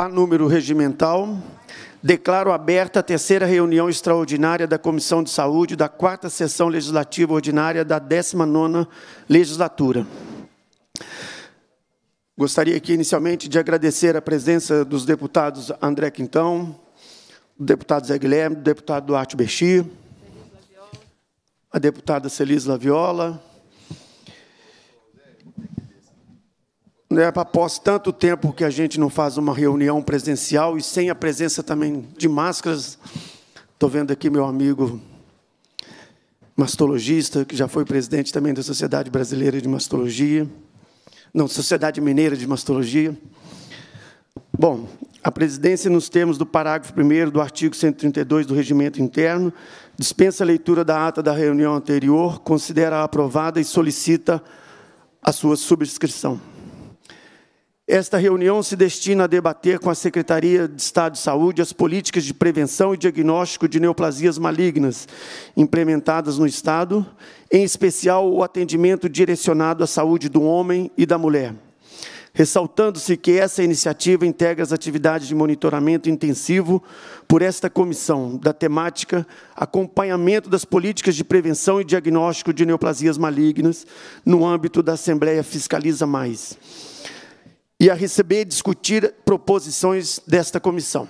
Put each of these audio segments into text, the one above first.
A número regimental, declaro aberta a terceira reunião extraordinária da Comissão de Saúde da quarta sessão legislativa ordinária da 19ª legislatura. Gostaria aqui, inicialmente, de agradecer a presença dos deputados André Quintão, do deputado Zé Guilherme, do deputado Duarte Bexi, a deputada Celis Laviola, né, após tanto tempo que a gente não faz uma reunião presencial e sem a presença também de máscaras, estou vendo aqui meu amigo mastologista, que já foi presidente também da Sociedade Brasileira de Mastologia, não, Sociedade Mineira de Mastologia. Bom, a presidência, nos termos do parágrafo 1 do artigo 132 do Regimento Interno, dispensa a leitura da ata da reunião anterior, considera aprovada e solicita a sua subscrição. Esta reunião se destina a debater com a Secretaria de Estado de Saúde as políticas de prevenção e diagnóstico de neoplasias malignas implementadas no Estado, em especial o atendimento direcionado à saúde do homem e da mulher. Ressaltando-se que essa iniciativa integra as atividades de monitoramento intensivo por esta comissão da temática acompanhamento das políticas de prevenção e diagnóstico de neoplasias malignas no âmbito da Assembleia Fiscaliza Mais e a receber e discutir proposições desta comissão.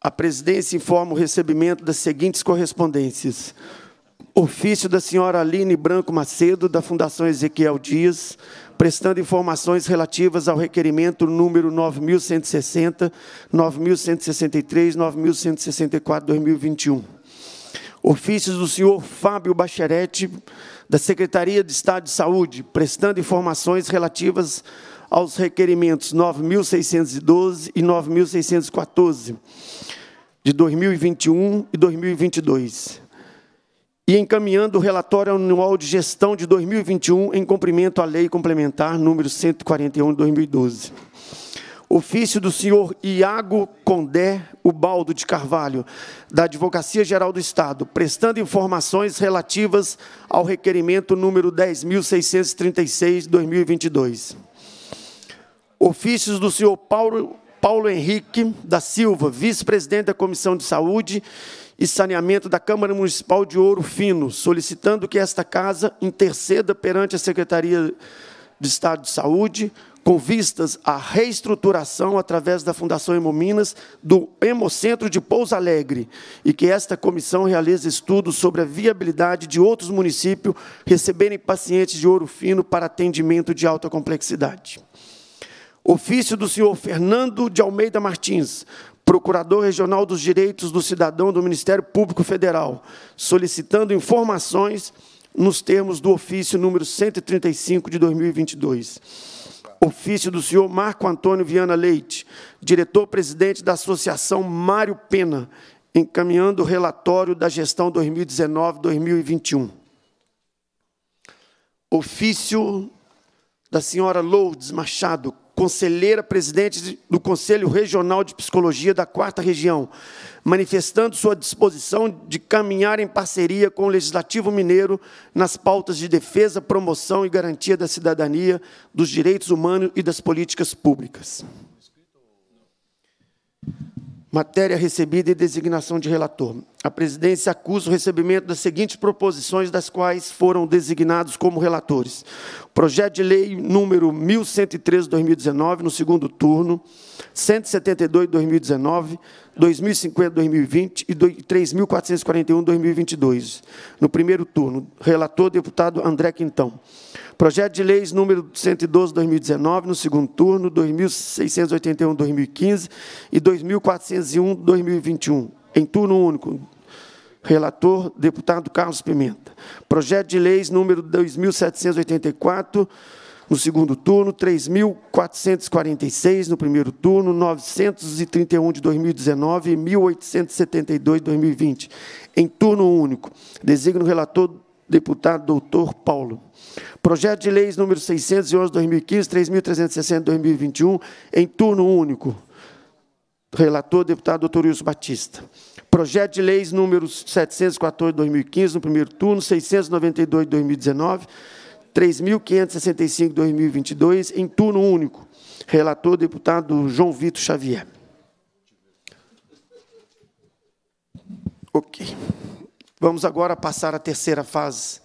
A presidência informa o recebimento das seguintes correspondências. Ofício da senhora Aline Branco Macedo, da Fundação Ezequiel Dias, prestando informações relativas ao requerimento número 9160, 9163, 9164, 2021. Ofícios do senhor Fábio Bacherete, da Secretaria de Estado de Saúde, prestando informações relativas aos requerimentos 9.612 e 9.614 de 2021 e 2022, e encaminhando o relatório anual de gestão de 2021 em cumprimento à Lei Complementar número 141 de 2012. Ofício do senhor Iago Condé Ubaldo de Carvalho, da Advocacia Geral do Estado, prestando informações relativas ao requerimento número 10.636-2022. Ofícios do senhor Paulo, Paulo Henrique da Silva, vice-presidente da Comissão de Saúde e Saneamento da Câmara Municipal de Ouro Fino, solicitando que esta casa interceda perante a Secretaria de Estado de Saúde com vistas à reestruturação através da Fundação Hemominas do Hemocentro de Pouso Alegre e que esta comissão realize estudos sobre a viabilidade de outros municípios receberem pacientes de ouro fino para atendimento de alta complexidade. Ofício do senhor Fernando de Almeida Martins, Procurador Regional dos Direitos do Cidadão do Ministério Público Federal, solicitando informações nos termos do ofício número 135 de 2022 Ofício do senhor Marco Antônio Viana Leite, diretor-presidente da Associação Mário Pena, encaminhando o relatório da gestão 2019-2021. Ofício da senhora Lourdes Machado conselheira presidente do Conselho Regional de Psicologia da Quarta Região, manifestando sua disposição de caminhar em parceria com o Legislativo Mineiro nas pautas de defesa, promoção e garantia da cidadania, dos direitos humanos e das políticas públicas. Matéria recebida e designação de relator. A presidência acusa o recebimento das seguintes proposições, das quais foram designados como relatores. Projeto de lei número 1103-2019, no segundo turno, 172-2019, 2050-2020 e 3441-2022. No primeiro turno, relator deputado André Quintão. Projeto de leis número 112, 2019, no segundo turno, 2.681, 2015 e 2.401, 2021, em turno único. Relator, deputado Carlos Pimenta. Projeto de leis número 2.784, no segundo turno, 3.446 no primeiro turno, 931 de 2019 e 1.872 de 2020, em turno único. Designo o relator deputado doutor Paulo. Projeto de leis número 611, 2015, 3.360, 2021, em turno único. Relator, deputado doutor Wilson Batista. Projeto de leis número 714, 2015, no primeiro turno, 692, 2019, 3.565, 2022, em turno único. Relator, deputado João Vitor Xavier. Ok. Vamos agora passar à terceira fase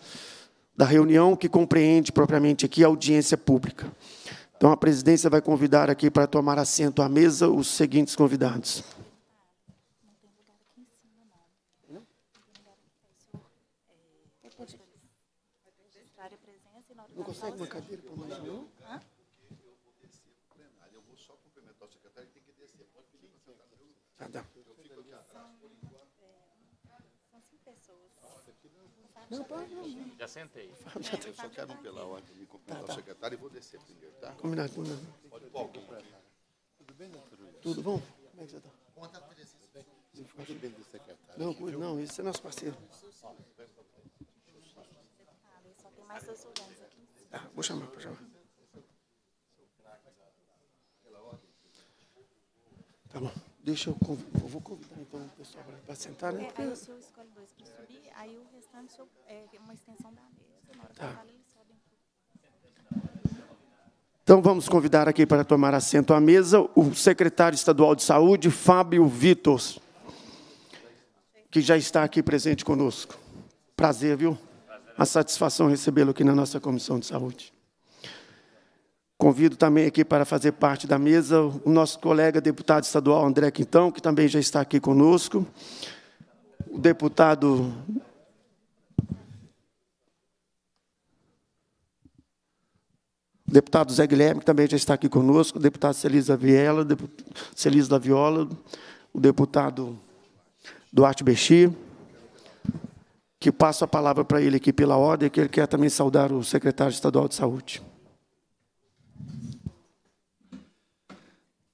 da reunião, que compreende propriamente aqui a audiência pública. Então, a presidência vai convidar aqui para tomar assento à mesa os seguintes convidados. Não consegue sentei. Tá é, eu só quero um pela ordem para me cumprimentar tá, tá. o secretário e vou descer primeiro, tá? Combinado, combinado. Pode pôr Tudo bem, doutor Tudo bom? Como é que você está? Conta a presença. Muito bem do secretário. Não, não, isso é nosso parceiro. Só tem mais dois soldados aqui. Tá, vou chamar, vou chamar. Tá bom. Deixa eu, conv... eu vou convidar então o pessoal para sentar, né? É, aí o senhor escolhe dois para subir, aí o restante é uma extensão da mesa. Na hora tá. eles sobem Então vamos convidar aqui para tomar assento à mesa o secretário estadual de saúde, Fábio Vitor, que já está aqui presente conosco. Prazer, viu? A satisfação recebê-lo aqui na nossa comissão de saúde. Convido também aqui para fazer parte da mesa o nosso colega deputado estadual André Quintão, que também já está aqui conosco. O deputado. O deputado Zé Guilherme, que também já está aqui conosco, o deputado Celisa Viela, Celisa da Viola, o deputado Duarte Bexi, que passo a palavra para ele aqui pela ordem, que ele quer também saudar o secretário estadual de saúde.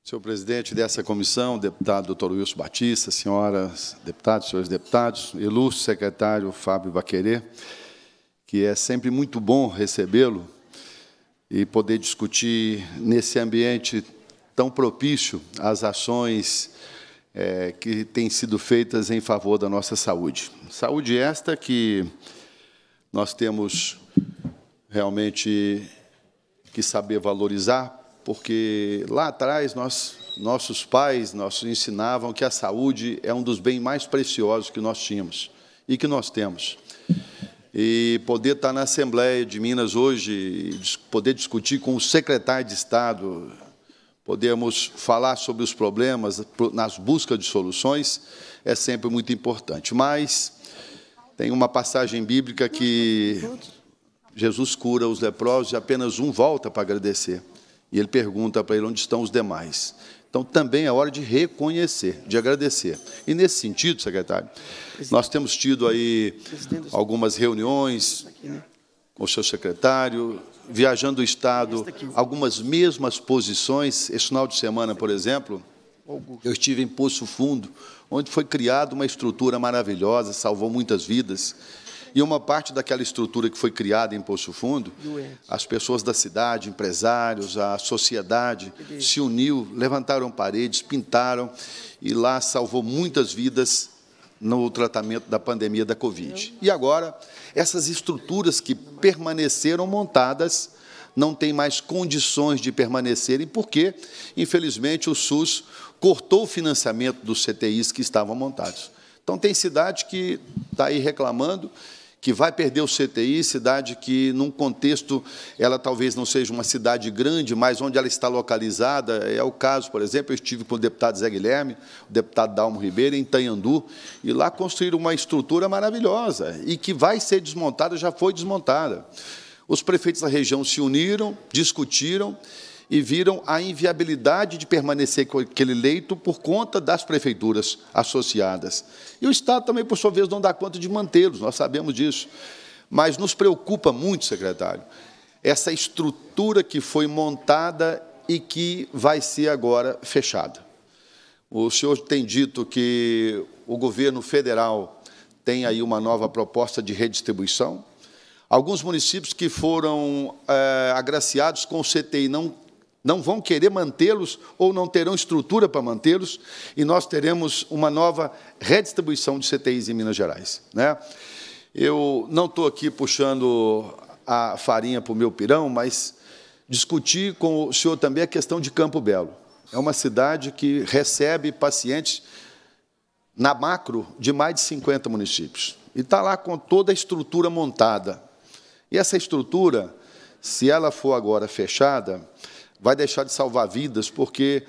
Senhor presidente dessa comissão, deputado doutor Wilson Batista, senhoras deputados, senhores deputados, ilustre secretário Fábio Baquerê, que é sempre muito bom recebê-lo e poder discutir nesse ambiente tão propício as ações é, que têm sido feitas em favor da nossa saúde. Saúde esta que nós temos realmente que saber valorizar, porque lá atrás nós, nossos pais nos ensinavam que a saúde é um dos bens mais preciosos que nós tínhamos e que nós temos. E poder estar na Assembleia de Minas hoje, poder discutir com o secretário de Estado, podemos falar sobre os problemas nas buscas de soluções, é sempre muito importante. Mas tem uma passagem bíblica que Jesus cura os leprosos e apenas um volta para agradecer. E ele pergunta para ele onde estão os demais. Então também é hora de reconhecer, de agradecer. E nesse sentido, secretário, nós temos tido aí algumas reuniões né? com o seu secretário, viajando o Estado, algumas mesmas posições. Esse final de semana, por exemplo, eu estive em Poço Fundo, onde foi criada uma estrutura maravilhosa, salvou muitas vidas e uma parte daquela estrutura que foi criada em Poço Fundo, as pessoas da cidade, empresários, a sociedade se uniu, levantaram paredes, pintaram e lá salvou muitas vidas no tratamento da pandemia da Covid. E agora, essas estruturas que permaneceram montadas não têm mais condições de permanecerem, porque, infelizmente, o SUS cortou o financiamento dos CTIs que estavam montados. Então, tem cidade que está aí reclamando que vai perder o CTI, cidade que, num contexto, ela talvez não seja uma cidade grande, mas onde ela está localizada, é o caso, por exemplo, eu estive com o deputado Zé Guilherme, o deputado Dalmo Ribeiro, em Tanhandu, e lá construíram uma estrutura maravilhosa, e que vai ser desmontada, já foi desmontada. Os prefeitos da região se uniram, discutiram, e viram a inviabilidade de permanecer com aquele leito por conta das prefeituras associadas. E o Estado também, por sua vez, não dá conta de mantê-los, nós sabemos disso. Mas nos preocupa muito, secretário, essa estrutura que foi montada e que vai ser agora fechada. O senhor tem dito que o governo federal tem aí uma nova proposta de redistribuição. Alguns municípios que foram é, agraciados com o CTI não não vão querer mantê-los ou não terão estrutura para mantê-los, e nós teremos uma nova redistribuição de CTIs em Minas Gerais. Né? Eu não estou aqui puxando a farinha para o meu pirão, mas discuti com o senhor também a questão de Campo Belo. É uma cidade que recebe pacientes na macro de mais de 50 municípios. E está lá com toda a estrutura montada. E essa estrutura, se ela for agora fechada, vai deixar de salvar vidas, porque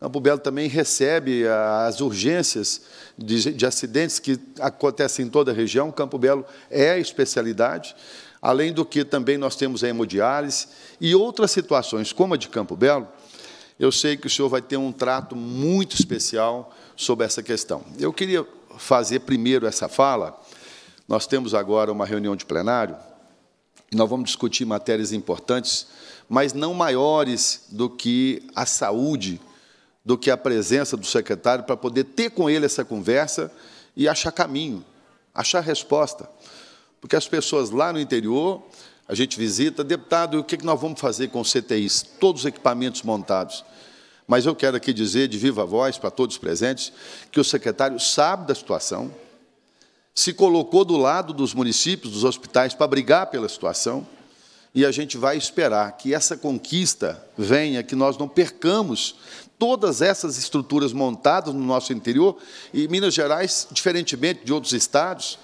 Campo Belo também recebe ah, as urgências de, de acidentes que acontecem em toda a região. Campo Belo é a especialidade. Além do que também nós temos a hemodiálise e outras situações, como a de Campo Belo, eu sei que o senhor vai ter um trato muito especial sobre essa questão. Eu queria fazer primeiro essa fala. Nós temos agora uma reunião de plenário e nós vamos discutir matérias importantes mas não maiores do que a saúde, do que a presença do secretário, para poder ter com ele essa conversa e achar caminho, achar resposta. Porque as pessoas lá no interior, a gente visita, deputado, o que nós vamos fazer com os CTIs? Todos os equipamentos montados. Mas eu quero aqui dizer, de viva voz, para todos presentes, que o secretário sabe da situação, se colocou do lado dos municípios, dos hospitais, para brigar pela situação, e a gente vai esperar que essa conquista venha, que nós não percamos todas essas estruturas montadas no nosso interior. E Minas Gerais, diferentemente de outros estados,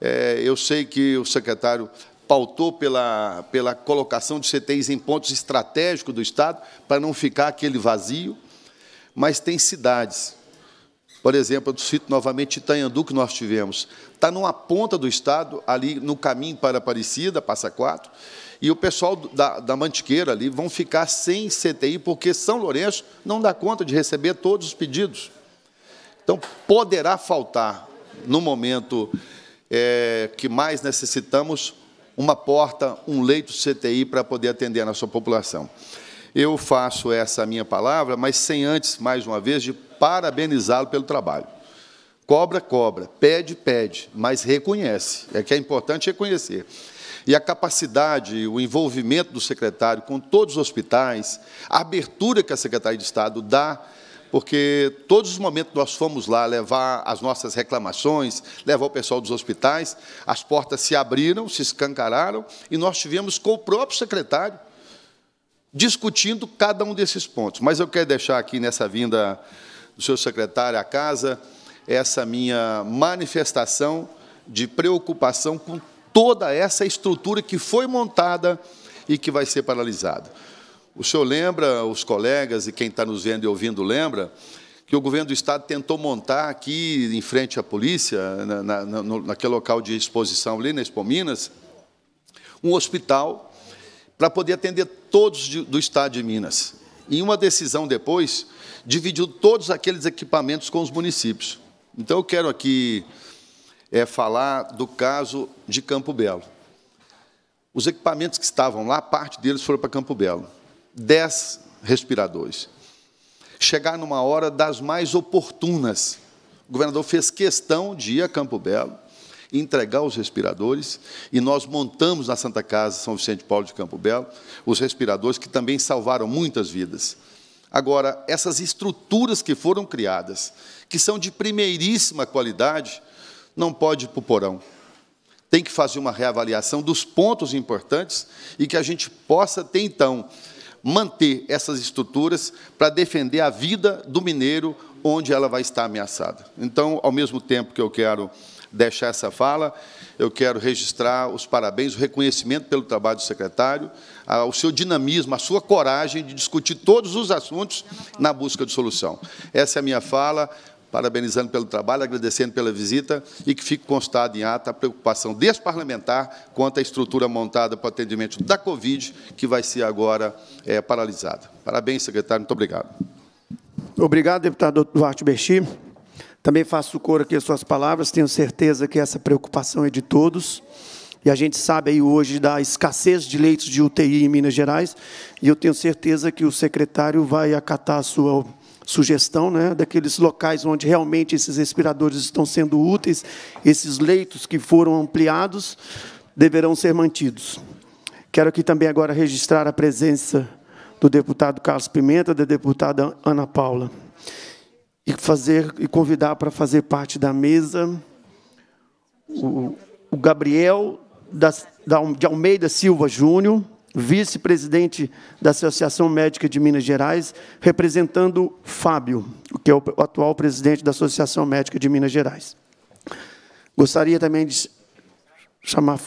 é, eu sei que o secretário pautou pela, pela colocação de CTIs em pontos estratégicos do Estado, para não ficar aquele vazio, mas tem cidades. Por exemplo, eu cito novamente Itanhandu, que nós tivemos. Está numa ponta do Estado, ali no caminho para Aparecida, Passa Quatro, e o pessoal da, da Mantiqueira ali vão ficar sem CTI, porque São Lourenço não dá conta de receber todos os pedidos. Então, poderá faltar, no momento é, que mais necessitamos, uma porta, um leito CTI para poder atender a nossa população. Eu faço essa minha palavra, mas sem antes, mais uma vez, de parabenizá-lo pelo trabalho. Cobra, cobra, pede, pede, mas reconhece. É que é importante reconhecer e a capacidade, o envolvimento do secretário com todos os hospitais, a abertura que a Secretaria de Estado dá, porque todos os momentos nós fomos lá levar as nossas reclamações, levar o pessoal dos hospitais, as portas se abriram, se escancararam, e nós tivemos com o próprio secretário discutindo cada um desses pontos. Mas eu quero deixar aqui nessa vinda do seu secretário à casa essa minha manifestação de preocupação com toda essa estrutura que foi montada e que vai ser paralisada. O senhor lembra, os colegas e quem está nos vendo e ouvindo lembra, que o governo do Estado tentou montar aqui em frente à polícia, na, na, naquele local de exposição ali, na Expo Minas, um hospital para poder atender todos de, do Estado de Minas. Em uma decisão depois, dividiu todos aqueles equipamentos com os municípios. Então, eu quero aqui é falar do caso de Campo Belo. Os equipamentos que estavam lá, parte deles foram para Campo Belo. Dez respiradores. Chegar numa hora das mais oportunas. O governador fez questão de ir a Campo Belo, entregar os respiradores, e nós montamos na Santa Casa São Vicente Paulo de Campo Belo os respiradores que também salvaram muitas vidas. Agora, essas estruturas que foram criadas, que são de primeiríssima qualidade, não pode ir para o porão. Tem que fazer uma reavaliação dos pontos importantes e que a gente possa ter, então, manter essas estruturas para defender a vida do mineiro onde ela vai estar ameaçada. Então, ao mesmo tempo que eu quero deixar essa fala, eu quero registrar os parabéns, o reconhecimento pelo trabalho do secretário, o seu dinamismo, a sua coragem de discutir todos os assuntos na busca de solução. Essa é a minha fala parabenizando pelo trabalho, agradecendo pela visita e que fique constado em ata a preocupação desse parlamentar quanto à estrutura montada para o atendimento da Covid, que vai ser agora é, paralisada. Parabéns, secretário. Muito obrigado. Obrigado, deputado Duarte Berchi. Também faço coro aqui às suas palavras. Tenho certeza que essa preocupação é de todos. E a gente sabe aí hoje da escassez de leitos de UTI em Minas Gerais. E eu tenho certeza que o secretário vai acatar a sua sugestão né, daqueles locais onde realmente esses respiradores estão sendo úteis, esses leitos que foram ampliados deverão ser mantidos. Quero aqui também agora registrar a presença do deputado Carlos Pimenta, da deputada Ana Paula, e fazer e convidar para fazer parte da mesa o, o Gabriel da, da, de Almeida Silva Júnior, vice-presidente da Associação Médica de Minas Gerais, representando Fábio, que é o atual presidente da Associação Médica de Minas Gerais. Gostaria também de chamar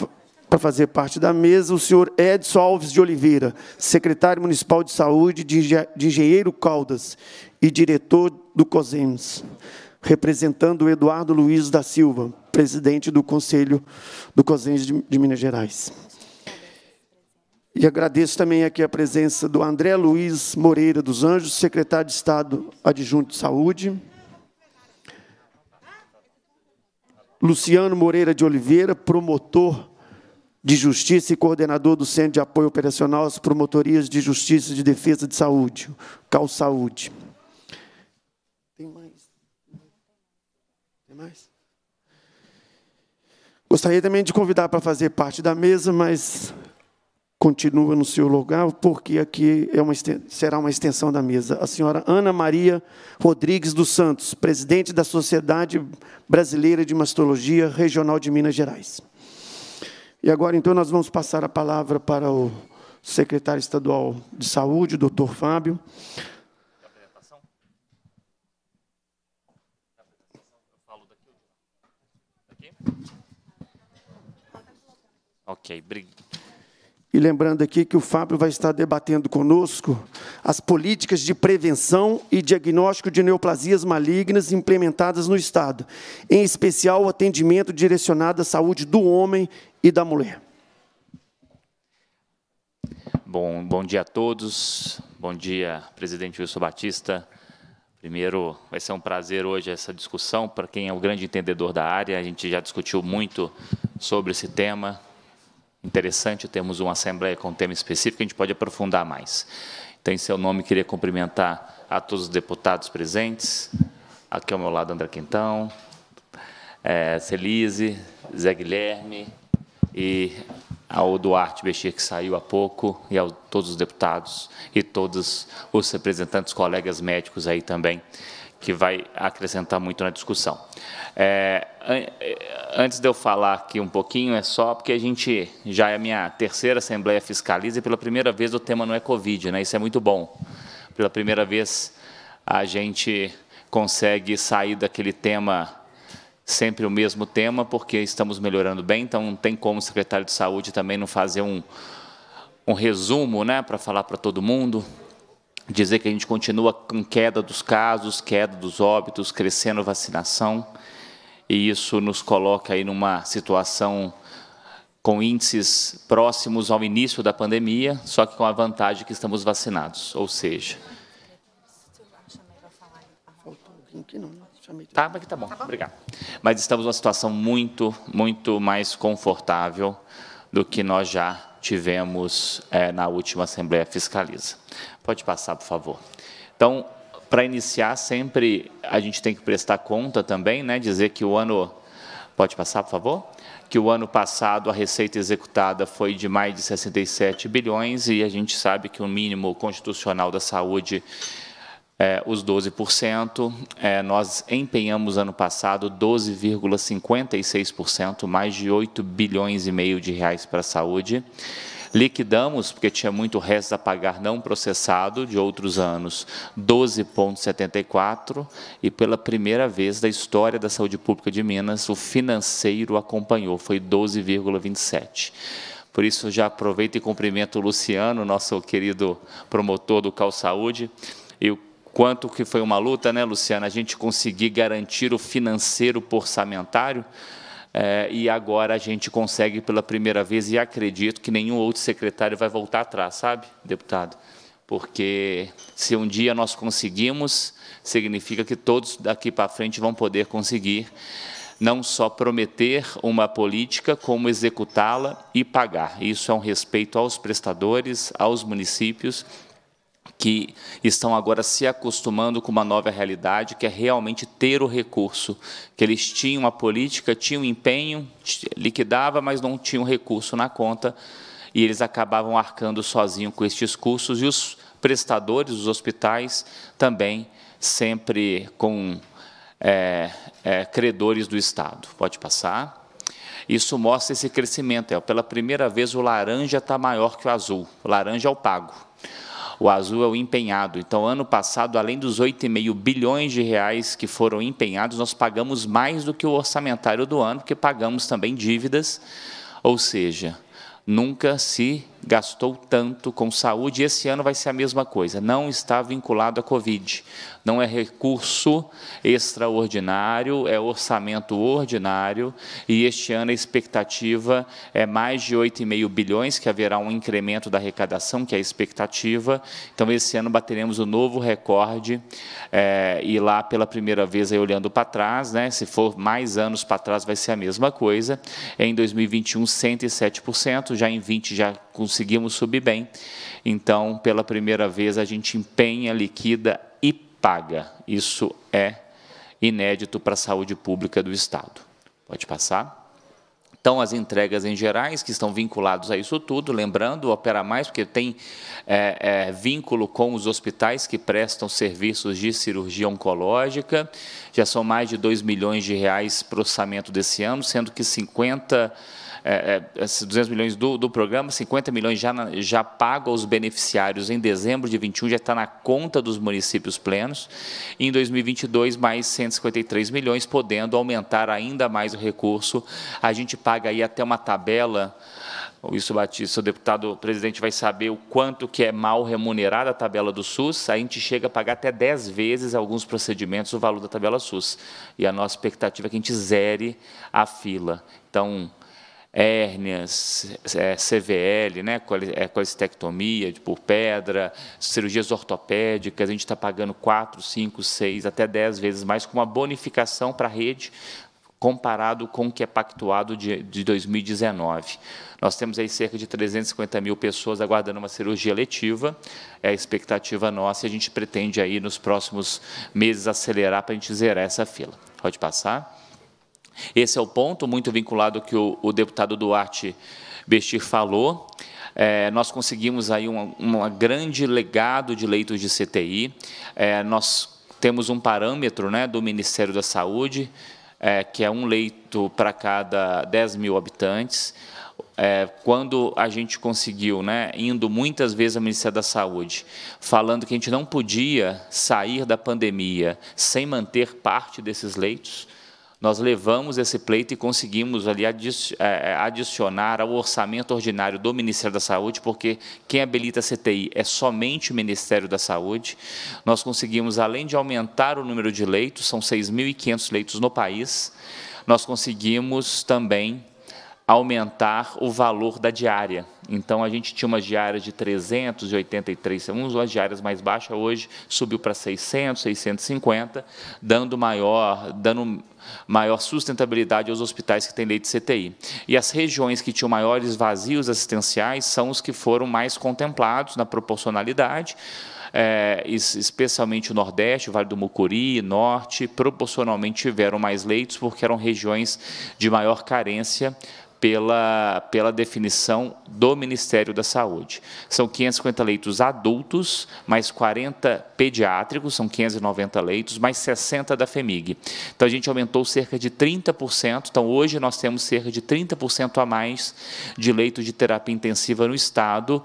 para fazer parte da mesa o senhor Edson Alves de Oliveira, secretário municipal de saúde de Engenheiro Caldas e diretor do COSEMS, representando o Eduardo Luiz da Silva, presidente do Conselho do COSEMS de Minas Gerais. E agradeço também aqui a presença do André Luiz Moreira dos Anjos, secretário de Estado adjunto de Saúde. Luciano Moreira de Oliveira, promotor de Justiça e coordenador do Centro de Apoio Operacional às Promotorias de Justiça e de Defesa de Saúde, Cal Saúde. Tem mais? Tem mais? Gostaria também de convidar para fazer parte da mesa, mas continua no seu lugar, porque aqui é uma, será uma extensão da mesa. A senhora Ana Maria Rodrigues dos Santos, presidente da Sociedade Brasileira de Mastologia Regional de Minas Gerais. E agora, então, nós vamos passar a palavra para o secretário estadual de saúde, doutor Fábio. Ok, obrigado. E lembrando aqui que o Fábio vai estar debatendo conosco as políticas de prevenção e diagnóstico de neoplasias malignas implementadas no Estado, em especial o atendimento direcionado à saúde do homem e da mulher. Bom, bom dia a todos. Bom dia, presidente Wilson Batista. Primeiro, vai ser um prazer hoje essa discussão. Para quem é o grande entendedor da área, a gente já discutiu muito sobre esse tema interessante, temos uma assembleia com um tema específico, a gente pode aprofundar mais. Então, em seu nome, queria cumprimentar a todos os deputados presentes, aqui ao meu lado, André Quintão, é, Celise, Zé Guilherme e ao Duarte Bexir, que saiu há pouco, e a todos os deputados e todos os representantes, colegas médicos aí também, que vai acrescentar muito na discussão. É, é, antes de eu falar aqui um pouquinho, é só porque a gente já é a minha terceira Assembleia Fiscaliza e pela primeira vez o tema não é Covid, né? isso é muito bom. Pela primeira vez a gente consegue sair daquele tema sempre o mesmo tema, porque estamos melhorando bem, então não tem como o secretário de Saúde também não fazer um, um resumo né, para falar para todo mundo, dizer que a gente continua com queda dos casos, queda dos óbitos, crescendo a vacinação, e isso nos coloca aí numa situação com índices próximos ao início da pandemia, só que com a vantagem que estamos vacinados, ou seja... Tá, mas que tá, tá bom, obrigado. Mas estamos numa situação muito, muito mais confortável do que nós já tivemos é, na última Assembleia Fiscaliza. Pode passar, por favor. Então, para iniciar, sempre a gente tem que prestar conta também, né? dizer que o ano. Pode passar, por favor? Que o ano passado a receita executada foi de mais de 67 bilhões e a gente sabe que o mínimo constitucional da saúde é os 12%. É, nós empenhamos ano passado 12,56%, mais de 8 bilhões e meio de reais para a saúde. Liquidamos, porque tinha muito resto a pagar não processado de outros anos, 12,74, e pela primeira vez da história da saúde pública de Minas, o financeiro acompanhou, foi 12,27. Por isso, já aproveito e cumprimento o Luciano, nosso querido promotor do Cal Saúde, e o quanto que foi uma luta, né, Luciano a gente conseguir garantir o financeiro orçamentário, é, e agora a gente consegue pela primeira vez, e acredito que nenhum outro secretário vai voltar atrás, sabe, deputado? Porque se um dia nós conseguimos, significa que todos daqui para frente vão poder conseguir não só prometer uma política, como executá-la e pagar. Isso é um respeito aos prestadores, aos municípios que estão agora se acostumando com uma nova realidade, que é realmente ter o recurso, que eles tinham a política, tinham empenho, liquidava, mas não tinham recurso na conta, e eles acabavam arcando sozinho com estes custos, e os prestadores, os hospitais, também sempre com é, é, credores do Estado. Pode passar. Isso mostra esse crescimento. É, pela primeira vez, o laranja está maior que o azul. O laranja é o pago. O azul é o empenhado. Então, ano passado, além dos 8,5 bilhões de reais que foram empenhados, nós pagamos mais do que o orçamentário do ano, porque pagamos também dívidas. Ou seja, nunca se gastou tanto com saúde, e esse ano vai ser a mesma coisa, não está vinculado à Covid. Não é recurso extraordinário, é orçamento ordinário, e este ano a expectativa é mais de 8,5 bilhões, que haverá um incremento da arrecadação, que é a expectativa. Então, esse ano bateremos o um novo recorde, é, e lá pela primeira vez, aí, olhando para trás, né, se for mais anos para trás, vai ser a mesma coisa. Em 2021, 107%, já em 20 já com conseguimos subir bem. Então, pela primeira vez, a gente empenha, liquida e paga. Isso é inédito para a saúde pública do Estado. Pode passar. Então, as entregas em gerais, que estão vinculados a isso tudo, lembrando, o Opera Mais, porque tem é, é, vínculo com os hospitais que prestam serviços de cirurgia oncológica, já são mais de 2 milhões de reais processamento desse ano, sendo que 50 é, é, esses 200 milhões do, do programa, 50 milhões já, já pago aos beneficiários em dezembro de 21, já está na conta dos municípios plenos. Em 2022, mais 153 milhões, podendo aumentar ainda mais o recurso. A gente paga aí até uma tabela o Wilson Batista, o deputado o presidente, vai saber o quanto que é mal remunerada a tabela do SUS, a gente chega a pagar até 10 vezes alguns procedimentos o valor da tabela SUS. E a nossa expectativa é que a gente zere a fila. Então, hérnias, é, CVL, né, é, de por pedra, cirurgias ortopédicas, a gente está pagando 4, 5, 6, até 10 vezes mais, com uma bonificação para a rede comparado com o que é pactuado de, de 2019. Nós temos aí cerca de 350 mil pessoas aguardando uma cirurgia letiva, é a expectativa nossa e a gente pretende aí nos próximos meses acelerar para a gente zerar essa fila. Pode passar. Esse é o ponto muito vinculado que o, o deputado Duarte Bestir falou. É, nós conseguimos aí um, um grande legado de leitos de CTI. É, nós temos um parâmetro né, do Ministério da Saúde, é, que é um leito para cada 10 mil habitantes. É, quando a gente conseguiu, né, indo muitas vezes ao Ministério da Saúde, falando que a gente não podia sair da pandemia sem manter parte desses leitos, nós levamos esse pleito e conseguimos ali é, é, adicionar ao orçamento ordinário do Ministério da Saúde, porque quem habilita a CTI é somente o Ministério da Saúde. Nós conseguimos, além de aumentar o número de leitos, são 6.500 leitos no país, nós conseguimos também aumentar o valor da diária. Então, a gente tinha umas diárias de 383 segundos, umas diárias mais baixas, hoje subiu para 600, 650, dando maior, dando maior sustentabilidade aos hospitais que têm leite CTI. E as regiões que tinham maiores vazios assistenciais são os que foram mais contemplados na proporcionalidade, é, especialmente o Nordeste, o Vale do Mucuri, Norte, proporcionalmente tiveram mais leitos, porque eram regiões de maior carência pela, pela definição do Ministério da Saúde. São 550 leitos adultos, mais 40 pediátricos, são 590 leitos, mais 60 da FEMIG. Então, a gente aumentou cerca de 30%. Então, hoje nós temos cerca de 30% a mais de leitos de terapia intensiva no Estado,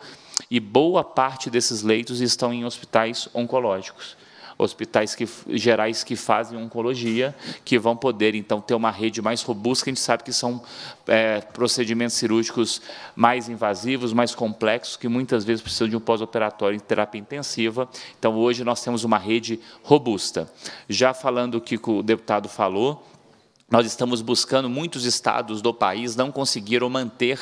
e boa parte desses leitos estão em hospitais oncológicos hospitais que, gerais que fazem oncologia, que vão poder, então, ter uma rede mais robusta. A gente sabe que são é, procedimentos cirúrgicos mais invasivos, mais complexos, que muitas vezes precisam de um pós-operatório em terapia intensiva. Então, hoje, nós temos uma rede robusta. Já falando o que o deputado falou, nós estamos buscando, muitos estados do país não conseguiram manter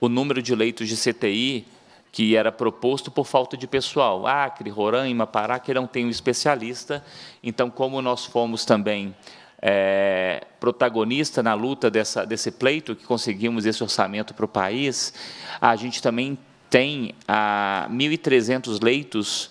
o número de leitos de CTI que era proposto por falta de pessoal. Acre, Roraima, Pará, que não tem um especialista. Então, como nós fomos também é, protagonista na luta dessa, desse pleito, que conseguimos esse orçamento para o país, a gente também tem 1.300 leitos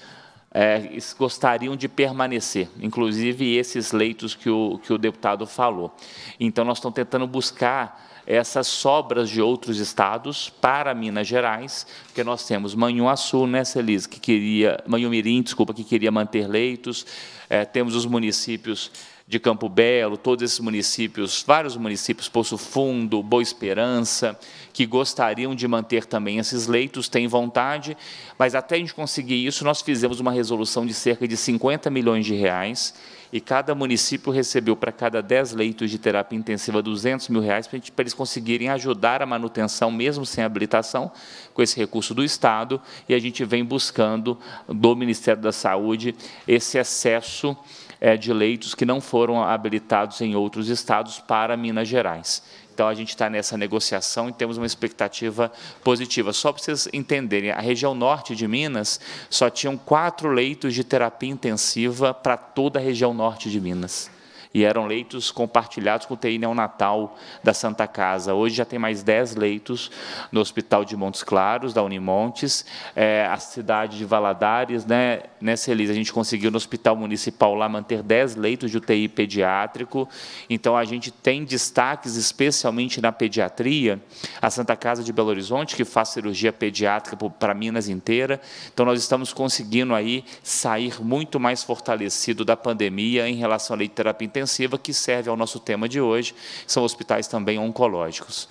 é, gostariam de permanecer, inclusive esses leitos que o, que o deputado falou. Então, nós estamos tentando buscar essas sobras de outros estados para Minas Gerais, porque nós temos Manhuaçu, né, Celis, que queria, Manhumirim, desculpa, que queria manter leitos, é, temos os municípios de Campo Belo, todos esses municípios, vários municípios, Poço Fundo, Boa Esperança, que gostariam de manter também esses leitos, têm vontade, mas até a gente conseguir isso, nós fizemos uma resolução de cerca de 50 milhões de reais, e cada município recebeu para cada 10 leitos de terapia intensiva 200 mil reais para, gente, para eles conseguirem ajudar a manutenção, mesmo sem habilitação, com esse recurso do Estado, e a gente vem buscando do Ministério da Saúde esse excesso é, de leitos que não foram habilitados em outros estados para Minas Gerais. Então, a gente está nessa negociação e temos uma expectativa positiva. Só para vocês entenderem, a região norte de Minas só tinham quatro leitos de terapia intensiva para toda a região norte de Minas e eram leitos compartilhados com o TI neonatal da Santa Casa. Hoje já tem mais 10 leitos no Hospital de Montes Claros, da Unimontes, é, a cidade de Valadares, né, nessa Elisa, a gente conseguiu no Hospital Municipal lá manter 10 leitos de UTI pediátrico, então a gente tem destaques especialmente na pediatria, a Santa Casa de Belo Horizonte, que faz cirurgia pediátrica para Minas inteira, então nós estamos conseguindo aí sair muito mais fortalecido da pandemia em relação à leite terapia intensiva, intensiva que serve ao nosso tema de hoje, são hospitais também oncológicos.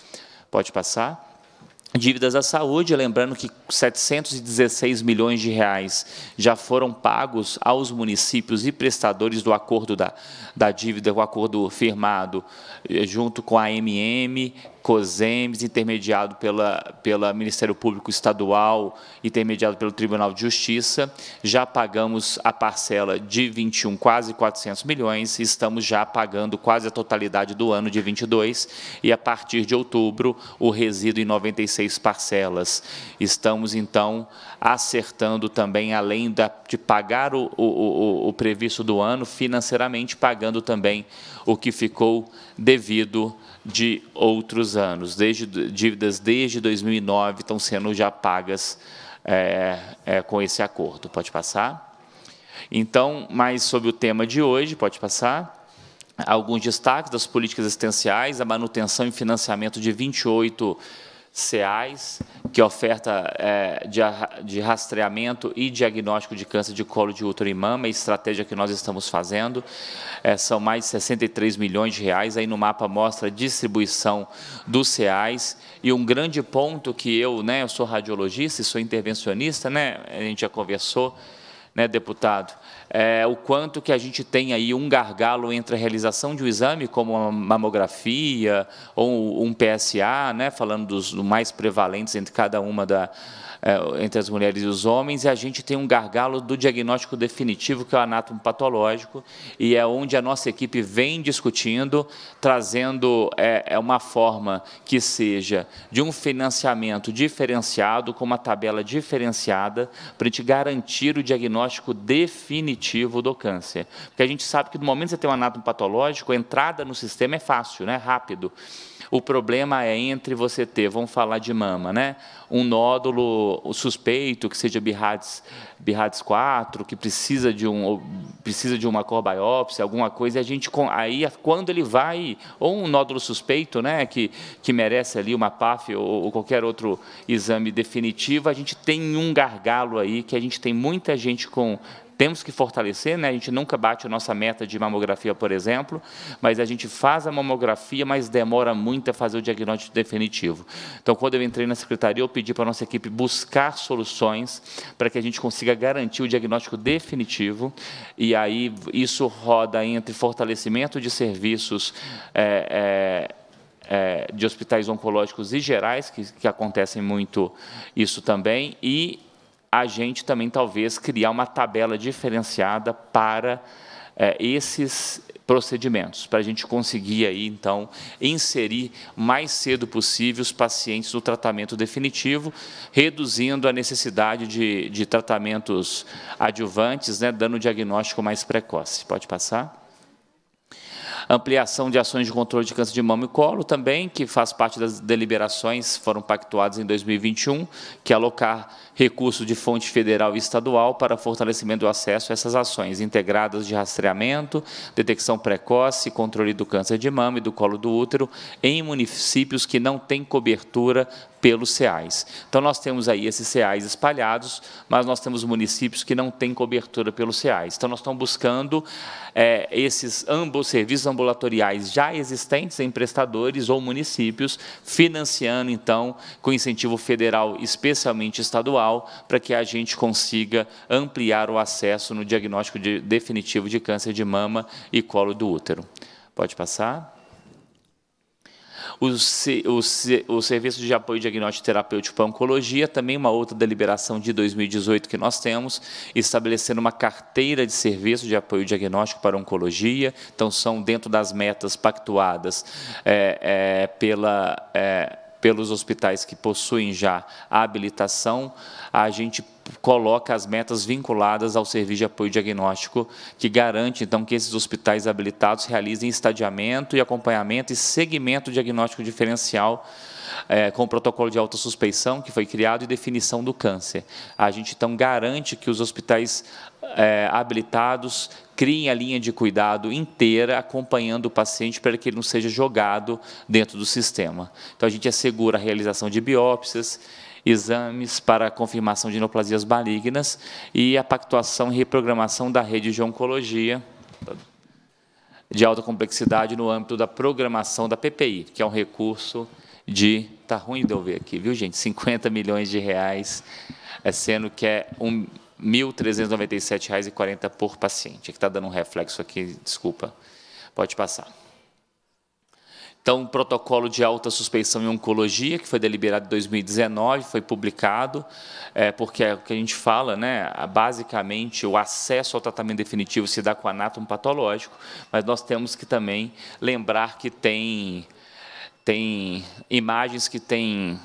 Pode passar? Dívidas à saúde, lembrando que 716 milhões de reais já foram pagos aos municípios e prestadores do acordo da, da dívida, o acordo firmado eh, junto com a MM, COSEMES, intermediado pela, pela Ministério Público Estadual, intermediado pelo Tribunal de Justiça. Já pagamos a parcela de 21, quase 400 milhões, estamos já pagando quase a totalidade do ano de 22, e a partir de outubro, o resíduo em 96 parcelas. Estamos, então, acertando também, além da, de pagar o, o, o, o previsto do ano, financeiramente pagando também o que ficou devido de outros anos. Desde, dívidas desde 2009 estão sendo já pagas é, é, com esse acordo. Pode passar? Então, mais sobre o tema de hoje, pode passar? Alguns destaques das políticas existenciais, a manutenção e financiamento de 28 SEAIS, que é oferta é, de, de, rastreamento e diagnóstico de câncer de colo de útero e mama, estratégia que nós estamos fazendo. É, são mais de 63 milhões de reais. Aí no mapa mostra a distribuição dos SEAIS. E um grande ponto que eu, né, eu sou radiologista e sou intervencionista, né, a gente já conversou, né, deputado? é, o quanto que a gente tem aí um gargalo entre a realização de um exame, como uma mamografia ou um PSA, né, falando dos mais prevalentes entre cada uma da, é, entre as mulheres e os homens, e a gente tem um gargalo do diagnóstico definitivo, que é o anátomo patológico, e é onde a nossa equipe vem discutindo, trazendo é, é, uma forma que seja de um financiamento diferenciado, com uma tabela diferenciada, para a gente garantir o diagnóstico definitivo do câncer. Porque a gente sabe que, no momento que você tem um anátomo patológico, a entrada no sistema é fácil, né? rápido. O problema é entre você ter, vamos falar de mama, né? um nódulo suspeito, que seja birrades, BIRADS 4, que precisa de, um, precisa de uma cor biópsia, alguma coisa, e a gente, aí, quando ele vai, ou um nódulo suspeito, né, que, que merece ali uma PAF ou, ou qualquer outro exame definitivo, a gente tem um gargalo aí, que a gente tem muita gente com temos que fortalecer, né? a gente nunca bate a nossa meta de mamografia, por exemplo, mas a gente faz a mamografia, mas demora muito a fazer o diagnóstico definitivo. Então, quando eu entrei na secretaria, eu pedi para a nossa equipe buscar soluções para que a gente consiga garantir o diagnóstico definitivo, e aí isso roda entre fortalecimento de serviços é, é, é, de hospitais oncológicos e gerais, que, que acontecem muito isso também, e a gente também talvez criar uma tabela diferenciada para é, esses procedimentos, para a gente conseguir aí então inserir mais cedo possível os pacientes no tratamento definitivo, reduzindo a necessidade de, de tratamentos adjuvantes, né, dando um diagnóstico mais precoce. Pode passar? ampliação de ações de controle de câncer de mama e colo também, que faz parte das deliberações foram pactuadas em 2021, que é alocar recursos de fonte federal e estadual para fortalecimento do acesso a essas ações integradas de rastreamento, detecção precoce, controle do câncer de mama e do colo do útero em municípios que não têm cobertura pelos CEAIS. Então, nós temos aí esses CEAIS espalhados, mas nós temos municípios que não têm cobertura pelos CEAIS. Então, nós estamos buscando é, esses ambos serviços ambulatoriais já existentes em prestadores ou municípios, financiando, então, com incentivo federal, especialmente estadual, para que a gente consiga ampliar o acesso no diagnóstico de, definitivo de câncer de mama e colo do útero. Pode passar. O, o, o, Serviço de Apoio Diagnóstico Terapêutico para Oncologia, também uma outra deliberação de 2018 que nós temos, estabelecendo uma carteira de serviço de apoio diagnóstico para oncologia. Então, são dentro das metas pactuadas é, é, pela. É, pelos hospitais que possuem já a habilitação, a gente coloca as metas vinculadas ao serviço de apoio diagnóstico, que garante, então, que esses hospitais habilitados realizem estadiamento e acompanhamento e segmento diagnóstico diferencial é, com o protocolo de alta suspeição que foi criado e definição do câncer. A gente, então, garante que os hospitais é, habilitados criem a linha de cuidado inteira acompanhando o paciente para que ele não seja jogado dentro do sistema. Então, a gente assegura a realização de biópsias, exames para confirmação de neoplasias malignas e a pactuação e reprogramação da rede de oncologia de alta complexidade no âmbito da programação da PPI, que é um recurso de... Está ruim de eu ver aqui, viu, gente? 50 milhões de reais, é sendo que é um R$ 1.397,40 por paciente. Aqui é está dando um reflexo aqui, desculpa. Pode passar. Então, o protocolo de alta suspeição em oncologia, que foi deliberado em 2019, foi publicado, é, porque é o que a gente fala, né, basicamente, o acesso ao tratamento definitivo se dá com anátomo patológico, mas nós temos que também lembrar que tem, tem imagens que têm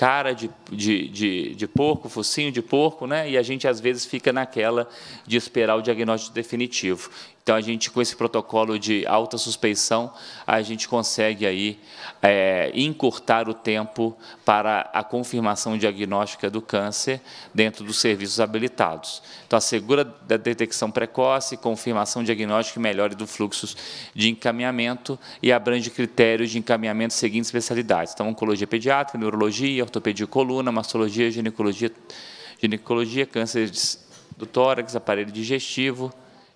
cara de, de, de, de, porco, focinho de porco, né? e a gente às vezes fica naquela de esperar o diagnóstico definitivo. Então, a gente, com esse protocolo de alta suspeição, a gente consegue aí é, encurtar o tempo para a confirmação diagnóstica do câncer dentro dos serviços habilitados. Então, assegura da detecção precoce, confirmação diagnóstica e melhora do fluxo de encaminhamento e abrange critérios de encaminhamento seguindo especialidades. Então, oncologia pediátrica, neurologia, ortopedia coluna, mastologia, ginecologia, ginecologia câncer do tórax, aparelho digestivo,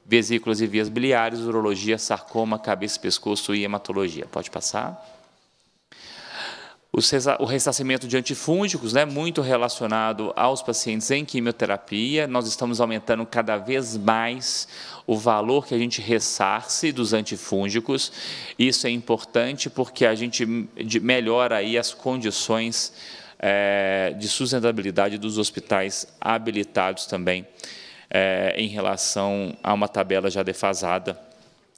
vesículas e vias biliares, urologia, sarcoma, cabeça, pescoço e hematologia. Pode passar. O ressarcimento de antifúngicos, né, muito relacionado aos pacientes em quimioterapia. Nós estamos aumentando cada vez mais o valor que a gente ressarce dos antifúngicos. Isso é importante porque a gente melhora aí as condições é, de sustentabilidade dos hospitais habilitados também é, em relação a uma tabela já defasada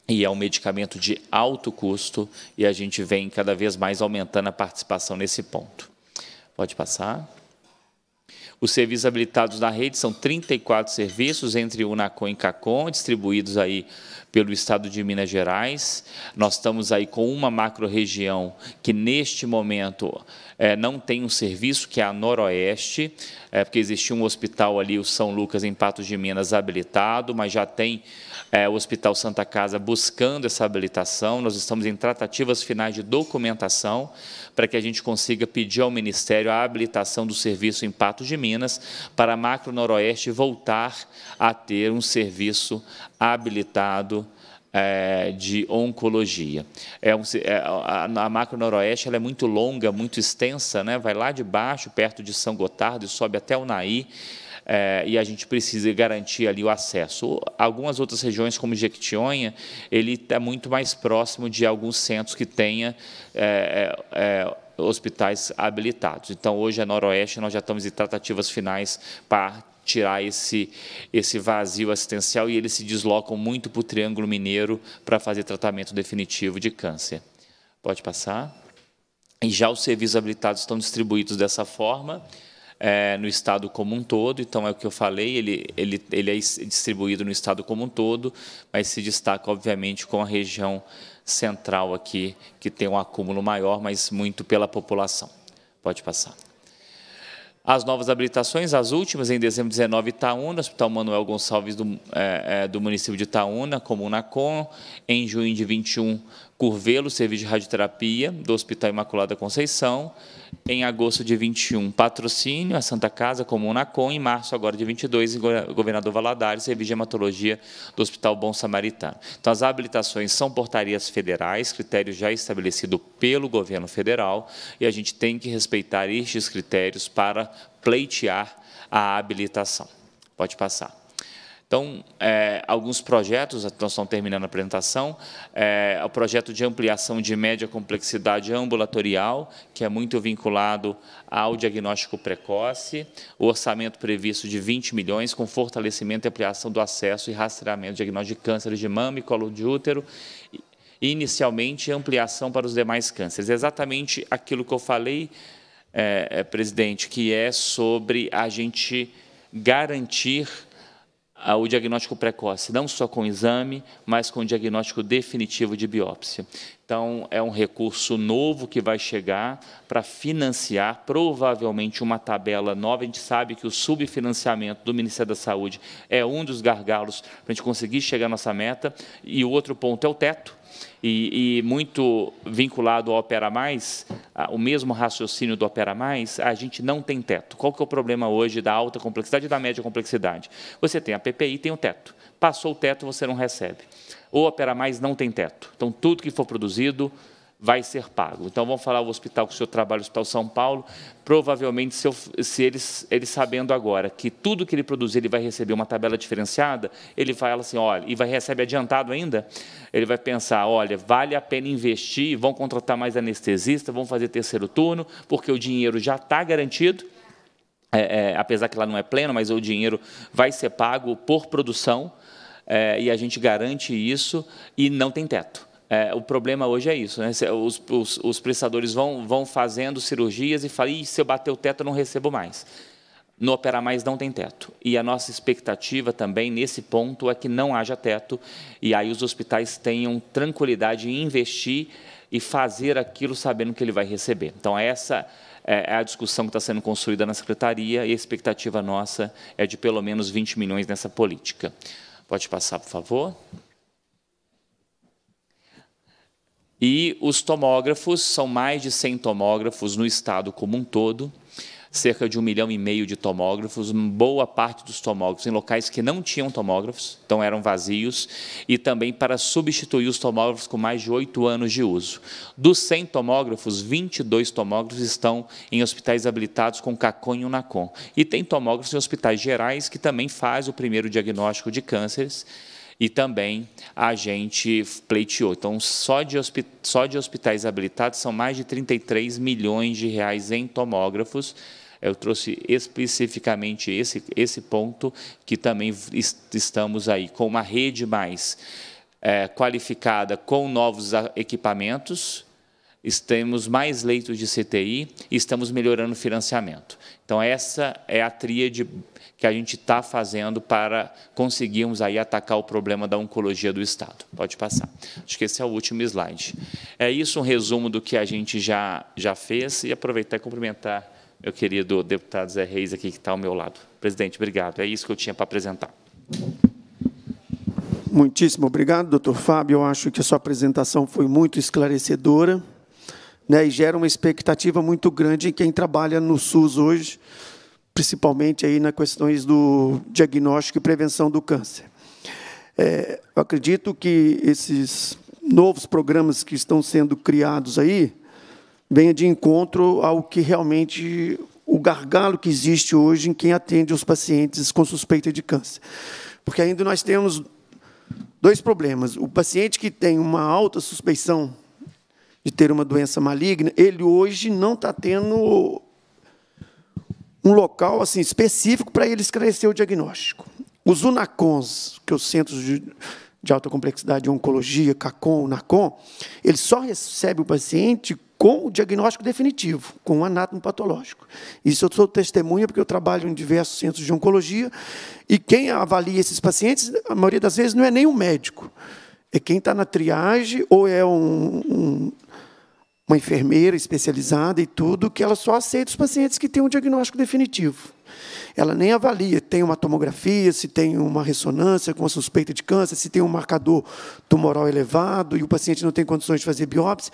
e é um medicamento de alto custo e a gente vem cada vez mais aumentando a participação nesse ponto. Pode passar. Os serviços habilitados na rede são 34 serviços, entre Unacom e Cacom, distribuídos aí pelo estado de Minas Gerais. Nós estamos aí com uma macro-região que, neste momento, é, não tem um serviço, que é a Noroeste, é, porque existia um hospital ali, o São Lucas, em Patos de Minas, habilitado, mas já tem é, o Hospital Santa Casa buscando essa habilitação, nós estamos em tratativas finais de documentação para que a gente consiga pedir ao Ministério a habilitação do serviço em Patos de Minas para a Macro Noroeste voltar a ter um serviço habilitado é, de oncologia. É um, é, a, a macro noroeste ela é muito longa, muito extensa, né? vai lá de baixo, perto de São Gotardo, e sobe até o Naí é, e a gente precisa garantir ali o acesso. Algumas outras regiões, como Jequitinhonha, ele está muito mais próximo de alguns centros que tenha é, é, é, hospitais habilitados. Então, hoje, a Noroeste, nós já estamos em tratativas finais para tirar esse, esse vazio assistencial e eles se deslocam muito para o Triângulo Mineiro para fazer tratamento definitivo de câncer. Pode passar. E já os serviços habilitados estão distribuídos dessa forma é, no Estado como um todo. Então, é o que eu falei, ele, ele, ele é distribuído no Estado como um todo, mas se destaca, obviamente, com a região central aqui, que tem um acúmulo maior, mas muito pela população. Pode passar. As novas habilitações, as últimas, em dezembro de 19, Itaúna, Hospital Manuel Gonçalves do, é, é do município de Itaúna, Comunacom. Em junho de 21, Curvelo, serviço de radioterapia do Hospital Imaculada Conceição. Em agosto de 21, patrocínio, a Santa Casa Comum Nacon. Em março, agora de 22, Governador Valadares, serviço de hematologia do Hospital Bom Samaritano. Então, as habilitações são portarias federais, critério já estabelecido pelo governo federal, e a gente tem que respeitar estes critérios para pleitear a habilitação. Pode passar. Então, é, alguns projetos, nós estamos terminando a apresentação, é, o projeto de ampliação de média complexidade ambulatorial, que é muito vinculado ao diagnóstico precoce, o orçamento previsto de 20 milhões, com fortalecimento e ampliação do acesso e rastreamento de diagnóstico de câncer de mama e colo de útero, e, inicialmente ampliação para os demais cânceres. exatamente aquilo que eu falei, é, é presidente, que é sobre a gente garantir o diagnóstico precoce, não só com exame, mas com diagnóstico definitivo de biópsia. Então, é um recurso novo que vai chegar para financiar, provavelmente, uma tabela nova. A gente sabe que o subfinanciamento do Ministério da Saúde é um dos gargalos para a gente conseguir chegar à nossa meta. E o outro ponto é o teto e, e muito vinculado ao Opera Mais, o mesmo raciocínio do Opera Mais, a gente não tem teto. Qual que é o problema hoje da alta complexidade e da média complexidade? Você tem a PPI, tem o teto. Passou o teto, você não recebe. O Opera Mais não tem teto. Então, tudo que for produzido vai ser pago. Então, vamos falar o hospital que o senhor trabalha, o Hospital São Paulo, provavelmente, se, eles, ele sabendo agora que tudo que ele produzir, ele vai receber uma tabela diferenciada, ele fala assim, olha, e vai receber adiantado ainda, ele vai pensar, olha, vale a pena investir, vão contratar mais anestesista, vão fazer terceiro turno, porque o dinheiro já está garantido, é, é, apesar que lá não é pleno, mas o dinheiro vai ser pago por produção, é, e a gente garante isso, e não tem teto. É, o problema hoje é isso, né? os, os, os, prestadores vão, vão fazendo cirurgias e falam, se eu bater o teto, eu não recebo mais. No Operar Mais não tem teto. E a nossa expectativa também, nesse ponto, é que não haja teto, e aí os hospitais tenham tranquilidade em investir e fazer aquilo sabendo que ele vai receber. Então, essa é, é a discussão que está sendo construída na Secretaria, e a expectativa nossa é de pelo menos 20 milhões nessa política. Pode passar, por favor. E os tomógrafos, são mais de 100 tomógrafos no estado como um todo, cerca de um milhão e meio de tomógrafos, boa parte dos tomógrafos em locais que não tinham tomógrafos, então eram vazios, e também para substituir os tomógrafos com mais de oito anos de uso. Dos 100 tomógrafos, 22 tomógrafos estão em hospitais habilitados com CACON e UNACOM. E tem tomógrafos em hospitais gerais que também faz o primeiro diagnóstico de cânceres, e também a gente pleiteou. Então, só de, só de hospitais habilitados são mais de 33 milhões de reais em tomógrafos. Eu trouxe especificamente esse, esse ponto, que também estamos aí com uma rede mais é, qualificada com novos equipamentos, temos mais leitos de CTI e estamos melhorando o financiamento. Então, essa é a tríade que a gente está fazendo para conseguirmos aí atacar o problema da oncologia do Estado. Pode passar. Acho que esse é o último slide. É isso um resumo do que a gente já, já fez e aproveitar e cumprimentar meu querido deputado Zé Reis aqui que está ao meu lado. Presidente, obrigado. É isso que eu tinha para apresentar. Muitíssimo obrigado, doutor Fábio. Eu acho que a sua apresentação foi muito esclarecedora né, e gera uma expectativa muito grande em quem trabalha no SUS hoje, principalmente aí nas questões do diagnóstico e prevenção do câncer. É, eu acredito que esses novos programas que estão sendo criados aí venham de encontro ao que realmente o gargalo que existe hoje em quem atende os pacientes com suspeita de câncer. Porque ainda nós temos dois problemas. O paciente que tem uma alta suspeição de ter uma doença maligna, ele hoje não está tendo um local assim específico para ele esclarecer o diagnóstico. Os UNACONs, que é os Centros de, de Alta Complexidade de Oncologia, Cacon, Unacon, ele só recebe o paciente com o diagnóstico definitivo, com o anátomo patológico. Isso eu sou testemunha, porque eu trabalho em diversos centros de oncologia, e quem avalia esses pacientes, a maioria das vezes, não é nem um médico. É quem está na triagem, ou é um, um uma enfermeira especializada e tudo, que ela só aceita os pacientes que têm um diagnóstico definitivo. Ela nem avalia tem uma tomografia, se tem uma ressonância com a suspeita de câncer, se tem um marcador tumoral elevado e o paciente não tem condições de fazer biópsia.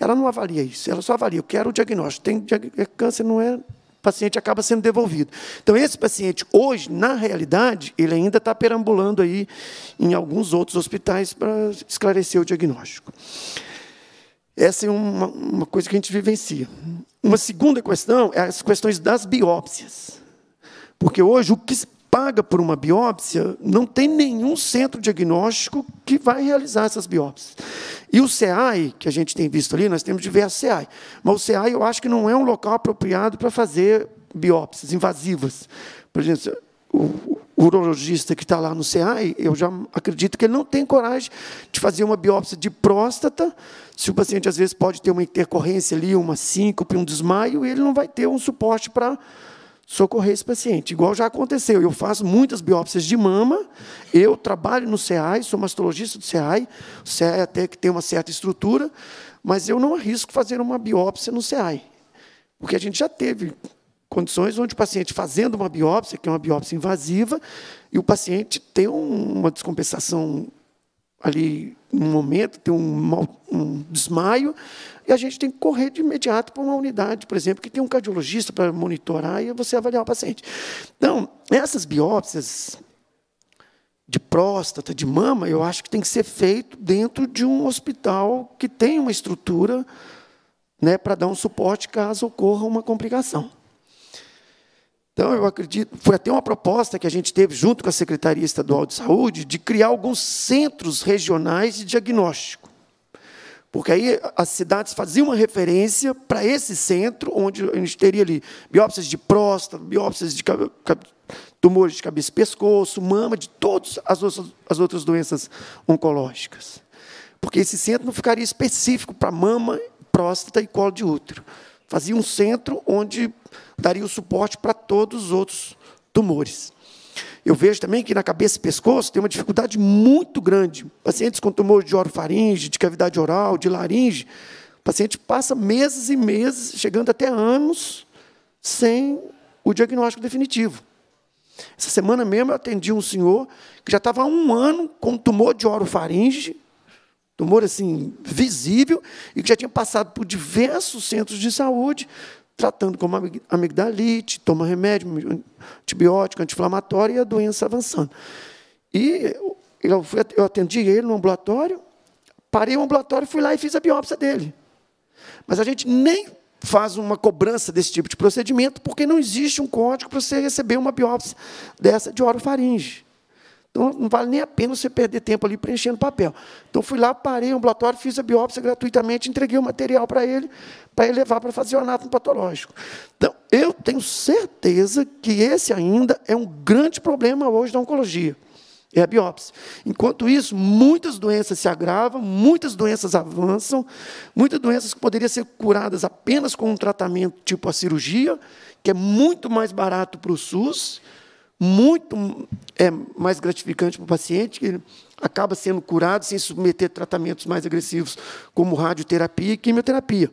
Ela não avalia isso, ela só avalia, eu quero o diagnóstico. Tem é, câncer, não é. O paciente acaba sendo devolvido. Então, esse paciente, hoje, na realidade, ele ainda está perambulando aí em alguns outros hospitais para esclarecer o diagnóstico. Essa é uma, uma coisa que a gente vivencia. Uma segunda questão é as questões das biópsias. Porque hoje o que se paga por uma biópsia não tem nenhum centro diagnóstico que vai realizar essas biópsias. E o SEAI, que a gente tem visto ali, nós temos diversos SEAI. mas o SEAI eu acho que não é um local apropriado para fazer biópsias invasivas. Por exemplo, o, urologista que está lá no SEAI, eu já acredito que ele não tem coragem de fazer uma biópsia de próstata, se o paciente às vezes pode ter uma intercorrência ali, uma síncope, um desmaio, ele não vai ter um suporte para socorrer esse paciente. Igual já aconteceu, eu faço muitas biópsias de mama, eu trabalho no SEAI, sou mastologista do SEAI, o SEAI até que tem uma certa estrutura, mas eu não arrisco fazer uma biópsia no SEAI, porque a gente já teve condições onde o paciente fazendo uma biópsia, que é uma biópsia invasiva, e o paciente tem uma descompensação ali um momento, tem um, mal, um desmaio, e a gente tem que correr de imediato para uma unidade, por exemplo, que tem um cardiologista para monitorar e você avaliar o paciente. Então, essas biópsias de próstata, de mama, eu acho que tem que ser feito dentro de um hospital que tem uma estrutura né, para dar um suporte caso ocorra uma complicação. Então, eu acredito, foi até uma proposta que a gente teve junto com a Secretaria Estadual de Saúde de criar alguns centros regionais de diagnóstico. Porque aí as cidades faziam uma referência para esse centro, onde a gente teria ali biópsias de próstata, biópsias de tumores de cabeça e pescoço, mama, de todas as outras doenças oncológicas. Porque esse centro não ficaria específico para mama, próstata e colo de útero. Fazia um centro onde daria o suporte para todos os outros tumores. Eu vejo também que na cabeça e pescoço tem uma dificuldade muito grande. Pacientes com tumores de orofaringe, de cavidade oral, de laringe, o paciente passa meses e meses, chegando até anos, sem o diagnóstico definitivo. Essa semana mesmo eu atendi um senhor que já estava há um ano com tumor de orofaringe, tumor assim visível, e que já tinha passado por diversos centros de saúde, tratando como amigdalite, toma remédio, antibiótico, anti-inflamatório e a doença avançando. E eu, eu atendi ele no ambulatório, parei o ambulatório, fui lá e fiz a biópsia dele. Mas a gente nem faz uma cobrança desse tipo de procedimento, porque não existe um código para você receber uma biópsia dessa de orofaringe. Então, não vale nem a pena você perder tempo ali preenchendo papel. Então, fui lá, parei o ambulatório, fiz a biópsia gratuitamente, entreguei o material para ele, para ele levar para fazer o anátomo patológico. Então, eu tenho certeza que esse ainda é um grande problema hoje da oncologia. É a biópsia. Enquanto isso, muitas doenças se agravam, muitas doenças avançam, muitas doenças que poderiam ser curadas apenas com um tratamento tipo a cirurgia, que é muito mais barato para o SUS, muito é, mais gratificante para o paciente, que ele acaba sendo curado sem submeter tratamentos mais agressivos, como radioterapia e quimioterapia.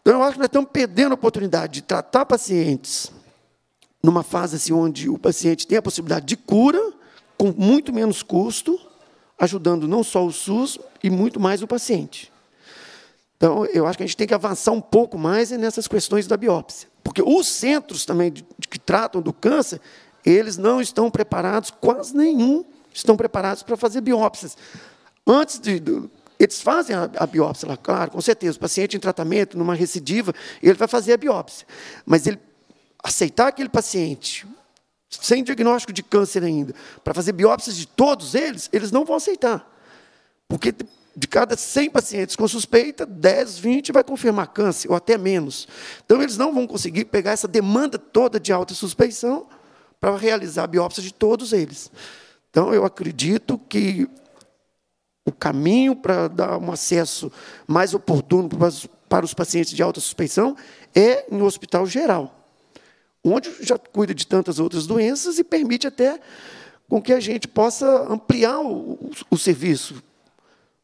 Então, eu acho que nós estamos perdendo a oportunidade de tratar pacientes numa fase assim, onde o paciente tem a possibilidade de cura, com muito menos custo, ajudando não só o SUS e muito mais o paciente. Então, eu acho que a gente tem que avançar um pouco mais nessas questões da biópsia. Porque os centros também de, de, que tratam do câncer, eles não estão preparados, quase nenhum estão preparados para fazer biópsias. Antes de. eles fazem a, a, biópsia lá, claro, com certeza. O paciente em tratamento, numa recidiva, ele vai fazer a biópsia. Mas ele aceitar aquele paciente sem diagnóstico de câncer ainda, para fazer biópsias de todos eles, eles não vão aceitar. Porque de cada 100 pacientes com suspeita, 10, 20 vai confirmar câncer, ou até menos. Então, eles não vão conseguir pegar essa demanda toda de alta suspeição para realizar a biópsia de todos eles. Então, eu acredito que o caminho para dar um acesso mais oportuno para os pacientes de alta suspeição é em um hospital geral, onde já cuida de tantas outras doenças e permite até com que a gente possa ampliar o, o serviço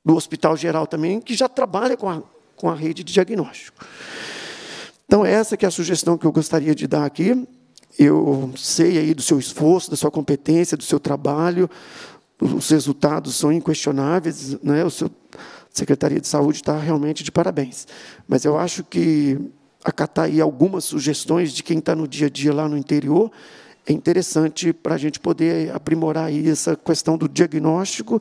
do hospital geral também, que já trabalha com a, com a rede de diagnóstico. Então, essa que é a sugestão que eu gostaria de dar aqui. Eu sei aí do seu esforço, da sua competência, do seu trabalho, os resultados são inquestionáveis, né? O seu Secretaria de Saúde está realmente de parabéns. Mas eu acho que acatar aí algumas sugestões de quem está no dia a dia lá no interior é interessante para a gente poder aprimorar aí essa questão do diagnóstico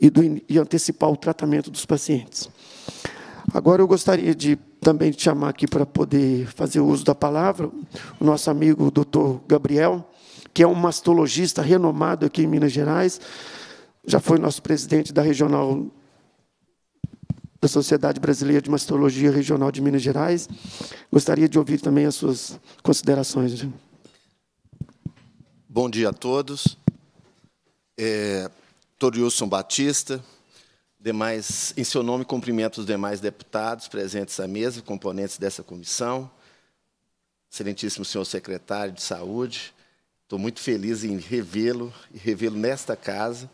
e, do, e antecipar o tratamento dos pacientes. Agora eu gostaria de também chamar aqui para poder fazer uso da palavra o nosso amigo doutor Gabriel, que é um mastologista renomado aqui em Minas Gerais, já foi nosso presidente da regional da Sociedade Brasileira de Mastologia Regional de Minas Gerais. Gostaria de ouvir também as suas considerações. Bom dia a todos. É, Torilson Batista, demais, em seu nome, cumprimento os demais deputados presentes à mesa, componentes dessa comissão, excelentíssimo senhor secretário de Saúde. Estou muito feliz em revê-lo e revê-lo nesta casa.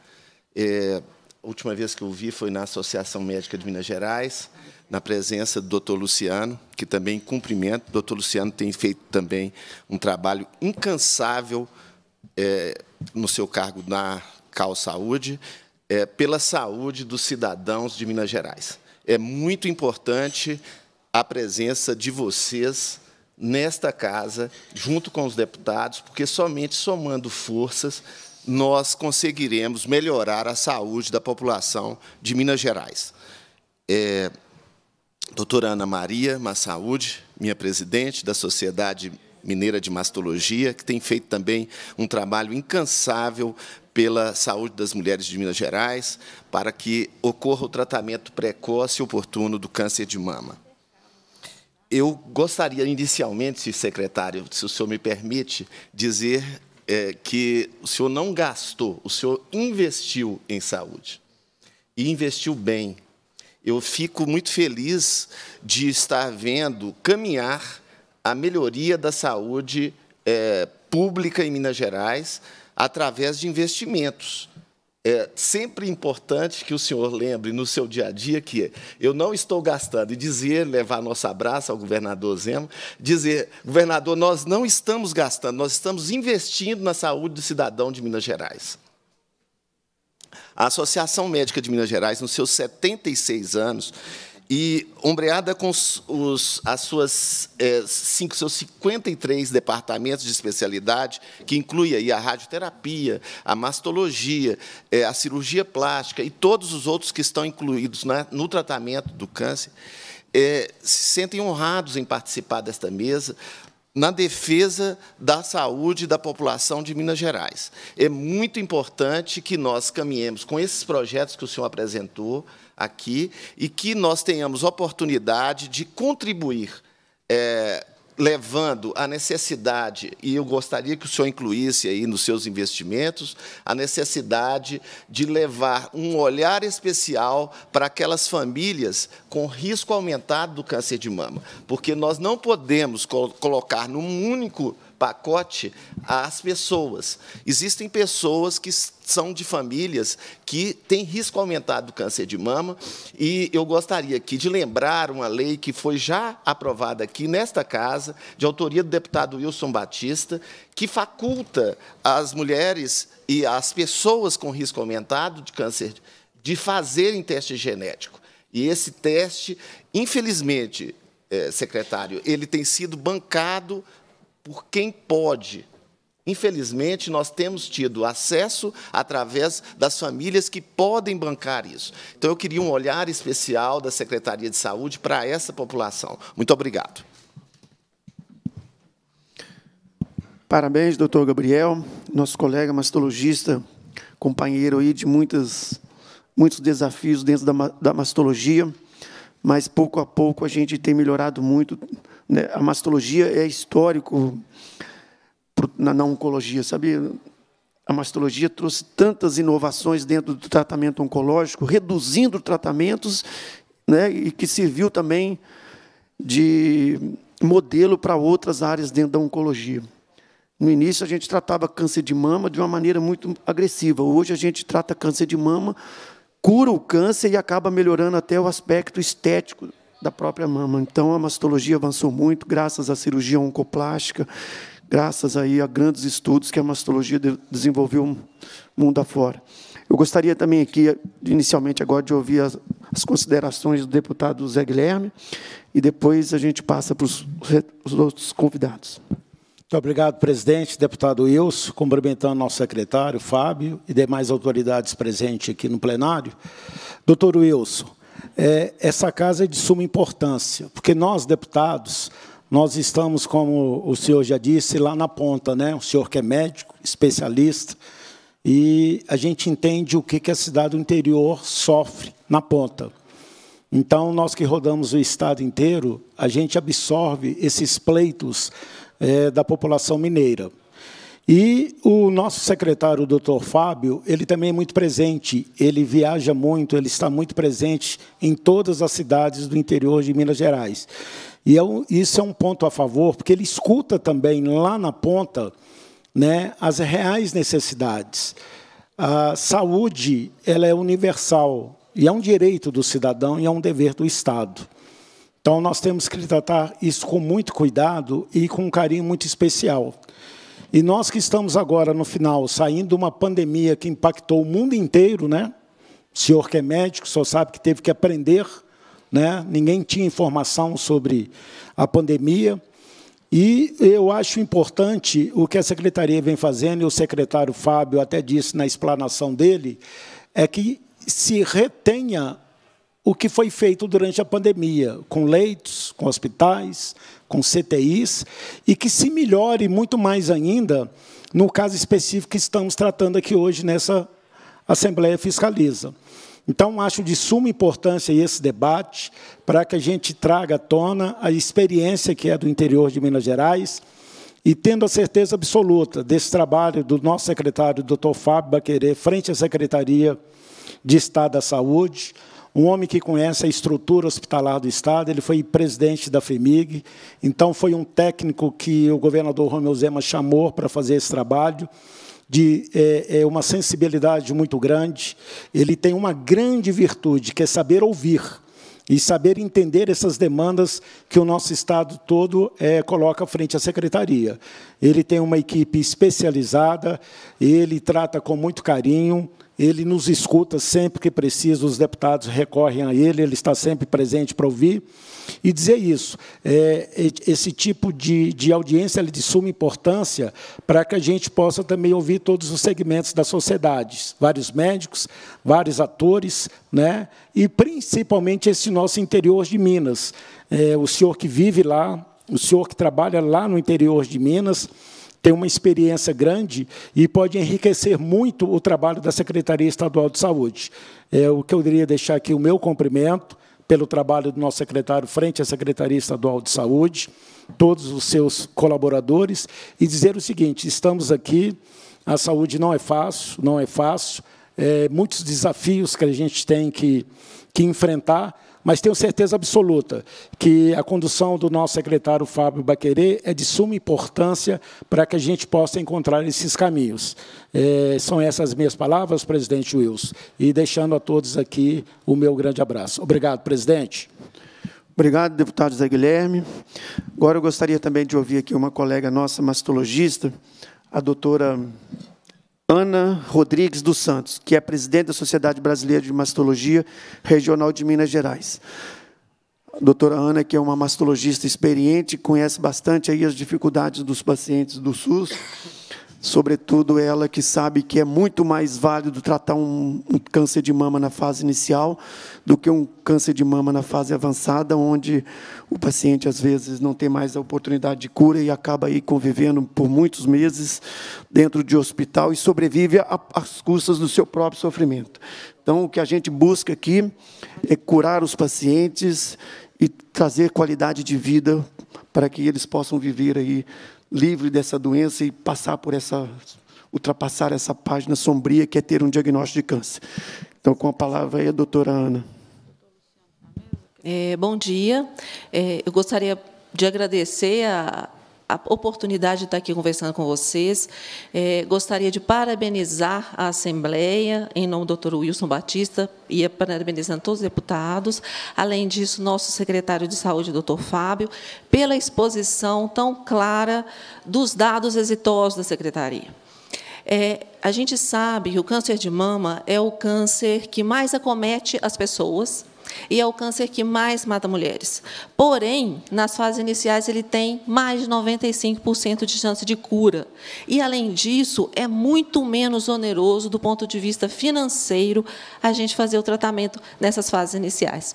É, a última vez que eu vi foi na Associação Médica de Minas Gerais, na presença do doutor Luciano, que também cumprimento. O doutor Luciano tem feito também um trabalho incansável é, no seu cargo na Cal Saúde é, pela saúde dos cidadãos de Minas Gerais. É muito importante a presença de vocês nesta casa, junto com os deputados, porque somente somando forças nós conseguiremos melhorar a saúde da população de Minas Gerais. É, doutora Ana Maria Massaúde, minha presidente da Sociedade mineira de mastologia, que tem feito também um trabalho incansável pela saúde das mulheres de Minas Gerais, para que ocorra o tratamento precoce e oportuno do câncer de mama. Eu gostaria, inicialmente, secretário, se o senhor me permite, dizer é, que o senhor não gastou, o senhor investiu em saúde. E investiu bem. Eu fico muito feliz de estar vendo caminhar a melhoria da saúde é, pública em Minas Gerais através de investimentos. É sempre importante que o senhor lembre no seu dia a dia que eu não estou gastando, e dizer, levar nosso abraço ao governador Zema, dizer, governador, nós não estamos gastando, nós estamos investindo na saúde do cidadão de Minas Gerais. A Associação Médica de Minas Gerais, nos seus 76 anos, e ombreada com os, as suas, é, cinco, seus 53 departamentos de especialidade, que inclui aí a radioterapia, a mastologia, é, a cirurgia plástica e todos os outros que estão incluídos na, né, no tratamento do câncer, é, se sentem honrados em participar desta mesa, na defesa da saúde da população de Minas Gerais. É muito importante que nós caminhemos com esses projetos que o senhor apresentou, aqui e que nós tenhamos oportunidade de contribuir, é, levando a necessidade, e eu gostaria que o senhor incluísse aí nos seus investimentos, a necessidade de levar um olhar especial para aquelas famílias com risco aumentado do câncer de mama, porque nós não podemos colocar num único pacote às pessoas. Existem pessoas que são de famílias que têm risco aumentado do câncer de mama, e eu gostaria aqui de lembrar uma lei que foi já aprovada aqui nesta casa, de autoria do deputado Wilson Batista, que faculta às mulheres e às pessoas com risco aumentado de câncer de fazerem teste genético. E esse teste, infelizmente, eh, secretário, ele tem sido bancado por quem pode. Infelizmente, nós temos tido acesso através das famílias que podem bancar isso. Então, eu queria um olhar especial da Secretaria de Saúde para essa população. Muito obrigado. Parabéns, doutor Gabriel, nosso colega mastologista, companheiro aí de muitas, muitos desafios dentro da, da mastologia, mas pouco a pouco a gente tem melhorado muito né, a mastologia é histórico na oncologia, sabe? A mastologia trouxe tantas inovações dentro do tratamento oncológico, reduzindo tratamentos, né, e que serviu também de modelo para outras áreas dentro da oncologia. No início, a gente tratava câncer de mama de uma maneira muito agressiva. Hoje, a gente trata câncer de mama, cura o câncer e acaba melhorando até o aspecto estético da própria mama. Então a mastologia avançou muito graças à cirurgia oncoplástica, graças aí a grandes estudos que a mastologia desenvolveu mundo afora. Eu gostaria também aqui, inicialmente agora, de ouvir as, as considerações do deputado Zé Guilherme e depois a gente passa para os, os outros convidados. Muito obrigado, presidente, deputado Wilson, cumprimentando nosso secretário, Fábio, e demais autoridades presentes aqui no plenário. Doutor Wilson, é, essa casa é de suma importância, porque nós, deputados, nós estamos, como o senhor já disse, lá na ponta, né? o senhor que é médico, especialista, e a gente entende o que, que a cidade do interior sofre na ponta. Então, nós que rodamos o estado inteiro, a gente absorve esses pleitos é, da população mineira. E o nosso secretário, o doutor Fábio, ele também é muito presente, ele viaja muito, ele está muito presente em todas as cidades do interior de Minas Gerais. E é um, isso é um ponto a favor, porque ele escuta também, lá na ponta, né, as reais necessidades. A saúde ela é universal, e é um direito do cidadão e é um dever do Estado. Então, nós temos que tratar isso com muito cuidado e com um carinho muito especial. E nós que estamos agora no final, saindo de uma pandemia que impactou o mundo inteiro, né? O senhor que é médico só sabe que teve que aprender, né? Ninguém tinha informação sobre a pandemia. E eu acho importante o que a secretaria vem fazendo, e o secretário Fábio até disse na explanação dele, é que se retenha o que foi feito durante a pandemia, com leitos, com hospitais, com CTIs, e que se melhore muito mais ainda no caso específico que estamos tratando aqui hoje nessa Assembleia Fiscaliza. Então, acho de suma importância esse debate para que a gente traga à tona a experiência que é do interior de Minas Gerais e tendo a certeza absoluta desse trabalho do nosso secretário, doutor Fábio Baquerê, frente à Secretaria de Estado da Saúde, um homem que conhece a estrutura hospitalar do Estado, ele foi presidente da FEMIG, então foi um técnico que o governador Romeu Zema chamou para fazer esse trabalho, de é, é uma sensibilidade muito grande. Ele tem uma grande virtude, que é saber ouvir e saber entender essas demandas que o nosso Estado todo é, coloca frente à Secretaria. Ele tem uma equipe especializada, ele trata com muito carinho, ele nos escuta sempre que precisa, os deputados recorrem a ele, ele está sempre presente para ouvir. E dizer isso, é, é esse tipo de, de audiência é de suma importância para que a gente possa também ouvir todos os segmentos da sociedade, vários médicos, vários atores, né? e principalmente esse nosso interior de Minas. É, o senhor que vive lá, o senhor que trabalha lá no interior de Minas, tem uma experiência grande e pode enriquecer muito o trabalho da Secretaria Estadual de Saúde. É o que eu diria deixar aqui o meu cumprimento pelo trabalho do nosso secretário frente à Secretaria Estadual de Saúde, todos os seus colaboradores, e dizer o seguinte: estamos aqui, a saúde não é fácil, não é fácil, é, muitos desafios que a gente tem que, que enfrentar, mas tenho certeza absoluta que a condução do nosso secretário Fábio Baquerê é de suma importância para que a gente possa encontrar esses caminhos. É, são essas minhas palavras, presidente Wilson, e deixando a todos aqui o meu grande abraço. Obrigado, presidente. Obrigado, deputado Zé Guilherme. Agora eu gostaria também de ouvir aqui uma colega nossa, mastologista, a doutora Ana Rodrigues dos Santos, que é presidente da Sociedade Brasileira de Mastologia Regional de Minas Gerais. A doutora Ana, que é uma mastologista experiente, conhece bastante aí as dificuldades dos pacientes do SUS sobretudo ela que sabe que é muito mais válido tratar um, um, câncer de mama na fase inicial do que um câncer de mama na fase avançada, onde o paciente às vezes não tem mais a oportunidade de cura e acaba aí convivendo por muitos meses dentro de hospital e sobrevive às custas do seu próprio sofrimento. Então, o que a gente busca aqui é curar os pacientes e trazer qualidade de vida para que eles possam viver aí livre dessa doença e passar por essa, ultrapassar essa página sombria que é ter um diagnóstico de câncer. Então, com a palavra aí, a doutora Ana. É, bom dia. É, eu gostaria de agradecer a, a oportunidade de estar aqui conversando com vocês. É, gostaria de parabenizar a Assembleia, em nome do Dr. Wilson Batista, e é parabenizando todos os deputados. Além disso, nosso secretário de Saúde, Dr. Fábio, pela exposição tão clara dos dados exitosos da Secretaria. É, a gente sabe que o câncer de mama é o câncer que mais acomete as pessoas, e é o câncer que mais mata mulheres. Porém, nas fases iniciais, ele tem mais de 95% de chance de cura. E, além disso, é muito menos oneroso do ponto de vista financeiro a gente fazer o tratamento nessas fases iniciais.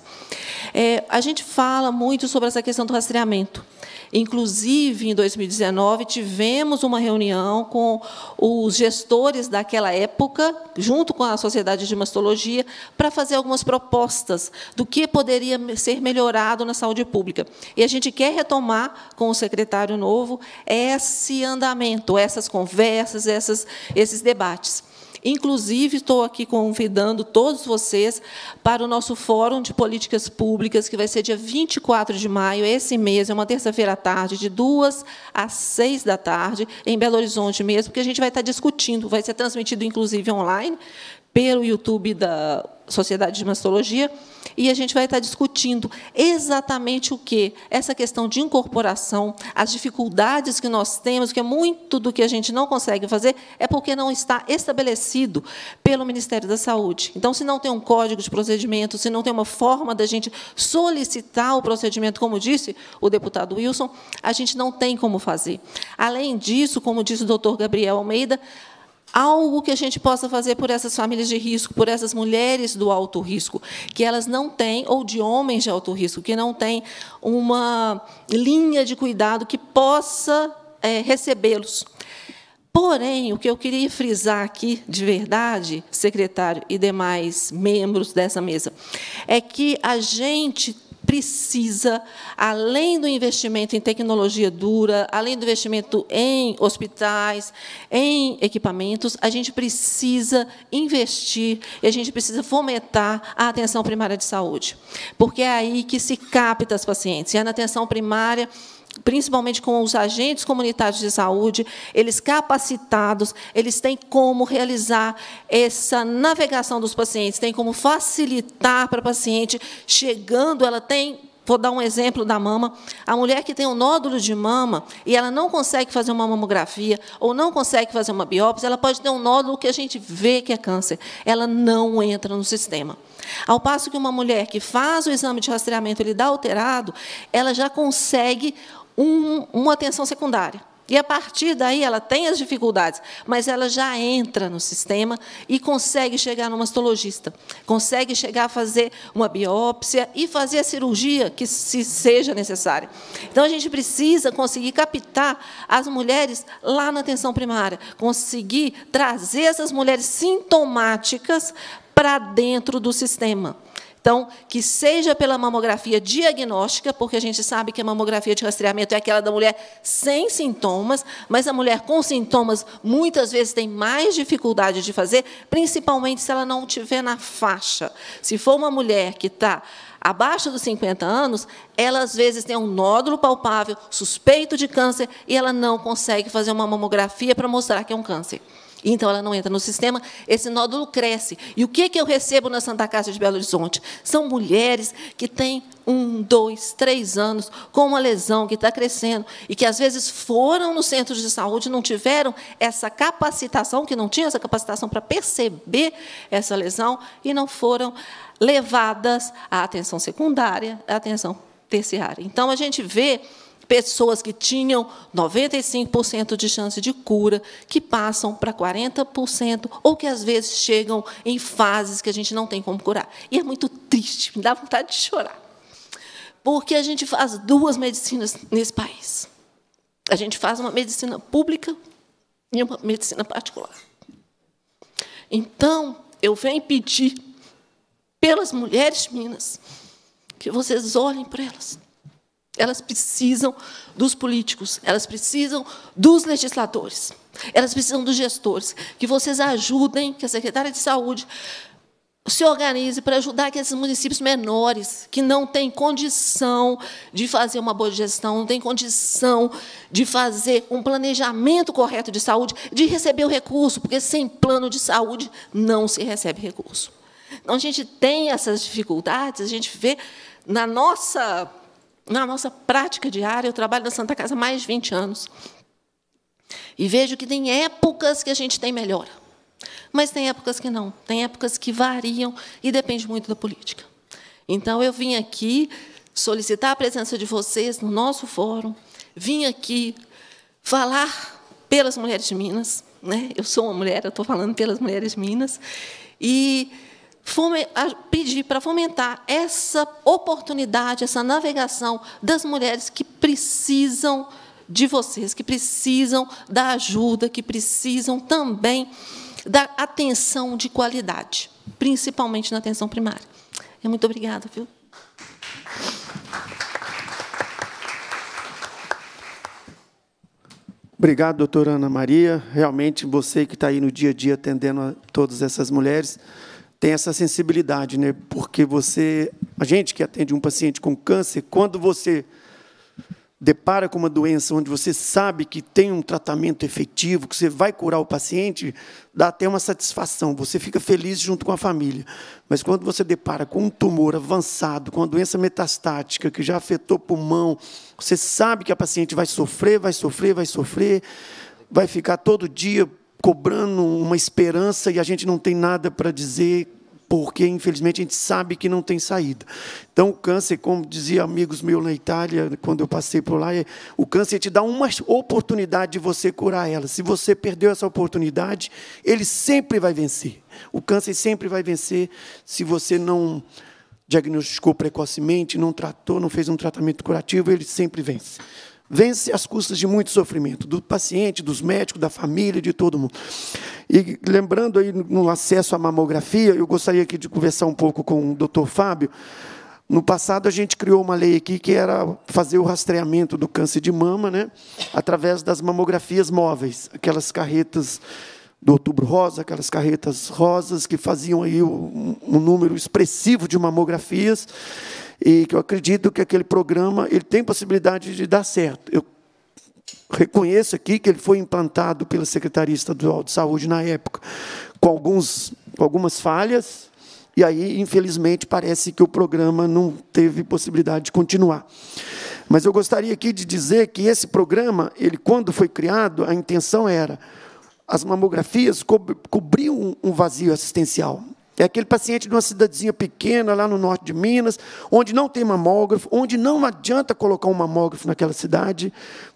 É, a gente fala muito sobre essa questão do rastreamento. Inclusive, em 2019, tivemos uma reunião com os gestores daquela época, junto com a Sociedade de Mastologia, para fazer algumas propostas do que poderia ser melhorado na saúde pública. E a gente quer retomar com o secretário novo esse andamento, essas conversas, essas, esses debates. Inclusive, estou aqui convidando todos vocês para o nosso Fórum de Políticas Públicas, que vai ser dia 24 de maio, esse mês, é uma terça-feira à tarde, de duas às seis da tarde, em Belo Horizonte mesmo, porque a gente vai estar discutindo, vai ser transmitido, inclusive, online, pelo YouTube da Sociedade de Mastologia, e a gente vai estar discutindo exatamente o que essa questão de incorporação, as dificuldades que nós temos, que é muito do que a gente não consegue fazer é porque não está estabelecido pelo Ministério da Saúde. Então, se não tem um código de procedimento, se não tem uma forma da gente solicitar o procedimento, como disse o deputado Wilson, a gente não tem como fazer. Além disso, como disse o doutor Gabriel Almeida, algo que a gente possa fazer por essas famílias de risco, por essas mulheres do alto risco, que elas não têm, ou de homens de alto risco, que não têm uma linha de cuidado que possa é, recebê-los. Porém, o que eu queria frisar aqui, de verdade, secretário e demais membros dessa mesa, é que a gente precisa, além do investimento em tecnologia dura, além do investimento em hospitais, em equipamentos, a gente precisa investir e a gente precisa fomentar a atenção primária de saúde. Porque é aí que se capta as pacientes. E é na atenção primária principalmente com os agentes comunitários de saúde, eles capacitados, eles têm como realizar essa navegação dos pacientes, têm como facilitar para a paciente chegando, ela tem Vou dar um exemplo da mama. A mulher que tem um nódulo de mama e ela não consegue fazer uma mamografia ou não consegue fazer uma biópsia, ela pode ter um nódulo que a gente vê que é câncer. Ela não entra no sistema. Ao passo que uma mulher que faz o exame de rastreamento ele dá alterado, ela já consegue um, uma atenção secundária. E a partir daí ela tem as dificuldades, mas ela já entra no sistema e consegue chegar no mastologista, consegue chegar a fazer uma biópsia e fazer a cirurgia que se seja necessária. Então a gente precisa conseguir captar as mulheres lá na atenção primária, conseguir trazer essas mulheres sintomáticas para dentro do sistema. Então, que seja pela mamografia diagnóstica, porque a gente sabe que a mamografia de rastreamento é aquela da mulher sem sintomas, mas a mulher com sintomas muitas vezes tem mais dificuldade de fazer, principalmente se ela não tiver na faixa. Se for uma mulher que está abaixo dos 50 anos, ela às vezes tem um nódulo palpável, suspeito de câncer, e ela não consegue fazer uma mamografia para mostrar que é um câncer. Então ela não entra no sistema, esse nódulo cresce. E o que, que eu recebo na Santa Casa de Belo Horizonte? São mulheres que têm um, dois, três anos com uma lesão que está crescendo e que às vezes foram no centro de saúde não tiveram essa capacitação, que não tinham essa capacitação para perceber essa lesão e não foram levadas à atenção secundária, à atenção terciária. Então a gente vê pessoas que tinham 95% de chance de cura, que passam para 40%, ou que às vezes chegam em fases que a gente não tem como curar. E é muito triste, me dá vontade de chorar. Porque a gente faz duas medicinas nesse país. A gente faz uma medicina pública e uma medicina particular. Então, eu venho pedir pelas mulheres de Minas que vocês olhem para elas elas precisam dos políticos, elas precisam dos legisladores, elas precisam dos gestores, que vocês ajudem, que a secretária de saúde se organize para ajudar aqueles municípios menores que não têm condição de fazer uma boa gestão, não têm condição de fazer um planejamento correto de saúde, de receber o recurso, porque sem plano de saúde não se recebe recurso. Então, a gente tem essas dificuldades, a gente vê na nossa na nossa prática diária, eu trabalho na Santa Casa há mais de 20 anos. E vejo que tem épocas que a gente tem melhora, mas tem épocas que não, tem épocas que variam e depende muito da política. Então, eu vim aqui solicitar a presença de vocês no nosso fórum, vim aqui falar pelas mulheres de Minas, né? eu sou uma mulher, eu estou falando pelas mulheres de Minas, e pedir para fomentar essa oportunidade, essa navegação das mulheres que precisam de vocês, que precisam da ajuda, que precisam também da atenção de qualidade, principalmente na atenção primária. muito obrigada, viu? Obrigado, doutora Ana Maria. Realmente, você que está aí no dia a dia atendendo a todas essas mulheres, tem essa sensibilidade, né? Porque você, a gente que atende um paciente com câncer, quando você depara com uma doença onde você sabe que tem um tratamento efetivo, que você vai curar o paciente, dá até uma satisfação, você fica feliz junto com a família. Mas quando você depara com um tumor avançado, com uma doença metastática que já afetou o pulmão, você sabe que a paciente vai sofrer, vai sofrer, vai sofrer, vai ficar todo dia cobrando uma esperança e a gente não tem nada para dizer, porque infelizmente a gente sabe que não tem saída. Então o câncer, como dizia amigos meus na Itália, quando eu passei por lá, é, o câncer te dá uma oportunidade de você curar ela. Se você perdeu essa oportunidade, ele sempre vai vencer. O câncer sempre vai vencer se você não diagnosticou precocemente, não tratou, não fez um tratamento curativo, ele sempre vence vence às custas de muito sofrimento, do paciente, dos médicos, da família, de todo mundo. E lembrando aí no acesso à mamografia, eu gostaria aqui de conversar um pouco com o Dr. Fábio. No passado, a gente criou uma lei aqui que era fazer o rastreamento do câncer de mama né, através das mamografias móveis, aquelas carretas do Outubro Rosa, aquelas carretas rosas que faziam aí um, um número expressivo de mamografias e que eu acredito que aquele programa ele tem possibilidade de dar certo. Eu reconheço aqui que ele foi implantado pela Secretaria Estadual de Saúde na época, com alguns, algumas falhas, e aí, infelizmente, parece que o programa não teve possibilidade de continuar. Mas eu gostaria aqui de dizer que esse programa, ele quando foi criado, a intenção era as mamografias cobriam um vazio assistencial. É aquele paciente de uma cidadezinha pequena, lá no norte de Minas, onde não tem mamógrafo, onde não adianta colocar um mamógrafo naquela cidade,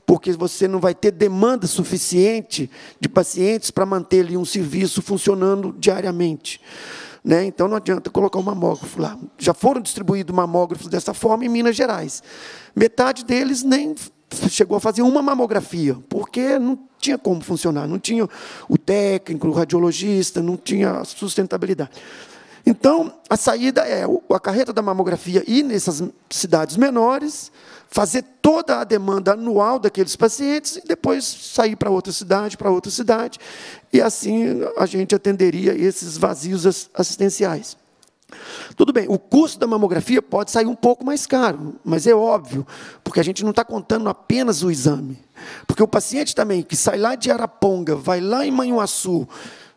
porque você não vai ter demanda suficiente de pacientes para manter ali um serviço funcionando diariamente. Né? Então não adianta colocar um mamógrafo lá. Já foram distribuídos mamógrafos dessa forma em Minas Gerais. Metade deles nem chegou a fazer uma mamografia, porque não tinha como funcionar, não tinha o técnico, o radiologista, não tinha sustentabilidade. Então, a saída é a carreta da mamografia ir nessas cidades menores, fazer toda a demanda anual daqueles pacientes e depois sair para outra cidade, para outra cidade, e assim a gente atenderia esses vazios assistenciais. Tudo bem, o custo da mamografia pode sair um pouco mais caro, mas é óbvio, porque a gente não está contando apenas o exame. Porque o paciente também, que sai lá de Araponga, vai lá em Manhuaçu,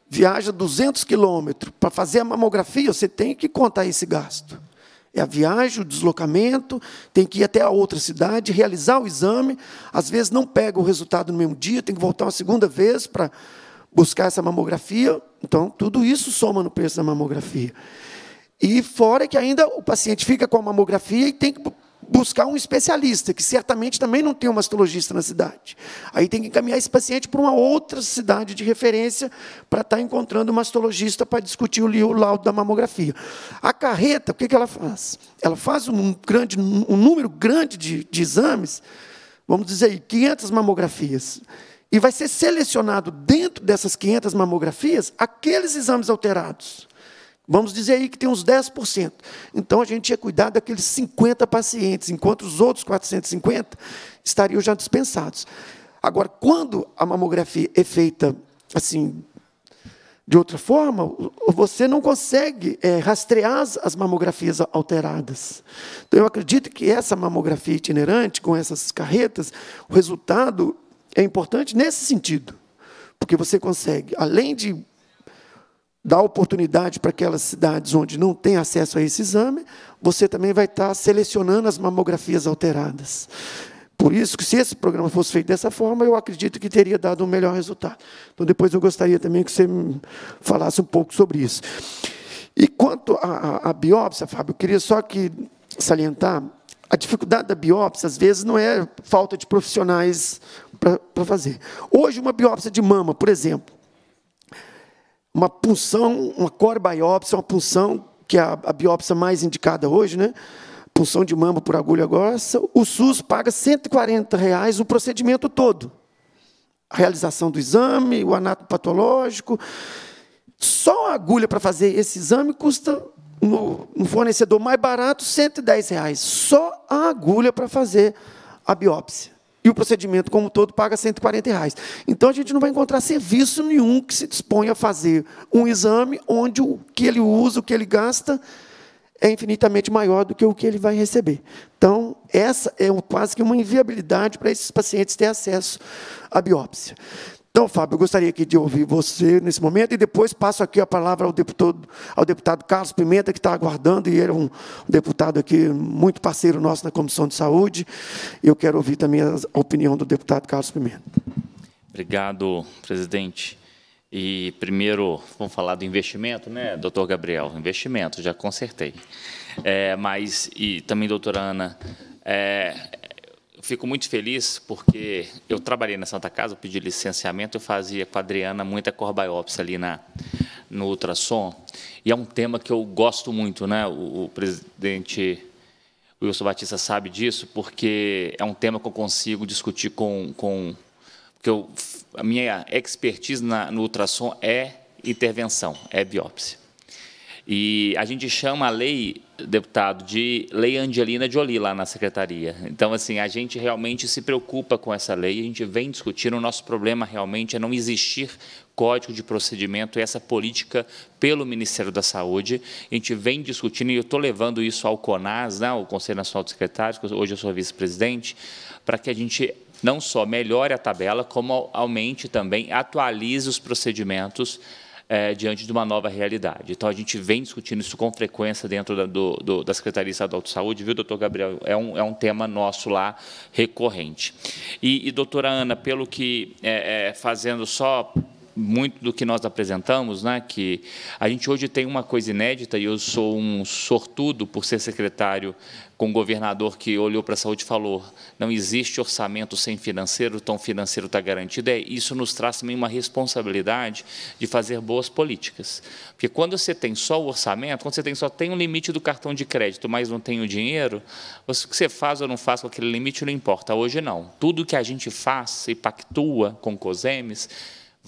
viaja 200 quilômetros para fazer a mamografia, você tem que contar esse gasto. É a viagem, o deslocamento, tem que ir até a outra cidade, realizar o exame. Às vezes não pega o resultado no mesmo dia, tem que voltar uma segunda vez para buscar essa mamografia. Então, tudo isso soma no preço da mamografia. E fora que ainda o paciente fica com a mamografia e tem que buscar um especialista, que certamente também não tem um mastologista na cidade. Aí tem que encaminhar esse paciente para uma outra cidade de referência para estar tá encontrando um mastologista para discutir o laudo da mamografia. A carreta, o que ela faz? Ela faz um, grande, um número grande de, de exames, vamos dizer 500 mamografias. E vai ser selecionado dentro dessas 500 mamografias aqueles exames alterados. Vamos dizer aí que tem uns 10%. Então a gente ia cuidar daqueles 50 pacientes, enquanto os outros 450 estariam já dispensados. Agora, quando a mamografia é feita assim, de outra forma, você não consegue é, rastrear as, mamografias alteradas. Então, eu acredito que essa mamografia itinerante, com essas carretas, o resultado é importante nesse sentido. Porque você consegue, além de dá oportunidade para aquelas cidades onde não tem acesso a esse exame, você também vai estar selecionando as mamografias alteradas. Por isso que se esse programa fosse feito dessa forma, eu acredito que teria dado um melhor resultado. Então depois eu gostaria também que você falasse um pouco sobre isso. E quanto à, à biópsia, Fábio, eu queria só que salientar a dificuldade da biópsia, às vezes, não é falta de profissionais para fazer. Hoje, uma biópsia de mama, por exemplo, uma punção, uma core biópsia, uma punção, que é a, biópsia mais indicada hoje, né? Punção de mama por agulha grossa, o SUS paga 140 reais o procedimento todo. A realização do exame, o patológico, Só a agulha para fazer esse exame custa, no, no fornecedor mais barato, 110 reais. Só a agulha para fazer a biópsia. E o procedimento, como todo, paga 140 reais. Então a gente não vai encontrar serviço nenhum que se disponha a fazer um exame onde o que ele usa, o que ele gasta, é infinitamente maior do que o que ele vai receber. Então, essa é um, quase que uma inviabilidade para esses pacientes ter acesso à biópsia. Então, Fábio, eu gostaria aqui de ouvir você nesse momento e depois passo aqui a palavra ao deputado, ao deputado Carlos Pimenta, que está aguardando, e ele é um deputado aqui muito parceiro nosso na Comissão de Saúde. Eu quero ouvir também a opinião do deputado Carlos Pimenta. Obrigado, presidente. E primeiro, vamos falar do investimento, né, doutor Gabriel? Investimento, já consertei. É, mas, e também, doutora Ana, é, Fico muito feliz porque eu trabalhei na Santa Casa, eu pedi licenciamento, eu fazia com a Adriana muita corbiópsia ali na, no ultrassom, e é um tema que eu gosto muito, né? O, o presidente Wilson Batista sabe disso, porque é um tema que eu consigo discutir com. com porque eu, a minha expertise na, no ultrassom é intervenção, é biópsia. E a gente chama a lei, deputado, de Lei Angelina de Oli, lá na secretaria. Então, assim, a gente realmente se preocupa com essa lei, a gente vem discutindo, o nosso problema realmente é não existir código de procedimento e essa política pelo Ministério da Saúde. A gente vem discutindo, e eu estou levando isso ao CONAS, né, o Conselho Nacional de Secretários, hoje eu sou vice-presidente, para que a gente não só melhore a tabela, como aumente também, atualize os procedimentos é, diante de uma nova realidade. Então, a gente vem discutindo isso com frequência dentro da, do, do, da Secretaria Estadual de Saúde, viu, doutor Gabriel? É um, é um tema nosso lá recorrente. E, e doutora Ana, pelo que, é, é, fazendo só muito do que nós apresentamos, né, que a gente hoje tem uma coisa inédita, e eu sou um sortudo por ser secretário com um governador que olhou para a saúde e falou: não existe orçamento sem financeiro, então financeiro está garantido. É, isso nos traz também uma responsabilidade de fazer boas políticas. Porque quando você tem só o orçamento, quando você tem só tem o um limite do cartão de crédito, mas não tem o dinheiro, você, o que você faz ou não faz com aquele limite não importa. Hoje não. Tudo que a gente faz e pactua com COSEMES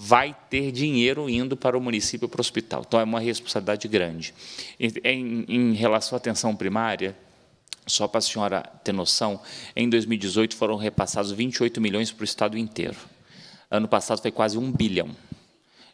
vai ter dinheiro indo para o município para o hospital. Então, é uma responsabilidade grande. Em, em relação à atenção primária, só para a senhora ter noção, em 2018 foram repassados 28 milhões para o Estado inteiro. Ano passado foi quase um bilhão.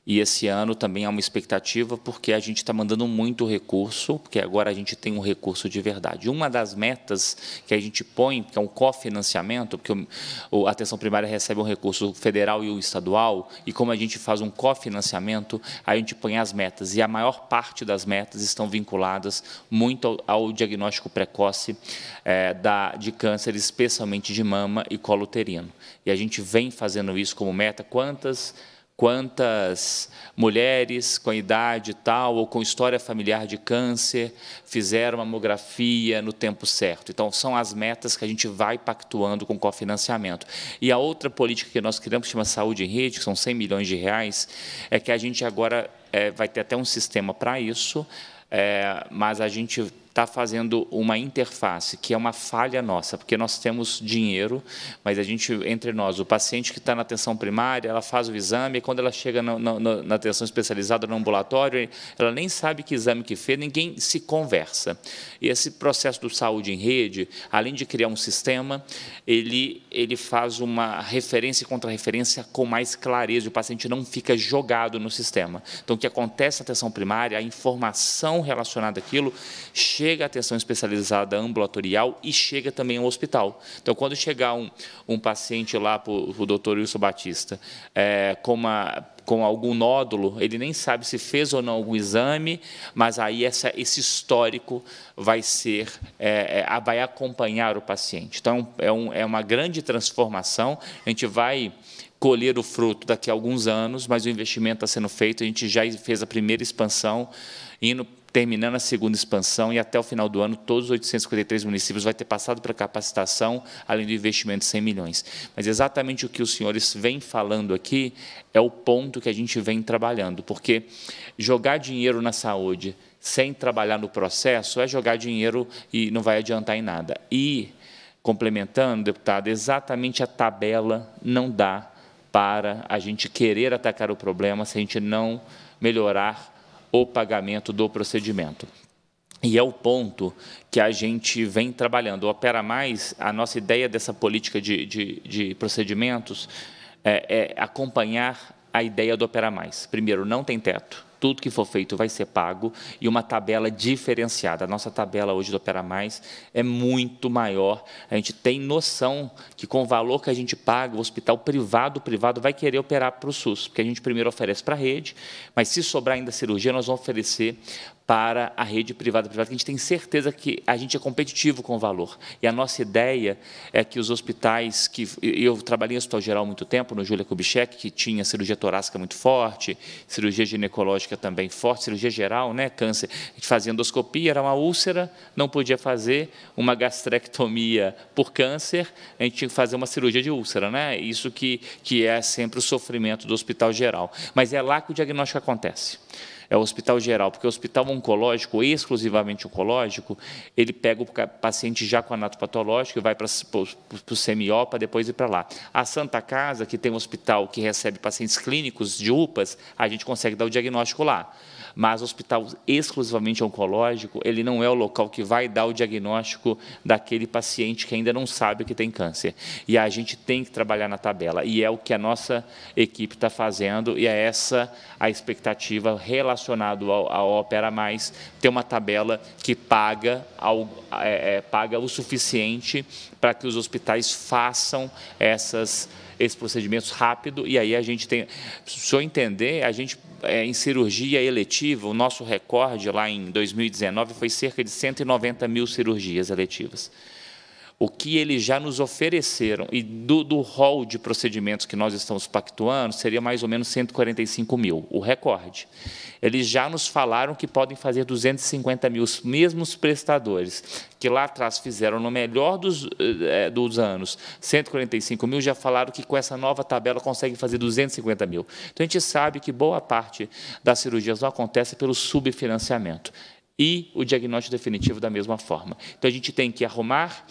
E esse ano também é uma expectativa, porque a gente está mandando muito recurso, porque agora a gente tem um recurso de verdade. Uma das metas que a gente põe, que é um cofinanciamento, porque a atenção primária recebe um recurso federal e o estadual, e como a gente faz um cofinanciamento, a gente põe as metas. E a maior parte das metas estão vinculadas muito ao, diagnóstico precoce é, da, de câncer, especialmente de mama e colo uterino. E a gente vem fazendo isso como meta. Quantas quantas mulheres com idade tal ou com história familiar de câncer fizeram mamografia no tempo certo. Então, são as metas que a gente vai pactuando com cofinanciamento. E a outra política que nós criamos, que chama Saúde em Rede, que são 100 milhões de reais, é que a gente agora é, vai ter até um sistema para isso, é, mas a gente está fazendo uma interface, que é uma falha nossa, porque nós temos dinheiro, mas a gente, entre nós, o paciente que está na atenção primária, ela faz o exame, e quando ela chega na atenção especializada, no ambulatório, ela nem sabe que exame que fez, ninguém se conversa. E esse processo do saúde em rede, além de criar um sistema, ele ele faz uma referência e contra-referência com mais clareza, o paciente não fica jogado no sistema. Então, o que acontece na atenção primária, a informação relacionada àquilo chega à atenção especializada ambulatorial e chega também ao hospital. Então, quando chegar um, um paciente lá para o doutor Wilson Batista é, com uma com algum nódulo, ele nem sabe se fez ou não algum exame, mas aí essa, esse histórico vai ser, é, é, vai acompanhar o paciente. Então, é, é, um, é uma grande transformação, a gente vai colher o fruto daqui a alguns anos, mas o investimento está sendo feito, a gente já fez a primeira expansão, indo terminando a segunda expansão e até o final do ano todos os 853 municípios vai ter passado para capacitação, além do investimento de 100 milhões. Mas exatamente o que os senhores vêm falando aqui é o ponto que a gente vem trabalhando, porque jogar dinheiro na saúde sem trabalhar no processo é jogar dinheiro e não vai adiantar em nada. E complementando, deputado, exatamente a tabela não dá para a gente querer atacar o problema se a gente não melhorar o pagamento do procedimento. E é o ponto que a gente vem trabalhando. O Opera Mais, a nossa ideia dessa política de, de, de procedimentos é, é acompanhar a ideia do Opera Mais. Primeiro, não tem teto. Tudo que for feito vai ser pago e uma tabela diferenciada. A nossa tabela hoje do Opera Mais é muito maior. A gente tem noção que com o valor que a gente paga, o hospital privado, o privado vai querer operar para o SUS, porque a gente primeiro oferece para a rede, mas se sobrar ainda cirurgia, nós vamos oferecer para a rede privada privada, que a gente tem certeza que a gente é competitivo com o valor. E a nossa ideia é que os hospitais que eu trabalhei em hospital geral muito tempo, no Júlia Kubitschek, que tinha cirurgia torácica muito forte, cirurgia ginecológica também forte, cirurgia geral, né, câncer. A gente fazia endoscopia, era uma úlcera, não podia fazer uma gastrectomia por câncer, a gente tinha que fazer uma cirurgia de úlcera, né? Isso que que é sempre o sofrimento do hospital geral. Mas é lá que o diagnóstico acontece é o hospital geral, porque o hospital oncológico, exclusivamente oncológico, ele pega o paciente já com anatopatológico e vai para, o CMO para depois ir para lá. A Santa Casa, que tem um hospital que recebe pacientes clínicos de UPAs, a gente consegue dar o diagnóstico lá mas o hospital exclusivamente oncológico, ele não é o local que vai dar o diagnóstico daquele paciente que ainda não sabe que tem câncer. E a gente tem que trabalhar na tabela, e é o que a nossa equipe está fazendo, e é essa a expectativa relacionada à Opera Mais, ter uma tabela que paga, ao, é, é, paga o suficiente para que os hospitais façam essas esses procedimentos rápido e aí a gente tem, se eu entender, a gente é, em cirurgia eletiva, o nosso recorde lá em 2019 foi cerca de 190 mil cirurgias eletivas o que eles já nos ofereceram. E do, do rol de procedimentos que nós estamos pactuando, seria mais ou menos 145 mil, o recorde. Eles já nos falaram que podem fazer 250 mil, os mesmos prestadores, que lá atrás fizeram no melhor dos, é, dos anos 145 mil, já falaram que com essa nova tabela conseguem fazer 250 mil. Então, a gente sabe que boa parte das cirurgias não acontece pelo subfinanciamento. E o diagnóstico definitivo da mesma forma. Então, a gente tem que arrumar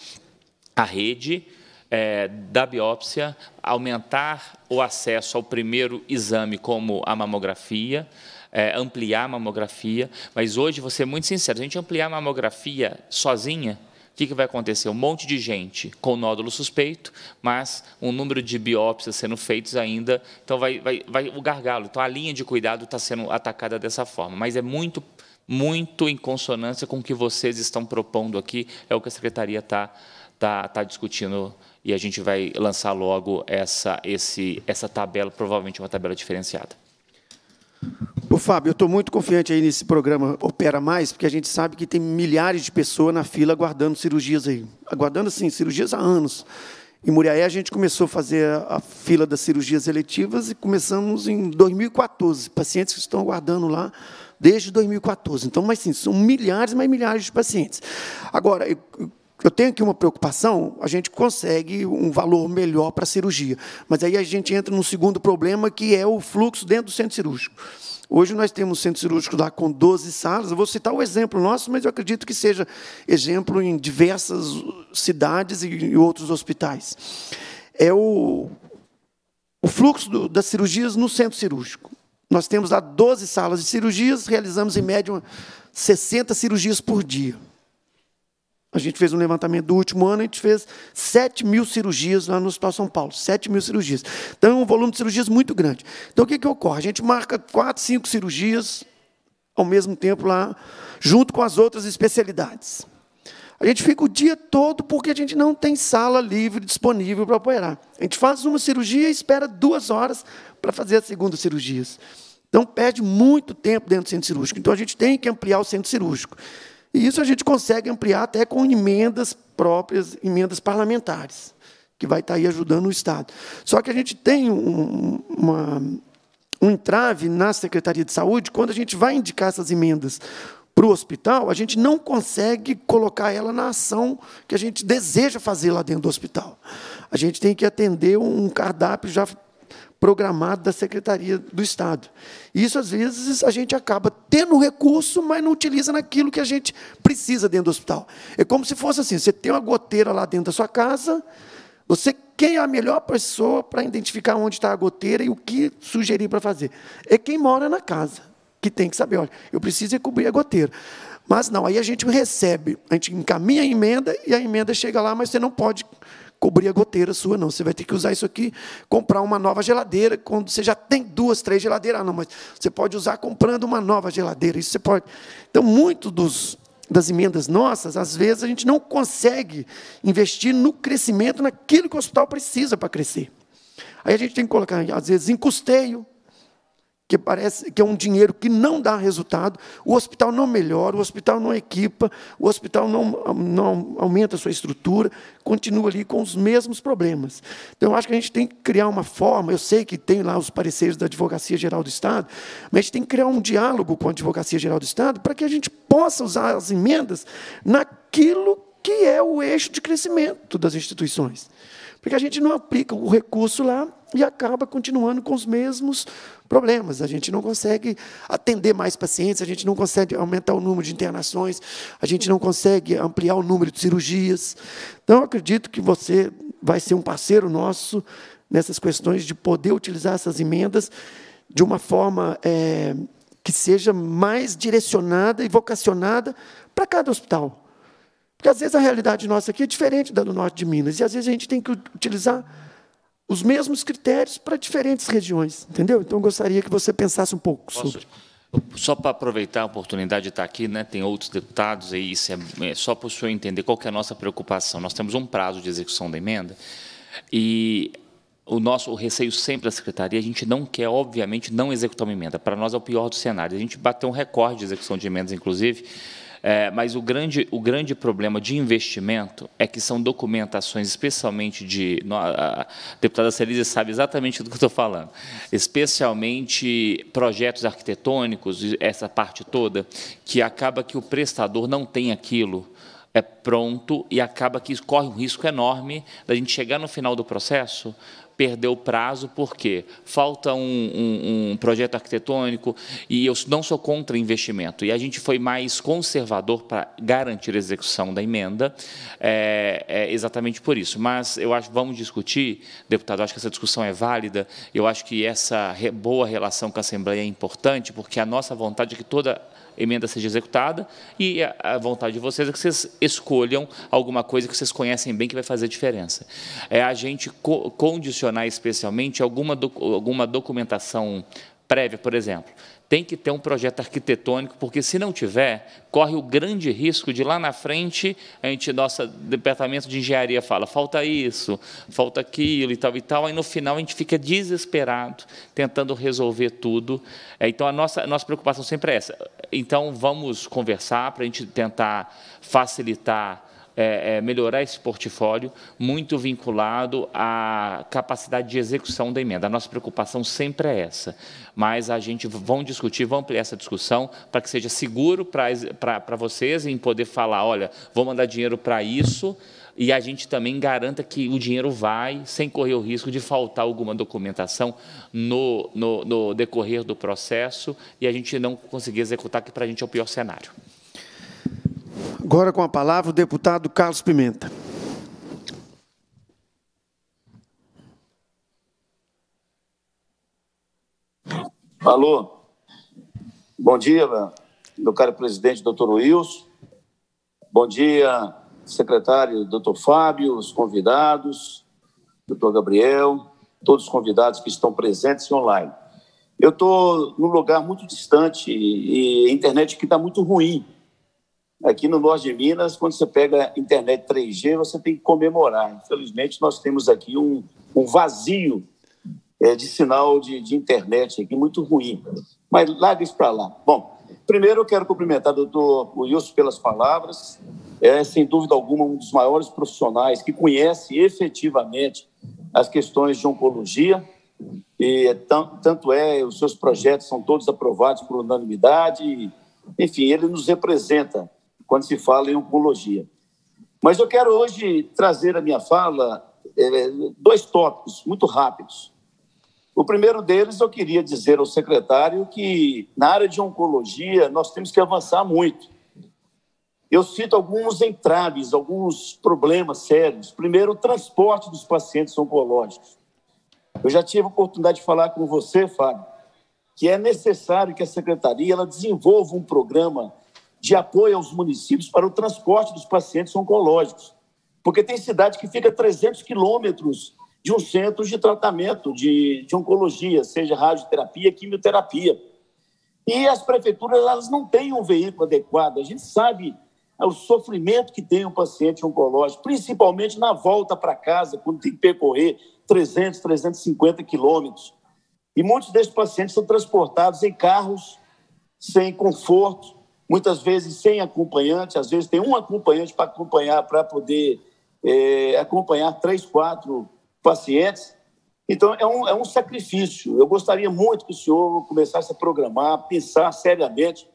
a rede é, da biópsia, aumentar o acesso ao primeiro exame, como a mamografia, é, ampliar a mamografia. Mas hoje, vou ser muito sincero, se a gente ampliar a mamografia sozinha, o que, que vai acontecer? Um monte de gente com nódulo suspeito, mas um número de biópsias sendo feitos ainda, então vai, vai, vai o gargalo. Então, a linha de cuidado está sendo atacada dessa forma. Mas é muito muito em consonância com o que vocês estão propondo aqui, é o que a secretaria está está tá discutindo e a gente vai lançar logo essa, esse, essa tabela, provavelmente uma tabela diferenciada. O Fábio, eu estou muito confiante aí nesse programa Opera Mais, porque a gente sabe que tem milhares de pessoas na fila aguardando cirurgias aí. Aguardando, assim, cirurgias há anos. Em Muriaé, a gente começou a fazer a fila das cirurgias eletivas e começamos em 2014. Pacientes que estão aguardando lá desde 2014. Então, mas sim, são milhares mais milhares de pacientes. Agora, eu eu tenho aqui uma preocupação, a gente consegue um valor melhor para a cirurgia. Mas aí a gente entra num segundo problema, que é o fluxo dentro do centro cirúrgico. Hoje nós temos um centro cirúrgico lá com 12 salas. Eu vou citar o exemplo nosso, mas eu acredito que seja exemplo em diversas cidades e outros hospitais. É o, o fluxo do, das cirurgias no centro cirúrgico. Nós temos lá 12 salas de cirurgias, realizamos em média 60 cirurgias por dia. A gente fez um levantamento do último ano, a gente fez 7 mil cirurgias lá no Hospital São Paulo. 7 mil cirurgias. Então, é um volume de cirurgias muito grande. Então, o que, que ocorre? A gente marca 4, 5 cirurgias ao mesmo tempo lá, junto com as outras especialidades. A gente fica o dia todo porque a gente não tem sala livre disponível para operar. A gente faz uma cirurgia e espera duas horas para fazer a segunda cirurgia. Então, perde muito tempo dentro do centro cirúrgico. Então, a gente tem que ampliar o centro cirúrgico. E isso a gente consegue ampliar até com emendas próprias, emendas parlamentares, que vai estar tá aí ajudando o Estado. Só que a gente tem um, uma, um entrave na Secretaria de Saúde, quando a gente vai indicar essas emendas para o hospital, a gente não consegue colocar ela na ação que a gente deseja fazer lá dentro do hospital. A gente tem que atender um cardápio já programado da Secretaria do Estado. Isso, às vezes, a gente acaba tendo o recurso, mas não utiliza naquilo que a gente precisa dentro do hospital. É como se fosse assim: você tem uma goteira lá dentro da sua casa, você quem é a melhor pessoa para identificar onde está a goteira e o que sugerir para fazer? É quem mora na casa, que tem que saber, olha, eu preciso é cobrir a goteira. Mas não, aí a gente recebe, a gente encaminha a emenda e a emenda chega lá, mas você não pode cobrir a goteira sua, não. Você vai ter que usar isso aqui, comprar uma nova geladeira, quando você já tem duas, três geladeiras. Ah, não, mas você pode usar comprando uma nova geladeira. Isso você pode. Então, muito dos, das emendas nossas, às vezes a gente não consegue investir no crescimento, naquilo que o hospital precisa para crescer. Aí a gente tem que colocar, às vezes, em custeio, que parece que é um dinheiro que não dá resultado, o hospital não melhora, o hospital não equipa, o hospital não, não aumenta a sua estrutura, continua ali com os mesmos problemas. Então, eu acho que a gente tem que criar uma forma, eu sei que tem lá os pareceres da Advocacia Geral do Estado, mas a gente tem que criar um diálogo com a Advocacia Geral do Estado para que a gente possa usar as emendas naquilo que é o eixo de crescimento das instituições. Porque a gente não aplica o recurso lá e acaba continuando com os mesmos problemas. A gente não consegue atender mais pacientes, a gente não consegue aumentar o número de internações, a gente não consegue ampliar o número de cirurgias. Então, acredito que você vai ser um parceiro nosso nessas questões de poder utilizar essas emendas de uma forma é, que seja mais direcionada e vocacionada para cada hospital. Porque às vezes a realidade nossa aqui é diferente da do norte de Minas, e às vezes a gente tem que utilizar os mesmos critérios para diferentes regiões, entendeu? Então eu gostaria que você pensasse um pouco Posso? sobre. Só para aproveitar a oportunidade de estar aqui, né, tem outros deputados, e isso é, é só para o senhor entender qual é a nossa preocupação. Nós temos um prazo de execução da emenda, e o nosso o receio sempre da secretaria, a gente não quer, obviamente, não executar uma emenda. Para nós é o pior dos cenários. A gente bateu um recorde de execução de emendas, inclusive, é, mas o grande, o grande problema de investimento é que são documentações, especialmente de. A deputada Celise sabe exatamente do que estou falando, especialmente projetos arquitetônicos, essa parte toda, que acaba que o prestador não tem aquilo é pronto e acaba que corre um risco enorme da gente chegar no final do processo perdeu o prazo, porque falta um, um, um, projeto arquitetônico e eu não sou contra investimento. E a gente foi mais conservador para garantir a execução da emenda, é, é exatamente por isso. Mas eu acho vamos discutir, deputado, acho que essa discussão é válida, eu acho que essa boa relação com a Assembleia é importante, porque a nossa vontade é que toda emenda seja executada e a vontade de vocês é que vocês escolham alguma coisa que vocês conhecem bem que vai fazer diferença. É a gente co condicionar especialmente alguma, do alguma documentação prévia, por exemplo tem que ter um projeto arquitetônico, porque se não tiver, corre o grande risco de lá na frente, a gente, nosso departamento de engenharia fala, falta isso, falta aquilo e tal e tal, aí no final a gente fica desesperado tentando resolver tudo. É, então a nossa, a nossa preocupação sempre é essa. Então, vamos conversar para a gente tentar facilitar é, é, melhorar esse portfólio, muito vinculado à capacidade de execução da emenda. A nossa preocupação sempre é essa, mas a gente vão discutir, vamos ampliar essa discussão para que seja seguro para, para, para vocês em poder falar, olha, vou mandar dinheiro para isso, e a gente também garanta que o dinheiro vai sem correr o risco de faltar alguma documentação no, no, no decorrer do processo e a gente não conseguir executar, que para a gente é o pior cenário. Agora com a palavra o deputado Carlos Pimenta. Alô, bom dia, meu caro presidente, doutor Wilson. Bom dia, secretário doutor Fábio, os convidados, doutor Gabriel, todos os convidados que estão presentes e online. Eu estou num lugar muito distante e a internet que está muito ruim. Aqui no norte de Minas, quando você pega internet 3G, você tem que comemorar. Infelizmente, nós temos aqui um, um vazio é, de sinal de, de, internet aqui muito ruim. Mas larga isso para lá. Bom, primeiro eu quero cumprimentar o doutor Wilson pelas palavras, é, sem dúvida alguma, um dos maiores profissionais que conhece efetivamente as questões de oncologia. E é tanto é, os seus projetos são todos aprovados por unanimidade. E, enfim, ele nos representa quando se fala em oncologia. Mas eu quero hoje trazer a minha fala é, dois tópicos muito rápidos. O primeiro deles, eu queria dizer ao secretário que na área de oncologia nós temos que avançar muito eu cito alguns entraves, alguns problemas sérios. Primeiro, o transporte dos pacientes oncológicos. Eu já tive a oportunidade de falar com você, Fábio, que é necessário que a secretaria ela desenvolva um programa de apoio aos municípios para o transporte dos pacientes oncológicos. Porque tem cidade que fica a 300 quilômetros de um centro de tratamento de, de oncologia, seja radioterapia, quimioterapia. E as prefeituras elas não têm um veículo adequado. A gente sabe é o sofrimento que tem um paciente oncológico, principalmente na volta para casa, quando tem que percorrer 300, 350 quilômetros. E muitos desses pacientes são transportados em carros sem conforto, muitas vezes sem acompanhante, às vezes tem um acompanhante para acompanhar, para poder é, acompanhar três, quatro pacientes. Então, é um, é um sacrifício. Eu gostaria muito que o senhor começasse a programar, pensar seriamente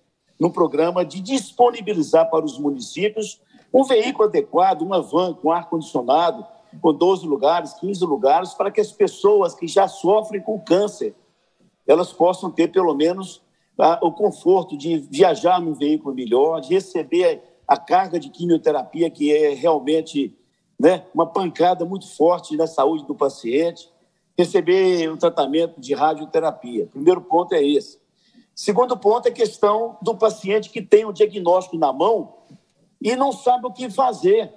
no programa de disponibilizar para os municípios um veículo adequado, uma van com ar-condicionado, com 12 lugares, 15 lugares, para que as pessoas que já sofrem com câncer, elas possam ter pelo menos ah, o conforto de viajar num veículo melhor, de receber a carga de quimioterapia, que é realmente né, uma pancada muito forte na saúde do paciente, receber o um tratamento de radioterapia. primeiro ponto é esse. Segundo ponto é a questão do paciente que tem o um diagnóstico na mão e não sabe o que fazer.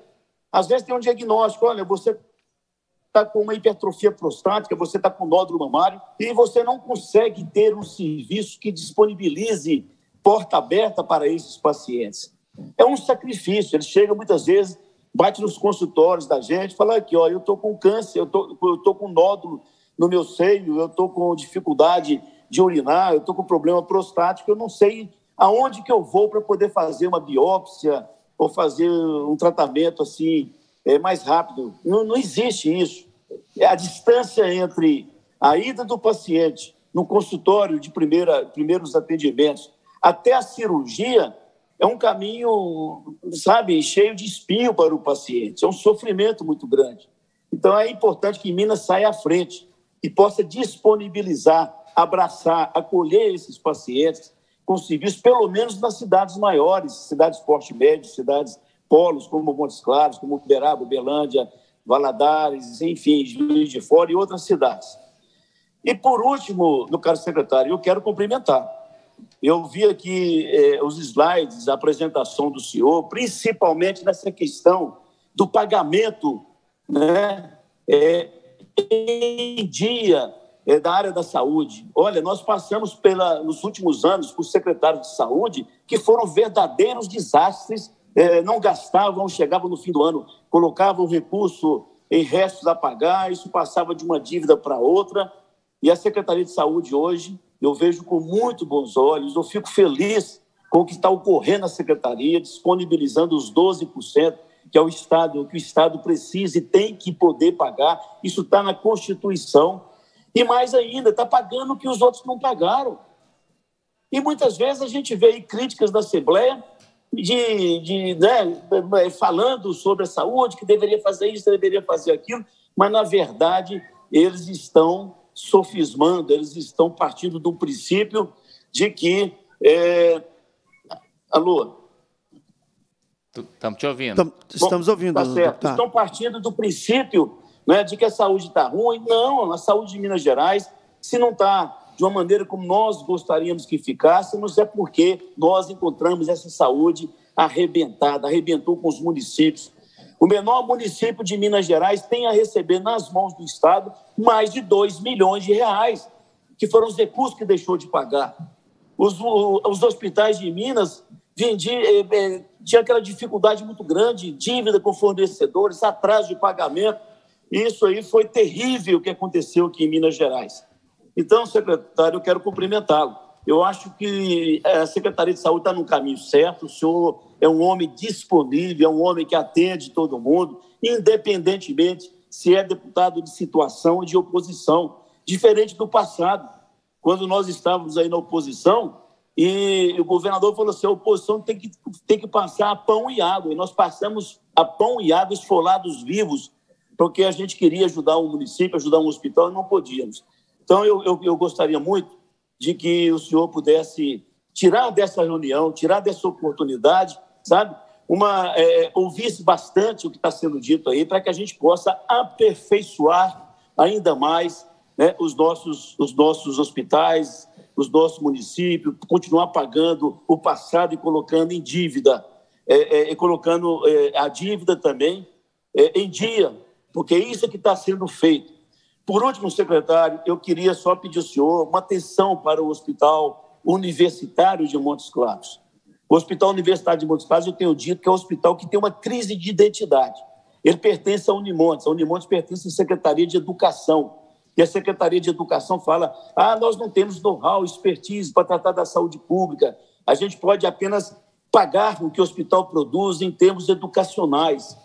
Às vezes tem um diagnóstico, olha, você está com uma hipertrofia prostática, você está com nódulo mamário e você não consegue ter um serviço que disponibilize porta aberta para esses pacientes. É um sacrifício. Ele chega muitas vezes, bate nos consultórios da gente, fala aqui, olha, eu estou com câncer, eu tô, estou tô com nódulo no meu seio, eu estou com dificuldade de urinar, eu estou com problema prostático, eu não sei aonde que eu vou para poder fazer uma biópsia ou fazer um tratamento assim é, mais rápido. Não, não existe isso. É a distância entre a ida do paciente no consultório de primeira, primeiros atendimentos até a cirurgia é um caminho, sabe, cheio de espinho para o paciente. É um sofrimento muito grande. Então é importante que Minas saia à frente e possa disponibilizar abraçar, acolher esses pacientes com serviços, pelo menos nas cidades maiores, cidades porte médio, cidades polos, como Montes Claros, como Uberaba, Uberlândia, Valadares, enfim, Juiz de Fora e outras cidades. E, por último, no caro secretário, eu quero cumprimentar. Eu vi aqui eh, os slides, a apresentação do senhor, principalmente nessa questão do pagamento né, eh, em dia é, da área da saúde. Olha, nós passamos pela, nos últimos anos por secretários de saúde que foram verdadeiros desastres, é, não gastavam, chegavam no fim do ano, colocavam recurso em restos a pagar, isso passava de uma dívida para outra. E a Secretaria de Saúde hoje, eu vejo com muito bons olhos, eu fico feliz com o que está ocorrendo na Secretaria, disponibilizando os 12%, que é o Estado, que o Estado precisa e tem que poder pagar. Isso está na Constituição e mais ainda, está pagando o que os outros não pagaram. E muitas vezes a gente vê críticas da Assembleia de, de né, falando sobre a saúde, que deveria fazer isso, deveria fazer aquilo, mas na verdade eles estão sofismando, eles estão partindo do princípio de que. É... Alô? Estamos te ouvindo. Estamos ouvindo. Tá certo. Tá. Estão partindo do princípio é de que a saúde está ruim. Não, a saúde de Minas Gerais, se não está de uma maneira como nós gostaríamos que ficássemos, é porque nós encontramos essa saúde arrebentada, arrebentou com os municípios. O menor município de Minas Gerais tem a receber nas mãos do Estado mais de 2 milhões de reais, que foram os recursos que deixou de pagar. Os, os hospitais de Minas tinham eh, eh, tinha aquela dificuldade muito grande, dívida com fornecedores, atraso de pagamento isso aí foi terrível o que aconteceu aqui em Minas Gerais. Então, secretário, eu quero cumprimentá-lo. Eu acho que é, a Secretaria de Saúde está no caminho certo. O senhor é um homem disponível, é um homem que atende todo mundo, independentemente se é deputado de situação ou de oposição. Diferente do passado, quando nós estávamos aí na oposição e o governador falou assim: a oposição tem que, tem que passar a pão e água. E nós passamos a pão e água esfolados vivos porque a gente queria ajudar o município, ajudar um hospital e não podíamos. Então, eu, eu, eu gostaria muito de que o senhor pudesse tirar dessa reunião, tirar dessa oportunidade, sabe? Uma, é, ouvisse bastante o que está sendo dito aí, para que a gente possa aperfeiçoar ainda mais né, os, nossos, os nossos hospitais, os nossos municípios, continuar pagando o passado e colocando em dívida, é, é, e colocando é, a dívida também é, em dia, porque é isso é que está sendo feito. Por último, secretário, eu queria só pedir ao senhor uma atenção para o Hospital Universitário de Montes Claros. O Hospital Universitário de Montes Claros, eu tenho dito que é um hospital que tem uma crise de identidade. Ele pertence à Unimontes, a Unimontes pertence à Secretaria de Educação. E a Secretaria de Educação fala: ah, nós não temos know-how, expertise para tratar da saúde pública, a gente pode apenas pagar o que o hospital produz em termos educacionais.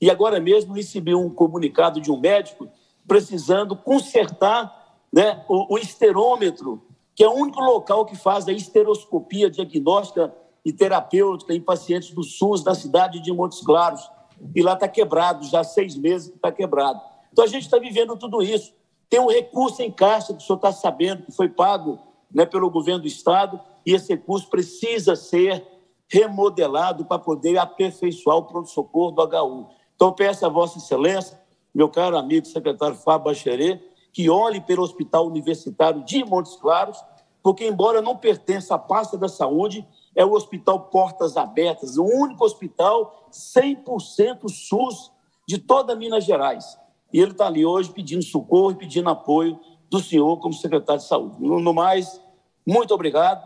E agora mesmo recebi um comunicado de um médico precisando consertar né, o, o esterômetro, que é o único local que faz a esteroscopia diagnóstica e terapêutica em pacientes do SUS da cidade de Montes Claros. E lá está quebrado, já há seis meses que está quebrado. Então a gente está vivendo tudo isso. Tem um recurso em caixa, que o senhor está sabendo, que foi pago né, pelo governo do Estado, e esse recurso precisa ser remodelado para poder aperfeiçoar o pronto-socorro do HU. Então, peço a Vossa Excelência, meu caro amigo secretário Fábio Bacherê, que olhe pelo Hospital Universitário de Montes Claros, porque, embora não pertença à pasta da saúde, é o Hospital Portas Abertas, o único hospital 100% SUS de toda Minas Gerais. E ele está ali hoje pedindo socorro e pedindo apoio do senhor como secretário de saúde. No mais, muito obrigado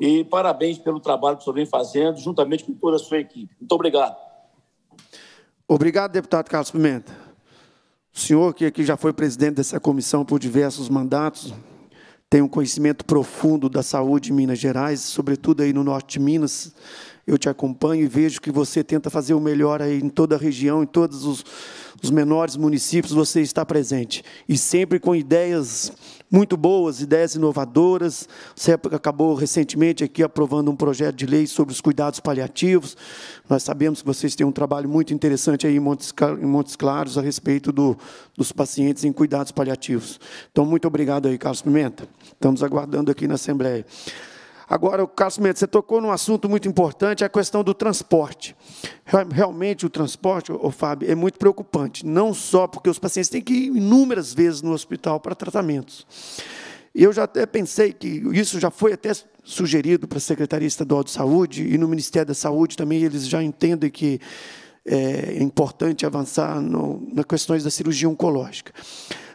e parabéns pelo trabalho que o senhor vem fazendo, juntamente com toda a sua equipe. Muito obrigado. Obrigado, deputado Carlos Pimenta. O senhor, que aqui já foi presidente dessa comissão por diversos mandatos, tem um conhecimento profundo da saúde em Minas Gerais, sobretudo aí no norte de Minas. Eu te acompanho e vejo que você tenta fazer o melhor aí em toda a região, em todos os os menores municípios, você está presente. E sempre com ideias muito boas, ideias inovadoras. Você acabou recentemente aqui aprovando um projeto de lei sobre os cuidados paliativos. Nós sabemos que vocês têm um trabalho muito interessante aí em Montes, em Montes Claros a respeito do, dos pacientes em cuidados paliativos. Então, muito obrigado aí, Carlos Pimenta. Estamos aguardando aqui na Assembleia. Agora, Carlos Mendes, você tocou num assunto muito importante, é a questão do transporte. Realmente, o transporte, ô, Fábio, é muito preocupante, não só porque os pacientes têm que ir inúmeras vezes no hospital para tratamentos. Eu já até pensei que isso já foi até sugerido para a Secretaria Estadual de Saúde e no Ministério da Saúde também, eles já entendem que é, é importante avançar no, nas questões da cirurgia oncológica.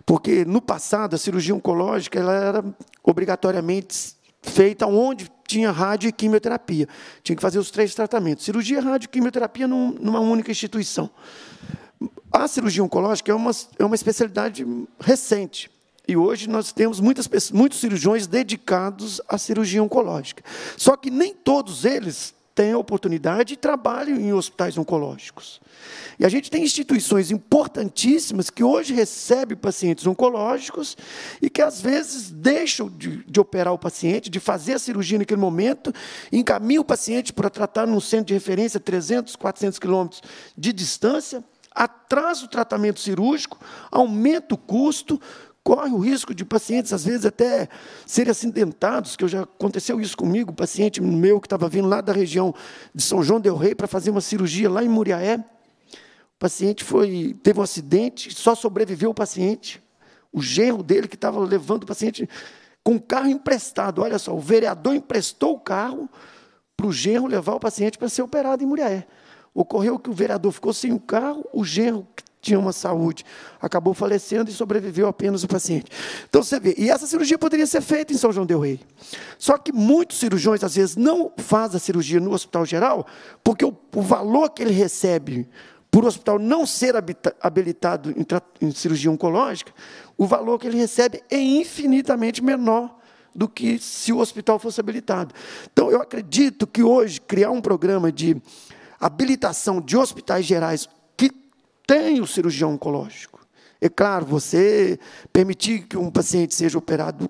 Porque, no passado, a cirurgia oncológica ela era obrigatoriamente feita onde tinha rádio e quimioterapia. Tinha que fazer os três tratamentos: cirurgia, rádio e quimioterapia numa única instituição. A cirurgia oncológica é uma, é uma especialidade recente. E hoje nós temos muitas, muitos cirurgiões dedicados à cirurgia oncológica. Só que nem todos eles têm a oportunidade e trabalham em hospitais oncológicos. E a gente tem instituições importantíssimas que hoje recebem pacientes oncológicos e que, às vezes, deixam de, de operar o paciente, de fazer a cirurgia naquele momento, encaminham o paciente para tratar num centro de referência 300, 400 quilômetros de distância, atrasa o tratamento cirúrgico, aumenta o custo, corre o risco de pacientes, às vezes, até serem acidentados, que já aconteceu isso comigo, um paciente meu que estava vindo lá da região de São João del Rei para fazer uma cirurgia lá em Muriaé. O paciente foi, teve um acidente, só sobreviveu o paciente. O genro dele que estava levando o paciente com o carro emprestado. Olha só, o vereador emprestou o carro para o genro levar o paciente para ser operado em Muriaé. Ocorreu que o vereador ficou sem o carro, o genro tinha uma saúde, acabou falecendo e sobreviveu apenas o paciente. Então você vê, e essa cirurgia poderia ser feita em São João del Rei. Só que muitos cirurgiões às vezes não fazem a cirurgia no hospital geral, porque o, o valor que ele recebe por o hospital não ser habilitado em, em cirurgia oncológica, o valor que ele recebe é infinitamente menor do que se o hospital fosse habilitado. Então, eu acredito que hoje criar um programa de habilitação de hospitais gerais tem o cirurgião oncológico. É claro, você permitir que um paciente seja operado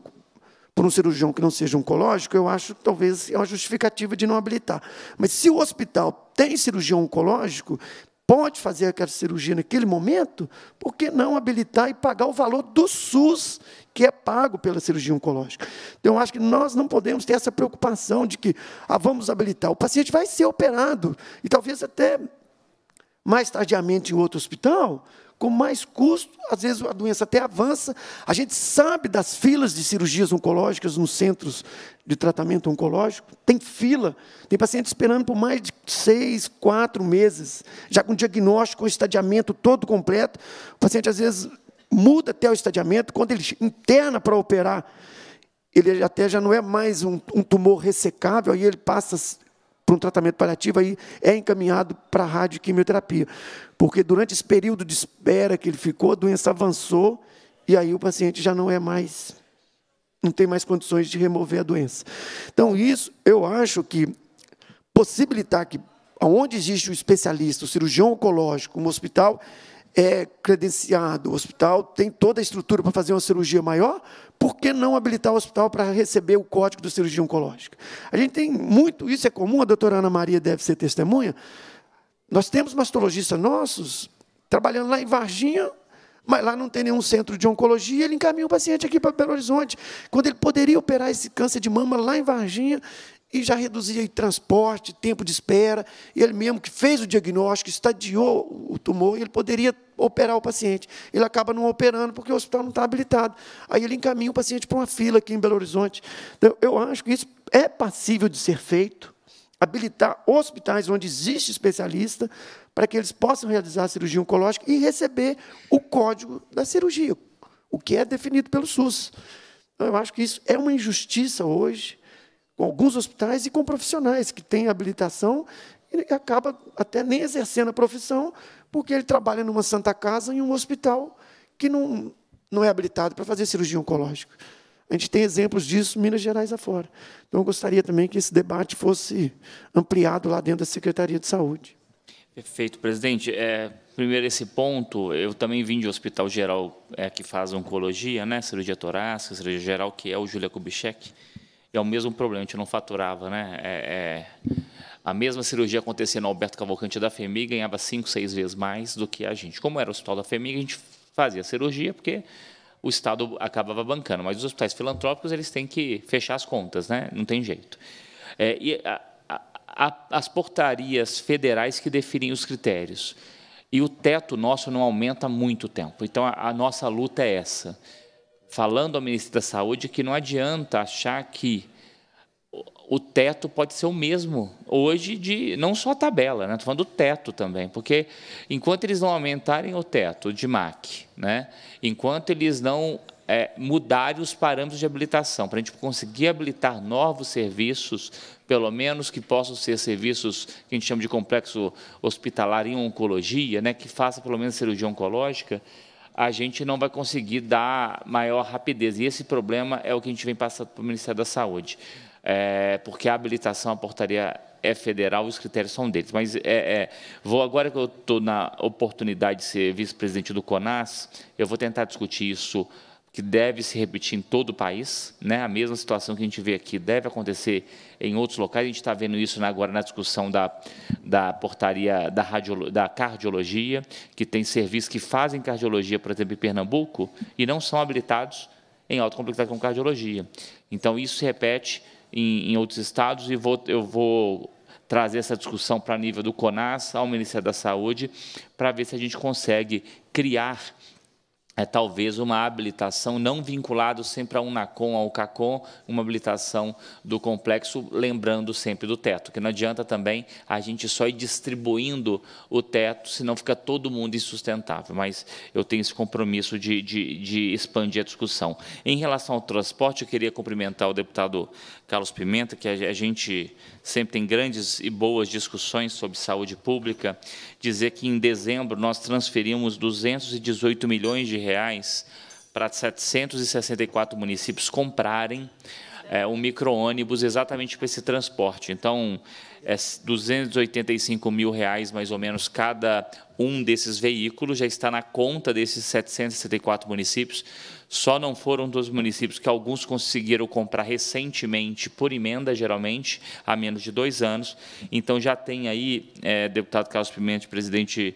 por um cirurgião que não seja oncológico, eu acho que talvez é uma justificativa de não habilitar. Mas se o hospital tem cirurgião oncológico, pode fazer aquela cirurgia naquele momento, por que não habilitar e pagar o valor do SUS que é pago pela cirurgia oncológica? Então, eu acho que nós não podemos ter essa preocupação de que ah, vamos habilitar. O paciente vai ser operado, e talvez até mais tardiamente em outro hospital, com mais custo, às vezes a doença até avança. A gente sabe das filas de cirurgias oncológicas nos centros de tratamento oncológico. Tem fila, tem paciente esperando por mais de seis, quatro meses, já com diagnóstico, com estadiamento todo completo. O paciente, às vezes, muda até o estadiamento. Quando ele interna para operar, ele até já não é mais um, um tumor ressecável, aí ele passa para um tratamento paliativo, aí é encaminhado para a radioquimioterapia. Porque durante esse período de espera que ele ficou, a doença avançou e aí o paciente já não é mais, não tem mais condições de remover a doença. Então, isso eu acho que possibilitar que, onde existe o especialista, o cirurgião oncológico, um hospital, é credenciado, o hospital tem toda a estrutura para fazer uma cirurgia maior, por que não habilitar o hospital para receber o código de cirurgia oncológica? A gente tem muito, isso é comum, a doutora Ana Maria deve ser testemunha. Nós temos mastologistas nossos trabalhando lá em Varginha, mas lá não tem nenhum centro de oncologia, ele encaminha o paciente aqui para Belo Horizonte, quando ele poderia operar esse câncer de mama lá em Varginha, e já reduzia transporte, tempo de espera. Ele mesmo que fez o diagnóstico, estadiou o tumor, ele poderia operar o paciente. Ele acaba não operando porque o hospital não está habilitado. Aí ele encaminha o paciente para uma fila aqui em Belo Horizonte. Então, eu acho que isso é passível de ser feito, habilitar hospitais onde existe especialista para que eles possam realizar a cirurgia oncológica e receber o código da cirurgia, o que é definido pelo SUS. Então, eu acho que isso é uma injustiça hoje com alguns hospitais e com profissionais que têm habilitação e acaba até nem exercendo a profissão, porque ele trabalha numa santa casa em um hospital que não, não é habilitado para fazer cirurgia oncológica. A gente tem exemplos disso Minas Gerais afora. Então, eu gostaria também que esse debate fosse ampliado lá dentro da Secretaria de Saúde. Perfeito, presidente. É, primeiro, esse ponto, eu também vim de um hospital geral é, que faz oncologia, né, cirurgia torácica, cirurgia geral, que é o Júlia Kubitschek é o mesmo problema, a gente não faturava. Né? É, é, a mesma cirurgia acontecia no Alberto Cavalcante da FEMI, ganhava cinco, seis vezes mais do que a gente. Como era o hospital da FEMI, a gente fazia cirurgia porque o Estado acabava bancando. Mas os hospitais filantrópicos eles têm que fechar as contas, né? não tem jeito. É, e a, a, as portarias federais que definem os critérios. E o teto nosso não aumenta muito tempo. Então, a, a nossa luta é essa falando ao ministro da Saúde que não adianta achar que o teto pode ser o mesmo hoje de não só a tabela, né? Estou falando do teto também, porque enquanto eles não aumentarem o teto de MAC, né? Enquanto eles não é, mudarem os parâmetros de habilitação para a gente conseguir habilitar novos serviços, pelo menos que possam ser serviços que a gente chama de complexo hospitalar em oncologia, né? Que faça pelo menos cirurgia oncológica, a gente não vai conseguir dar maior rapidez. E esse problema é o que a gente vem passando para o Ministério da Saúde, é, porque a habilitação, a portaria é federal, os critérios são deles. Mas é, é, vou agora que eu estou na oportunidade de ser vice-presidente do CONAS, eu vou tentar discutir isso que deve se repetir em todo o país. Né? A mesma situação que a gente vê aqui deve acontecer em outros locais. A gente está vendo isso agora na discussão da, da portaria da, da cardiologia, que tem serviços que fazem cardiologia, por exemplo, em Pernambuco, e não são habilitados em alta complexidade com cardiologia. Então, isso se repete em, em outros estados e vou, eu vou trazer essa discussão para nível do CONAS, ao Ministério da Saúde, para ver se a gente consegue criar é talvez uma habilitação não vinculada sempre a um NACOM, ao CACOM, uma habilitação do complexo, lembrando sempre do teto, que não adianta também a gente só ir distribuindo o teto, senão fica todo mundo insustentável, mas eu tenho esse compromisso de, de, de expandir a discussão. Em relação ao transporte, eu queria cumprimentar o deputado Carlos Pimenta, que a gente sempre tem grandes e boas discussões sobre saúde pública, dizer que em dezembro nós transferimos 218 milhões de reais para 764 municípios comprarem é, um micro-ônibus exatamente para esse transporte. Então, é 285 mil reais, mais ou menos, cada um desses veículos já está na conta desses 764 municípios. Só não foram dos municípios que alguns conseguiram comprar recentemente, por emenda, geralmente, há menos de dois anos. Então, já tem aí, é, deputado Carlos Pimenta, presidente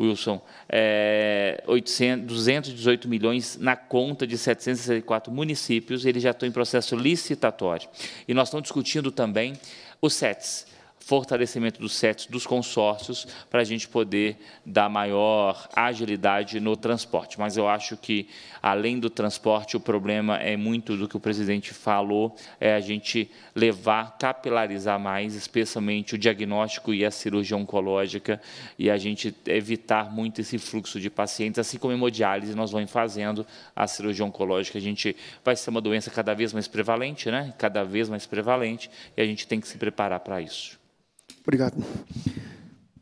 Wilson, é, 800, 218 milhões na conta de 764 municípios, eles já estão em processo licitatório. E nós estamos discutindo também os SETs, fortalecimento dos sets dos consórcios para a gente poder dar maior agilidade no transporte. Mas eu acho que, além do transporte, o problema é muito do que o presidente falou, é a gente levar, capilarizar mais, especialmente o diagnóstico e a cirurgia oncológica, e a gente evitar muito esse fluxo de pacientes, assim como hemodiálise nós vamos fazendo a cirurgia oncológica. A gente vai ser uma doença cada vez mais prevalente, né? cada vez mais prevalente, e a gente tem que se preparar para isso. Obrigado.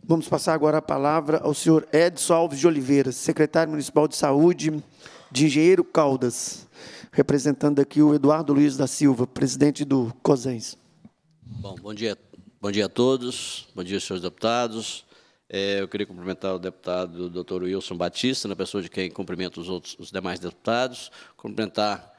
Vamos passar agora a palavra ao senhor Edson Alves de Oliveira, secretário municipal de saúde de Engenheiro Caldas, representando aqui o Eduardo Luiz da Silva, presidente do COSENS. Bom, bom dia, bom dia a todos, bom dia, senhores deputados. É, eu queria cumprimentar o deputado doutor Wilson Batista, na pessoa de quem cumprimento os, outros, os demais deputados, cumprimentar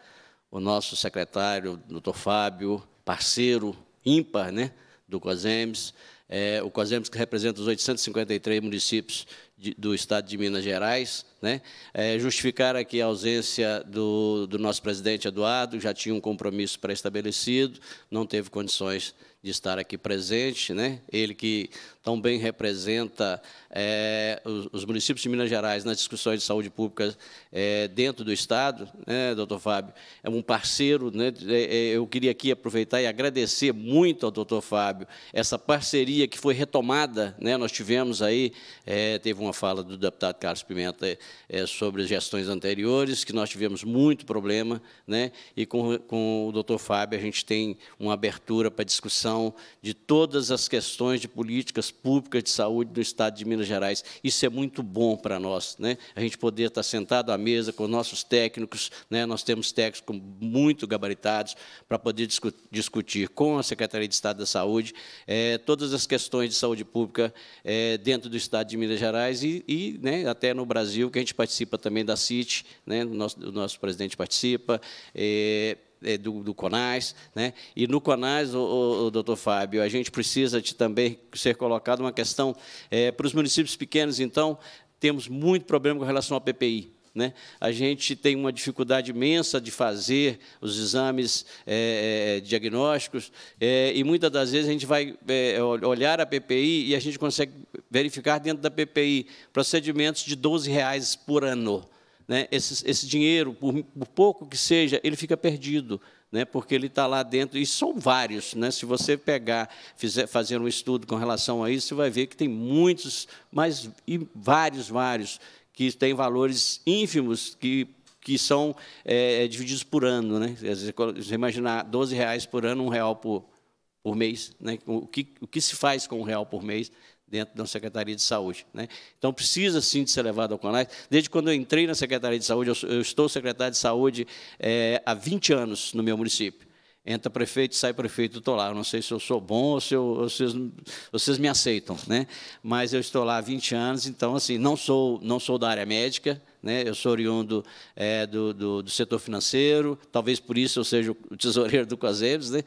o nosso secretário, doutor Fábio, parceiro ímpar né, do COSEMES, é, o COSEMS, que representa os 853 municípios de, do estado de Minas Gerais. Né? É, justificar aqui a ausência do, do nosso presidente Eduardo, já tinha um compromisso pré-estabelecido, não teve condições de estar aqui presente. Né? Ele que também representa é, os, os, municípios de Minas Gerais nas discussões de saúde pública é, dentro do Estado, né, doutor Fábio, é um parceiro. Né, é, é, eu queria aqui aproveitar e agradecer muito ao doutor Fábio essa parceria que foi retomada. Né, nós tivemos aí, é, teve uma fala do deputado Carlos Pimenta é, sobre gestões anteriores, que nós tivemos muito problema, né, e com, com o doutor Fábio a gente tem uma abertura para discussão de todas as questões de políticas pública de saúde do Estado de Minas Gerais. Isso é muito bom para nós, né? A gente poder estar sentado à mesa com nossos técnicos, né? Nós temos técnicos muito gabaritados para poder discu discutir com a Secretaria de Estado da Saúde é, todas as questões de saúde pública é, dentro do Estado de Minas Gerais e, e né, até no Brasil, que a gente participa também da CIT, né? O nosso, o nosso presidente participa. É, é, do, do CONAS. Né? E no CONAS, o, o, o doutor Fábio, a gente precisa de também ser colocado uma questão é, para os municípios pequenos, então, temos muito problema com relação ao PPI. Né? A gente tem uma dificuldade imensa de fazer os exames é, é, é, diagnósticos é, e muitas das vezes a gente vai é, olhar a PPI e a gente consegue verificar dentro da PPI procedimentos de R$ 12 reais por ano né, esse, esse dinheiro, por, por pouco que seja, ele fica perdido. Né, porque ele está lá dentro, e são vários. Né, se você pegar, fizer, fazer um estudo com relação a isso, você vai ver que tem muitos, mas e vários, vários, que têm valores ínfimos que, que são é, é divididos por ano. Né? Você imaginar 12 reais por ano, um real por, por mês. Né? O, que, o que se faz com um real por mês? dentro da Secretaria de Saúde. Né? Então, precisa sim de ser levado ao CONAS. Desde quando eu entrei na Secretaria de Saúde, eu, estou secretário de Saúde é, há 20 anos no meu município. Entra prefeito, sai prefeito, estou lá. Eu não sei se eu sou bom ou se eu, ou vocês, vocês me aceitam, né? mas eu estou lá há 20 anos, então, assim, não sou, não sou da área médica, né? Eu sou oriundo é, do, do, do, setor financeiro, talvez por isso eu seja o tesoureiro do Caseiros, né?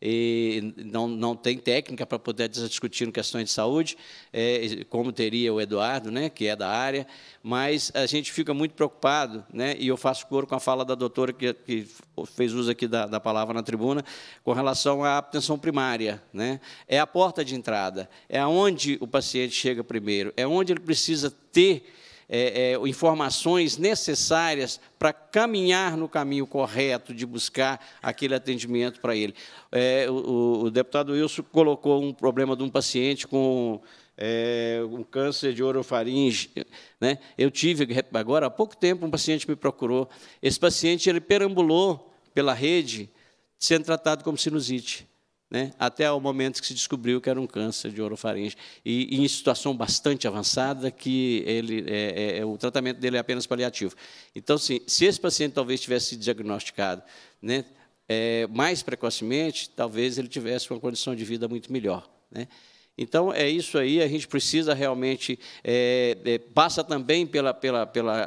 e não, não tem técnica para poder discutir questões de saúde, é, como teria o Eduardo, né? que é da área, mas a gente fica muito preocupado, né? e eu faço coro com a fala da doutora que, que fez uso aqui da, da palavra na tribuna, com relação à atenção primária. Né? É a porta de entrada, é onde o paciente chega primeiro, é onde ele precisa ter é, é, informações necessárias para caminhar no caminho correto de buscar aquele atendimento para ele. É, o, o, deputado Wilson colocou um problema de um paciente com é, um câncer de orofaringe. Né? Eu tive, agora há pouco tempo, um paciente me procurou. Esse paciente ele perambulou pela rede sendo tratado como sinusite né? até o momento que se descobriu que era um câncer de orofaringe. E, e em situação bastante avançada, que ele, é, é, é o tratamento dele é apenas paliativo. Então, sim, se esse paciente talvez tivesse sido diagnosticado né, é, mais precocemente, talvez ele tivesse uma condição de vida muito melhor. Né? Então, é isso aí, a gente precisa realmente, é, é, passa também pela, pela, pela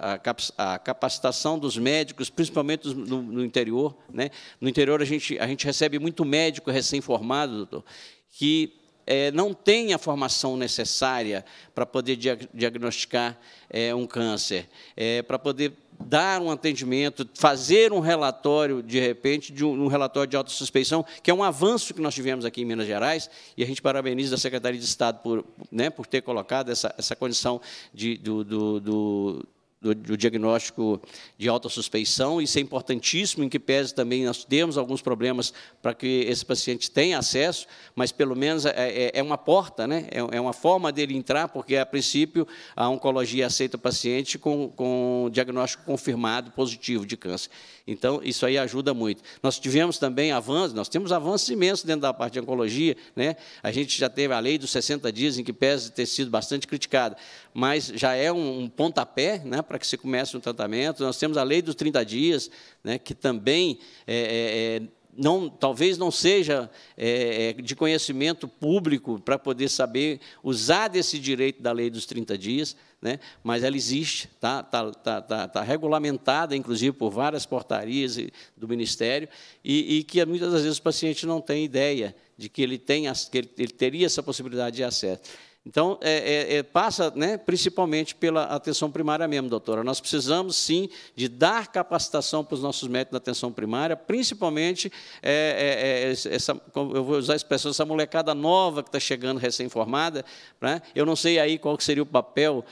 a capacitação dos médicos, principalmente no, no interior. Né? No interior, a gente, a gente recebe muito médico recém-formado, doutor, que é, não tem a formação necessária para poder diagnosticar é, um câncer, é, para poder dar um atendimento, fazer um relatório, de repente, de um, um relatório de autossuspeição, que é um avanço que nós tivemos aqui em Minas Gerais, e a gente parabeniza a Secretaria de Estado por, né, por ter colocado essa, essa condição de, do, do, do do, do, diagnóstico de alta suspeição. Isso é importantíssimo, em que pese também nós temos alguns problemas para que esse paciente tenha acesso, mas pelo menos é, é, é uma porta, né? é, é uma forma dele entrar, porque a princípio a oncologia aceita o paciente com, com diagnóstico confirmado positivo de câncer. Então, isso aí ajuda muito. Nós tivemos também avanços, nós temos avanços imensos dentro da parte de oncologia. Né? A gente já teve a lei dos 60 dias, em que pese ter sido bastante criticada, mas já é um, um pontapé né, para que se comece um tratamento. Nós temos a lei dos 30 dias, né, que também é, é, é não, talvez não seja é, é, de conhecimento público para poder saber usar desse direito da lei dos 30 dias né? mas ela existe, está tá, tá, tá, tá, regulamentada, inclusive, por várias portarias do Ministério, e, e, que muitas das vezes o paciente não tem ideia de que ele, tem, que ele teria essa possibilidade de acesso. Então, é, é, é, passa né, principalmente pela atenção primária mesmo, doutora. Nós precisamos, sim, de dar capacitação para os nossos médicos da atenção primária, principalmente, é, é, é essa, eu vou usar a expressão, essa molecada nova que está chegando recém-formada. Né? Eu não sei aí qual seria o papel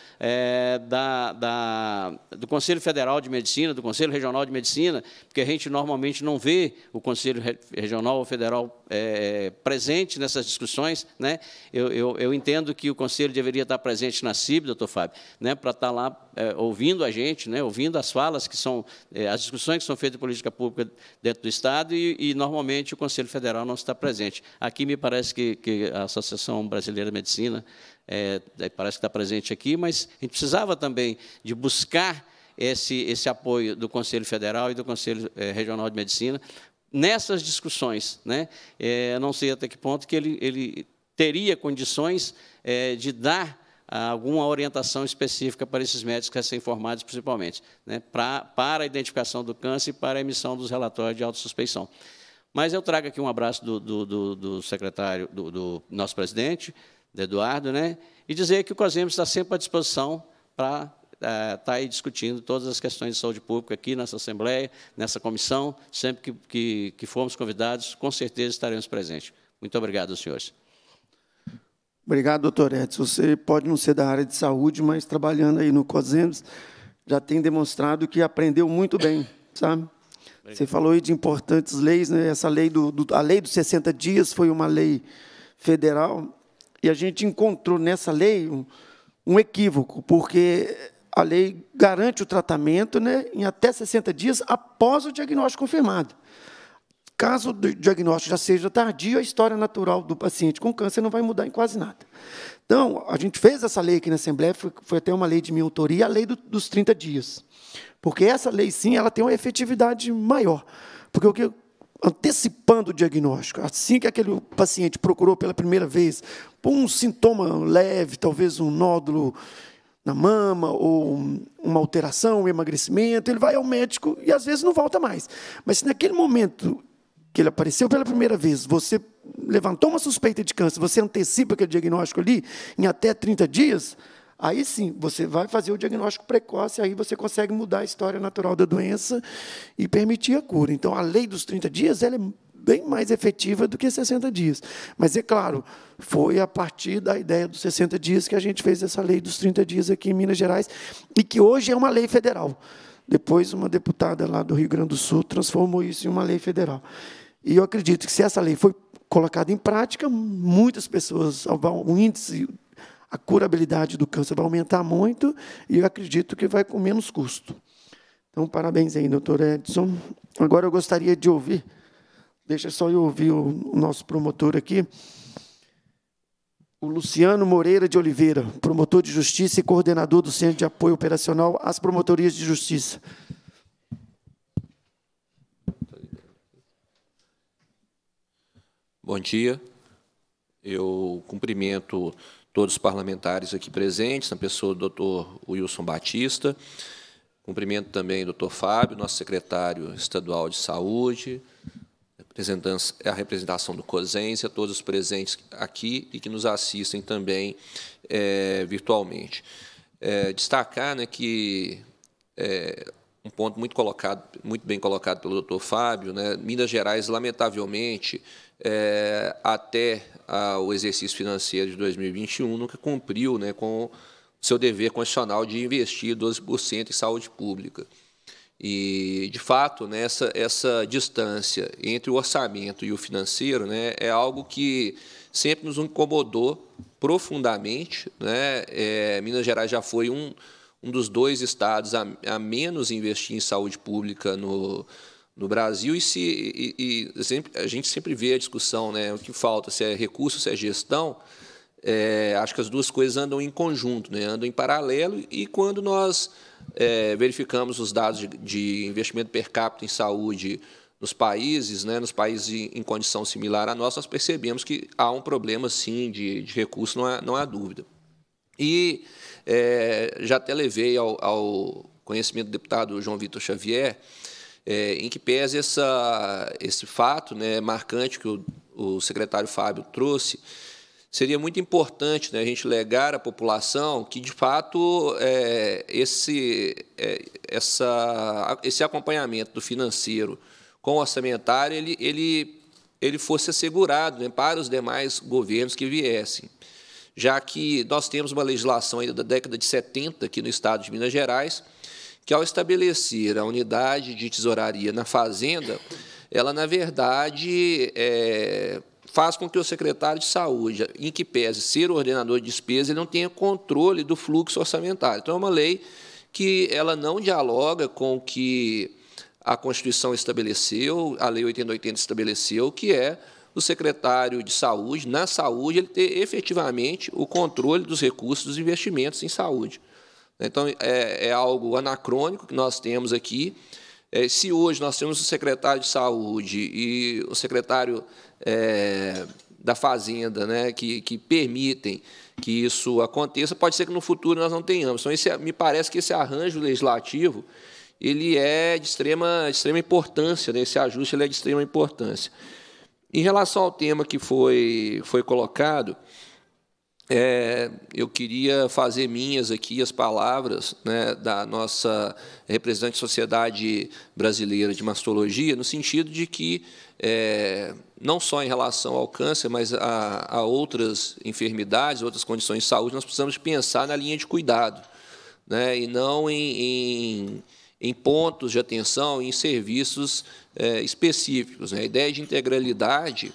da, da, do Conselho Federal de Medicina, do Conselho Regional de Medicina, porque a gente normalmente não vê o Conselho Regional ou Federal presente nessas discussões. Né? Eu, eu, eu entendo que o Conselho deveria estar presente na CIB, doutor Fábio, né, para estar tá lá é, ouvindo a gente, né, ouvindo as falas que são, é, as discussões que são feitas de política pública dentro do Estado, e, e, normalmente o Conselho Federal não está presente. Aqui me parece que, que a Associação Brasileira de Medicina é, é parece que está presente aqui, mas a gente precisava também de buscar esse, esse apoio do Conselho Federal e do Conselho é, Regional de Medicina nessas discussões. Né? É, não sei até que ponto que ele, ele teria condições é, de dar ah, alguma orientação específica para esses médicos recém-formados, principalmente, né, pra, para a identificação do câncer e para a emissão dos relatórios de autossuspeição. Mas eu trago aqui um abraço do, do, do, do secretário, do, nosso presidente, Eduardo, né, e dizer que o COSEMES está sempre à disposição para estar eh, tá aí discutindo todas as questões de saúde pública aqui nessa Assembleia, nessa comissão, sempre que, que, que formos convidados, com certeza estaremos presentes. Muito obrigado, senhores. Obrigado, doutor Edson. Você pode não ser da área de saúde, mas trabalhando aí no COSEMS, já tem demonstrado que aprendeu muito bem, sabe? Você falou aí de importantes leis, né? Essa lei do, do, a lei dos 60 dias foi uma lei federal e a gente encontrou nessa lei um, um equívoco, porque a lei garante o tratamento né, em até 60 dias após o diagnóstico confirmado. Caso o diagnóstico já seja tardio, a história natural do paciente com câncer não vai mudar em quase nada. Então, a gente fez essa lei aqui na Assembleia, foi, foi até uma lei de minha autoria, a lei do, dos 30 dias. Porque essa lei, sim, ela tem uma efetividade maior. Porque o que antecipando o diagnóstico, assim que aquele paciente procurou pela primeira vez por um sintoma leve, talvez um nódulo na mama ou uma alteração, um emagrecimento, ele vai ao médico e às vezes não volta mais. Mas se naquele momento que ele apareceu pela primeira vez, você levantou uma suspeita de câncer, você antecipa aquele é diagnóstico ali em até 30 dias, aí sim, você vai fazer o diagnóstico precoce, aí você consegue mudar a história natural da doença e permitir a cura. Então, a lei dos 30 dias ela é bem mais efetiva do que 60 dias. Mas, é claro, foi a partir da ideia dos 60 dias que a gente fez essa lei dos 30 dias aqui em Minas Gerais, e que hoje é uma lei federal. Depois, uma deputada lá do Rio Grande do Sul transformou isso em uma lei federal. E eu acredito que se essa lei foi colocada em prática, muitas pessoas, o índice, a curabilidade do câncer vai aumentar muito e eu acredito que vai com menos custo. Então, parabéns aí, doutor Edson. Agora eu gostaria de ouvir, deixa só eu ouvir o nosso promotor aqui, o Luciano Moreira de Oliveira, promotor de justiça e coordenador do Centro de Apoio Operacional às Promotorias de Justiça. Bom dia. Eu cumprimento todos os parlamentares aqui presentes, na pessoa do doutor Wilson Batista. Cumprimento também o doutor Fábio, nosso secretário estadual de saúde, a representação do COSENS, a todos os presentes aqui e que nos assistem também é, virtualmente. É, destacar né, que é, um ponto muito colocado, muito bem colocado pelo doutor Fábio, né, Minas Gerais, lamentavelmente, é, até a, o exercício financeiro de 2021 nunca cumpriu né, com seu dever constitucional de investir 12% em saúde pública. E, de fato, né, essa, essa distância entre o orçamento e o financeiro né, é algo que sempre nos incomodou profundamente. Né? É, Minas Gerais já foi um, um dos dois estados a, a menos investir em saúde pública no, no Brasil e se e, e sempre, a gente sempre vê a discussão, né? O que falta, se é recurso, se é gestão. É, acho que as duas coisas andam em conjunto, né? andam em paralelo, e quando nós é, verificamos os dados de, de, investimento per capita em saúde nos países, né, nos países em condição similar à nossa nós percebemos que há um problema, sim, de, de recurso, não há, não há dúvida. E é, já até levei ao, ao conhecimento do deputado João Vitor Xavier é, em que pese essa, esse fato né, marcante que o, o secretário Fábio trouxe, seria muito importante né, a gente legar à população que, de fato, é, esse, é, essa, esse acompanhamento do financeiro com o orçamentário ele, ele, ele fosse assegurado né, para os demais governos que viessem. Já que nós temos uma legislação ainda da década de 70 aqui no estado de Minas Gerais, que, ao estabelecer a unidade de tesouraria na Fazenda, ela, na verdade, é, faz com que o secretário de Saúde, em que pese ser o ordenador de despesa, ele não tenha controle do fluxo orçamentário. Então, é uma lei que ela não dialoga com o que a Constituição estabeleceu, a Lei 8080 estabeleceu, que é o secretário de Saúde, na saúde, ele ter efetivamente o controle dos recursos dos investimentos em saúde. Né? Então, é, é algo anacrônico que nós temos aqui. É, se hoje nós temos o secretário de saúde e o secretário é, da Fazenda, né, que, que permitem que isso aconteça, pode ser que no futuro nós não tenhamos. Então, esse, é, me parece que esse arranjo legislativo ele é de extrema, de extrema importância, né? esse ajuste ele é de extrema importância. Em relação ao tema que foi, foi colocado, é, eu queria fazer minhas aqui as palavras né, da nossa representante da Sociedade Brasileira de Mastologia, no sentido de que, é, não só em relação ao câncer, mas a, a, outras enfermidades, outras condições de saúde, nós precisamos pensar na linha de cuidado, né, e não em, em, em pontos de atenção, em serviços é, específicos. Né. A ideia de integralidade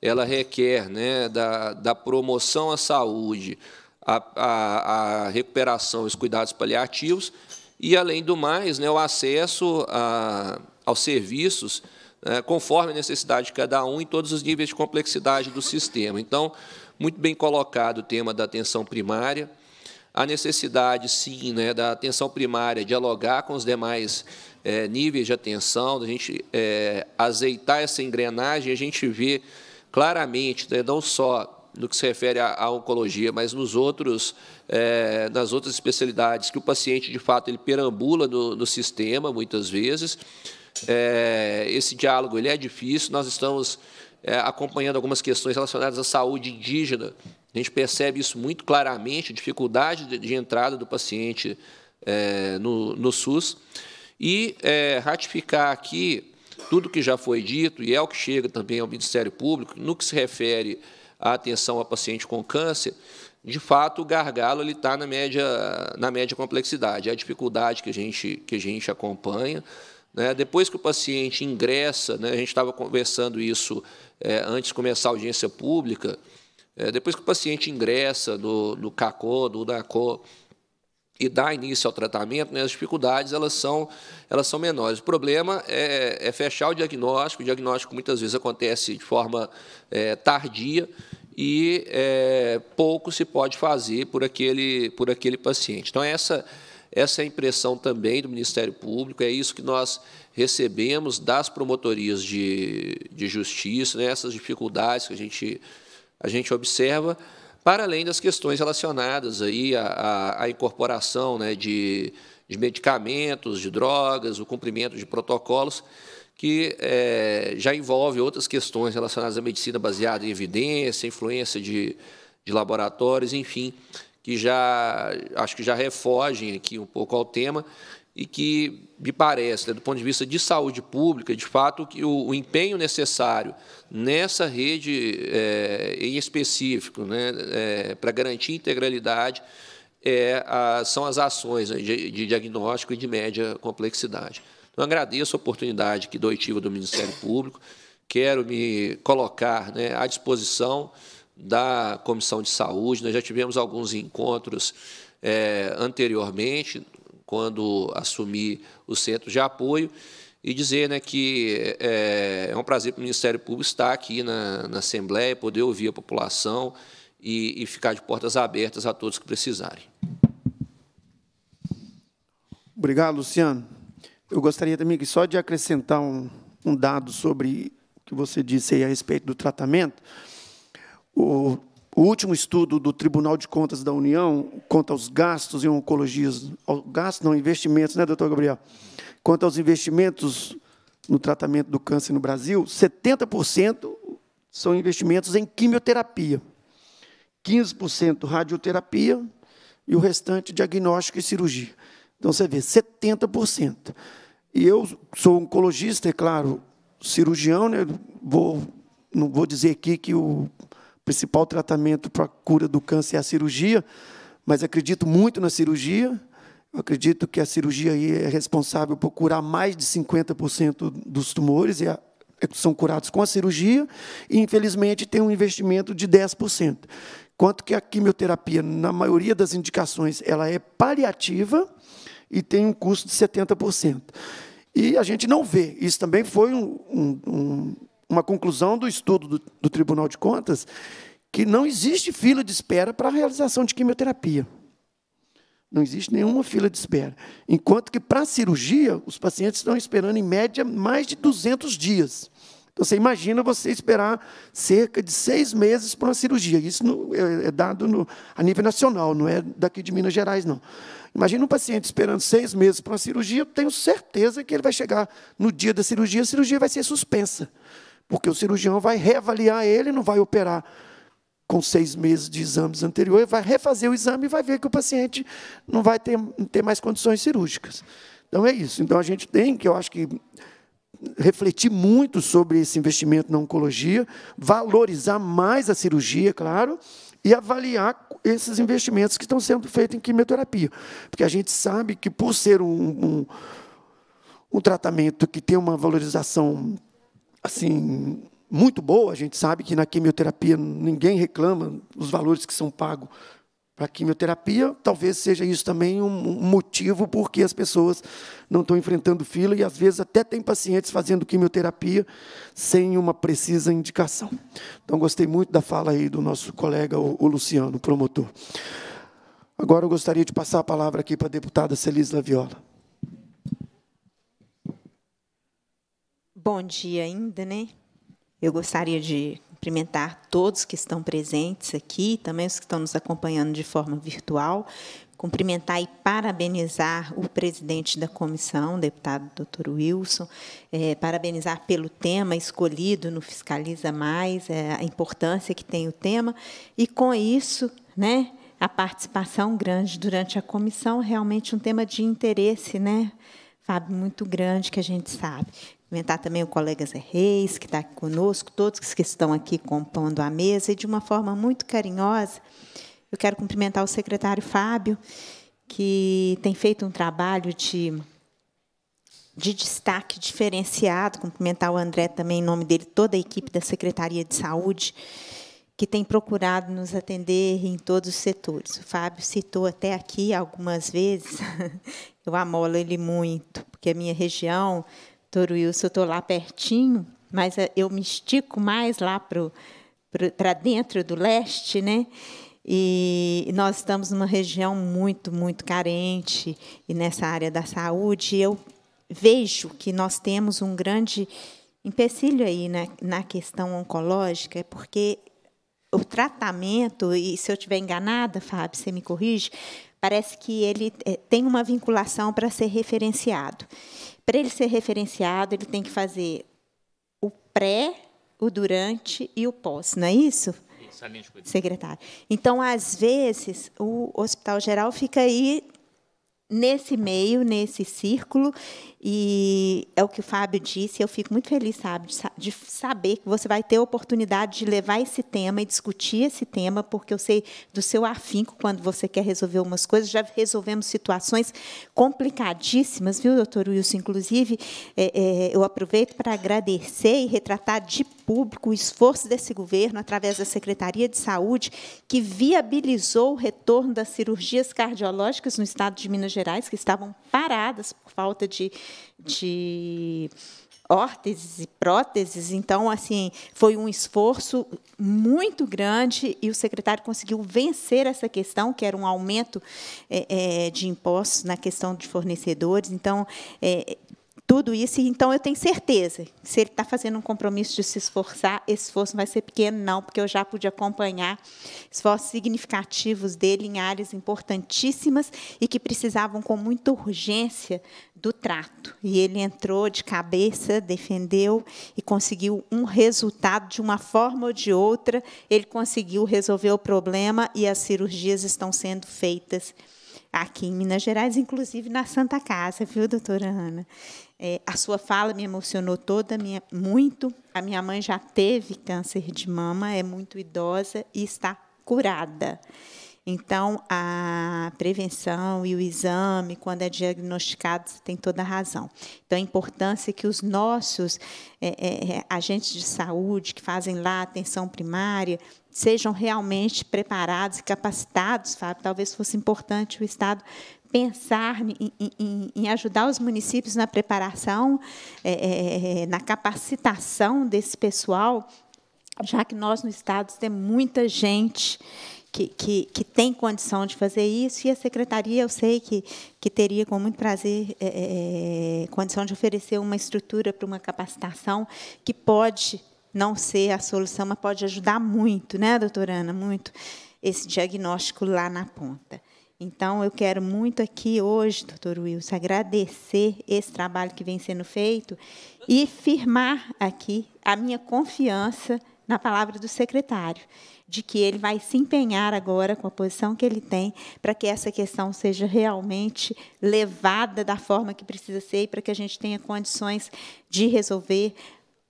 ela requer né, da, da promoção à saúde, a, a, a recuperação e os cuidados paliativos, e, além do mais, né, o acesso a, aos serviços né, conforme a necessidade de cada um em todos os níveis de complexidade do sistema. Então, muito bem colocado o tema da atenção primária, a necessidade, sim, né, da atenção primária dialogar com os demais é, níveis de atenção, da gente é, azeitar essa engrenagem, a gente vê claramente, né, não só no que se refere à, oncologia, mas nos outros, é, nas outras especialidades, que o paciente, de fato, ele perambula no, no sistema, muitas vezes. É, esse diálogo ele é difícil, nós estamos é, acompanhando algumas questões relacionadas à saúde indígena. A gente percebe isso muito claramente, dificuldade de, de entrada do paciente é, no, no, SUS. E é, ratificar aqui tudo que já foi dito, e é o que chega também ao Ministério Público, no que se refere à atenção a paciente com câncer, de fato, o gargalo ele está na média, na média complexidade. É a dificuldade que a gente, que a gente acompanha. Né? Depois que o paciente ingressa, né? a gente estava conversando isso é, antes de começar a audiência pública, é, depois que o paciente ingressa no, no CACO, no DACO, e dá início ao tratamento, né, as dificuldades elas são, elas são menores. O problema é, é fechar o diagnóstico, o diagnóstico muitas vezes acontece de forma é, tardia e é, pouco se pode fazer por aquele, por aquele paciente. Então, essa, essa é a impressão também do Ministério Público, é isso que nós recebemos das promotorias de, de justiça, né, essas dificuldades que a gente, a gente observa, para além das questões relacionadas aí à, à, à incorporação né, de, de, medicamentos, de drogas, o cumprimento de protocolos, que é, já envolve outras questões relacionadas à medicina baseada em evidência, influência de, de laboratórios, enfim, que já acho que já refogem aqui um pouco ao tema, e que me parece, né, do ponto de vista de saúde pública, de fato, que o, o empenho necessário nessa rede é, em específico, né, é, para garantir integralidade, é a, são as ações né, de, de, diagnóstico e de média complexidade. Então, agradeço a oportunidade que doitiva do Ministério Público, quero me colocar né, à disposição da Comissão de Saúde, nós já tivemos alguns encontros é, anteriormente, quando assumir o centro de apoio, e dizer né, que é, é, é um prazer para o Ministério Público estar aqui na, na Assembleia, poder ouvir a população e, e ficar de portas abertas a todos que precisarem. Obrigado, Luciano. Eu gostaria também que só de acrescentar um, um dado sobre o que você disse aí a respeito do tratamento. O o último estudo do Tribunal de Contas da União quanto aos gastos em oncologia, gastos não, investimentos, né, doutor Gabriel? Quanto aos investimentos no tratamento do câncer no Brasil, 70% são investimentos em quimioterapia, 15% radioterapia e o restante diagnóstico e cirurgia. Então, você vê, 70%. E eu sou oncologista, é claro, cirurgião, né? vou, não vou dizer aqui que o principal tratamento para a cura do câncer é a cirurgia, mas acredito muito na cirurgia. Eu acredito que a cirurgia aí é responsável por curar mais de 50% dos tumores, e a, é, são curados com a cirurgia, e infelizmente tem um investimento de 10%. Quanto que a quimioterapia, na maioria das indicações, ela é paliativa e tem um custo de 70%. E a gente não vê. Isso também foi um, um, um uma conclusão do estudo do, do Tribunal de Contas que não existe fila de espera para a realização de quimioterapia. Não existe nenhuma fila de espera. Enquanto que para a cirurgia, os pacientes estão esperando, em média, mais de 200 dias. Então, você imagina você esperar cerca de seis meses para uma cirurgia. Isso é, é dado no, a nível nacional, não é daqui de Minas Gerais, não. Imagina um paciente esperando seis meses para uma cirurgia, eu tenho certeza que ele vai chegar no dia da cirurgia, a cirurgia vai ser suspensa. Porque o cirurgião vai reavaliar ele, não vai operar com seis meses de exames anteriores, vai refazer o exame e vai ver que o paciente não vai ter, ter mais condições cirúrgicas. Então é isso. Então a gente tem que, eu acho que refletir muito sobre esse investimento na oncologia, valorizar mais a cirurgia, claro, e avaliar esses investimentos que estão sendo feitos em quimioterapia. Porque a gente sabe que, por ser um, um, um tratamento que tem uma valorização assim, muito boa. A gente sabe que na quimioterapia ninguém reclama os valores que são pagos para a quimioterapia. Talvez seja isso também um motivo porque as pessoas não estão enfrentando fila e, às vezes, até tem pacientes fazendo quimioterapia sem uma precisa indicação. Então, gostei muito da fala aí do nosso colega, o Luciano, promotor. Agora eu gostaria de passar a palavra aqui para a deputada Celise Laviola. Bom dia ainda, né? Eu gostaria de cumprimentar todos que estão presentes aqui, também os que estão nos acompanhando de forma virtual, cumprimentar e parabenizar o presidente da comissão, deputado Dr. Wilson, é, parabenizar pelo tema escolhido no Fiscaliza Mais, é, a importância que tem o tema, e com isso, né, a participação grande durante a comissão, realmente um tema de interesse, né? Fábio, muito grande que a gente sabe. Cumprimentar também o colega Zé Reis, que está aqui conosco, todos que estão aqui compondo a mesa, e de uma forma muito carinhosa, eu quero cumprimentar o secretário Fábio, que tem feito um trabalho de, de destaque diferenciado, cumprimentar o André também, em nome dele, toda a equipe da Secretaria de Saúde, que tem procurado nos atender em todos os setores. O Fábio citou até aqui algumas vezes, eu amolo ele muito, porque a minha região Doutor Wilson, eu estou lá pertinho, mas eh, eu me estico mais lá para dentro do leste, né? E nós estamos numa região muito, muito carente e nessa área da saúde. Eu vejo que nós temos um grande empecilho aí na, né, na questão oncológica, porque o tratamento, e se eu estiver enganada, Fábio, você me corrige, parece que ele eh, tem uma vinculação para ser referenciado para ele ser referenciado, ele tem que fazer o pré, o durante e o pós, não é isso? Exatamente. Secretário. Então, às vezes, o Hospital Geral fica aí nesse meio, nesse círculo, e é o que o Fábio disse, eu fico muito feliz, sabe, de saber que você vai ter a oportunidade de levar esse tema e discutir esse tema, porque eu sei do seu afinco quando você quer resolver umas coisas. Já resolvemos situações complicadíssimas, viu, doutor Wilson? Inclusive, é, é, eu aproveito para agradecer e retratar de público o esforço desse governo, através da Secretaria de Saúde, que viabilizou o retorno das cirurgias cardiológicas no estado de Minas Gerais, que estavam paradas por falta de de órteses e próteses. Então, assim, foi um esforço muito grande e o secretário conseguiu vencer essa questão, que era um aumento é, é de impostos na questão de fornecedores. Então, é, tudo isso, então eu tenho certeza se ele está fazendo um compromisso de se esforçar, esse esforço não vai ser pequeno, não, porque eu já pude acompanhar esforços significativos dele em áreas importantíssimas e que precisavam com muita urgência do trato. E ele entrou de cabeça, defendeu e conseguiu um resultado de uma forma ou de outra. Ele conseguiu resolver o problema e as cirurgias estão sendo feitas aqui em Minas Gerais, inclusive na Santa Casa, viu, doutora Ana? É, a sua fala me emocionou toda, minha, muito. A minha mãe já teve câncer de mama, é muito idosa e está curada. Então, a prevenção e o exame, quando é diagnosticado, você tem toda a razão. Então, a importância que os nossos é, é, é agentes de saúde, que fazem lá atenção primária, sejam realmente preparados e capacitados, Fábio. Talvez fosse importante o Estado pensar em, em, em, ajudar os municípios na preparação, é, é, é, é, na capacitação desse pessoal, já que nós no Estado temos muita gente que, que, que, tem condição de fazer isso, e a secretaria, eu sei que, que teria com muito prazer é, condição de oferecer uma estrutura para uma capacitação que pode não ser a solução, mas pode ajudar muito, né, doutora Ana? Muito esse diagnóstico lá na ponta. Então, eu quero muito aqui hoje, doutor Wilson, agradecer esse trabalho que vem sendo feito e firmar aqui a minha confiança na palavra do secretário, de que ele vai se empenhar agora com a posição que ele tem para que essa questão seja realmente levada da forma que precisa ser e para que a gente tenha condições de resolver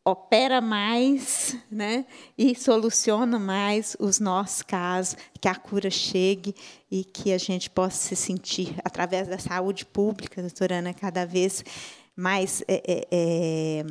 opera mais né, e soluciona mais os nossos casos, que a cura chegue e que a gente possa se sentir, através da saúde pública, doutora Ana, cada vez mais é, é, é,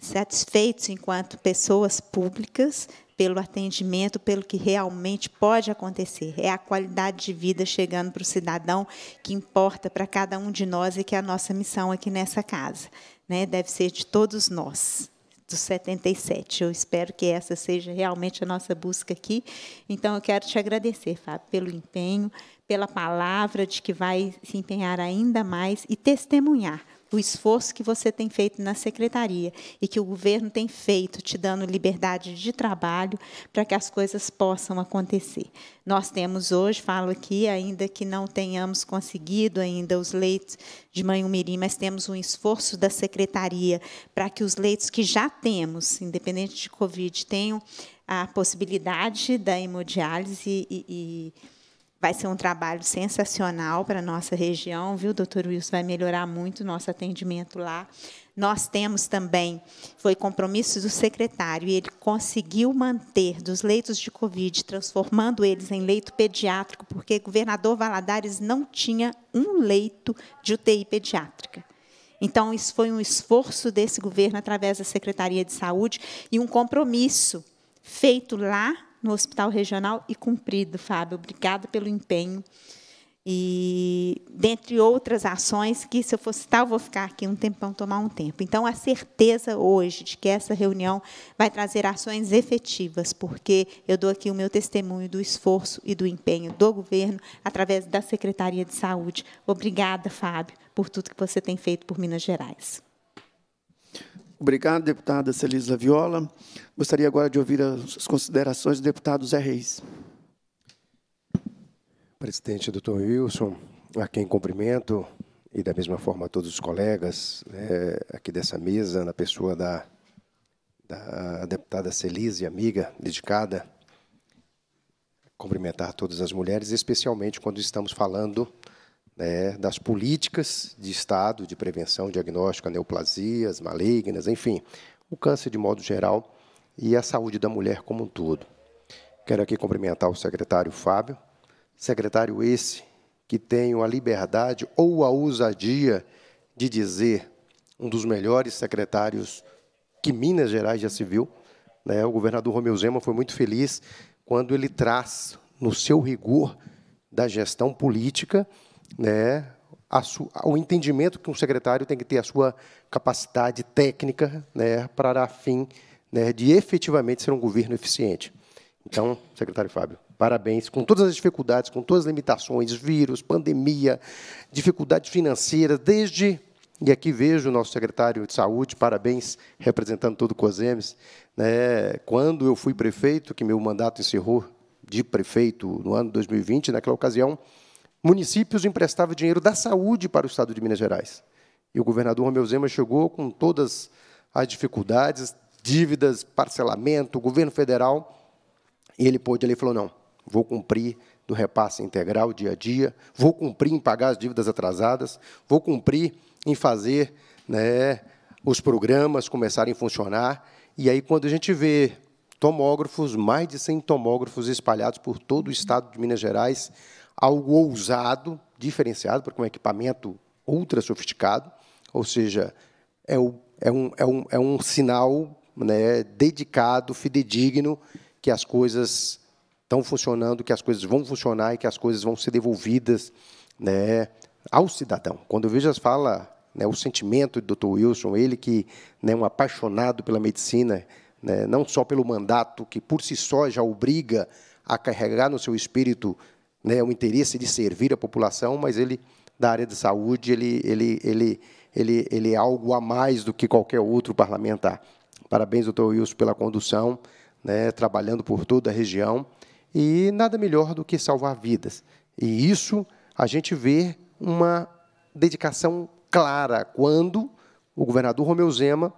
satisfeitos enquanto pessoas públicas pelo atendimento, pelo que realmente pode acontecer. É a qualidade de vida chegando para o cidadão que importa para cada um de nós e que é a nossa missão aqui nessa casa. Né? Deve ser de todos nós dos 77. Eu espero que essa seja realmente a nossa busca aqui. Então, eu quero te agradecer, Fábio, pelo empenho, pela palavra de que vai se empenhar ainda mais e testemunhar o esforço que você tem feito na secretaria e que o governo tem feito, te dando liberdade de trabalho para que as coisas possam acontecer. Nós temos hoje, falo aqui, ainda que não tenhamos conseguido ainda os leitos de Manhumirim, mas temos um esforço da secretaria para que os leitos que já temos, independente de Covid, tenham a possibilidade da hemodiálise e, e Vai ser um trabalho sensacional para a nossa região, viu, doutor Wilson? Vai melhorar muito o nosso atendimento lá. Nós temos também, foi compromisso do secretário, e ele conseguiu manter dos leitos de Covid, transformando eles em leito pediátrico, porque o governador Valadares não tinha um leito de UTI pediátrica. Então, isso foi um esforço desse governo através da Secretaria de Saúde e um compromisso feito lá no Hospital Regional e cumprido, Fábio. Obrigada pelo empenho. E, dentre outras ações, que se eu fosse tal, vou ficar aqui um tempão, tomar um tempo. Então, a certeza hoje de que essa reunião vai trazer ações efetivas, porque eu dou aqui o meu testemunho do esforço e do empenho do governo através da Secretaria de Saúde. Obrigada, Fábio, por tudo que você tem feito por Minas Gerais. Obrigado, deputada Celisa Viola. Gostaria agora de ouvir as considerações do deputado Zé Reis. Presidente, doutor Wilson, a quem cumprimento, e da mesma forma a todos os colegas né, aqui dessa mesa, na pessoa da, da deputada Celise, amiga, dedicada, cumprimentar todas as mulheres, especialmente quando estamos falando né, das políticas de Estado de prevenção, diagnóstico, neoplasias malignas, enfim, o câncer de modo geral e a saúde da mulher como um todo. Quero aqui cumprimentar o secretário Fábio, secretário esse que tenho a liberdade ou a ousadia de dizer um dos melhores secretários que Minas Gerais já se viu. Né? O governador Romeu Zema foi muito feliz quando ele traz no seu rigor da gestão política né, o entendimento que um secretário tem que ter a sua capacidade técnica né, para fim né, de efetivamente ser um governo eficiente. Então, secretário Fábio, parabéns. Com todas as dificuldades, com todas as limitações, vírus, pandemia, dificuldades financeiras, desde. E aqui vejo o nosso secretário de saúde, parabéns, representando todo o COSEMES. Né, quando eu fui prefeito, que meu mandato encerrou de prefeito no ano 2020, naquela ocasião, Municípios emprestavam dinheiro da saúde para o estado de Minas Gerais. E o governador Romeu Zema chegou com todas as dificuldades, dívidas, parcelamento, governo federal, e ele pôde ali e falou: não, vou cumprir do repasse integral dia a dia, vou cumprir em pagar as dívidas atrasadas, vou cumprir em fazer né, os programas começarem a funcionar. E aí, quando a gente vê tomógrafos, mais de 100 tomógrafos espalhados por todo o estado de Minas Gerais, algo ousado, diferenciado, porque é um equipamento ultra sofisticado, ou seja, é, o, é, um, é, um, é um sinal né, dedicado, fidedigno, que as coisas estão funcionando, que as coisas vão funcionar e que as coisas vão ser devolvidas né, ao cidadão. Quando eu vejo as falas, né, o sentimento do Dr. Wilson, ele que é né, um apaixonado pela medicina, né, não só pelo mandato que por si só já obriga a carregar no seu espírito né, o interesse de servir a população, mas ele da área de saúde ele, ele, ele, ele, ele é algo a mais do que qualquer outro parlamentar. Parabéns, doutor Wilson, pela condução, né, trabalhando por toda a região. E nada melhor do que salvar vidas. E isso a gente vê uma dedicação clara quando o governador Romeu Zema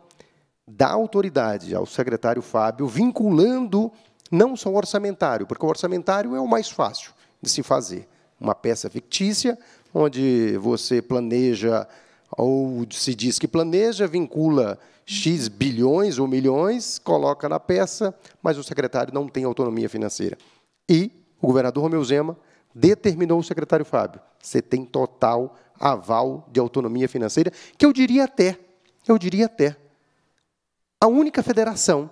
dá autoridade ao secretário Fábio, vinculando não só o orçamentário, porque o orçamentário é o mais fácil, de se fazer. Uma peça fictícia, onde você planeja ou se diz que planeja, vincula X bilhões ou milhões, coloca na peça, mas o secretário não tem autonomia financeira. E o governador Romeu Zema determinou o secretário Fábio: você tem total aval de autonomia financeira, que eu diria até, eu diria até, a única federação,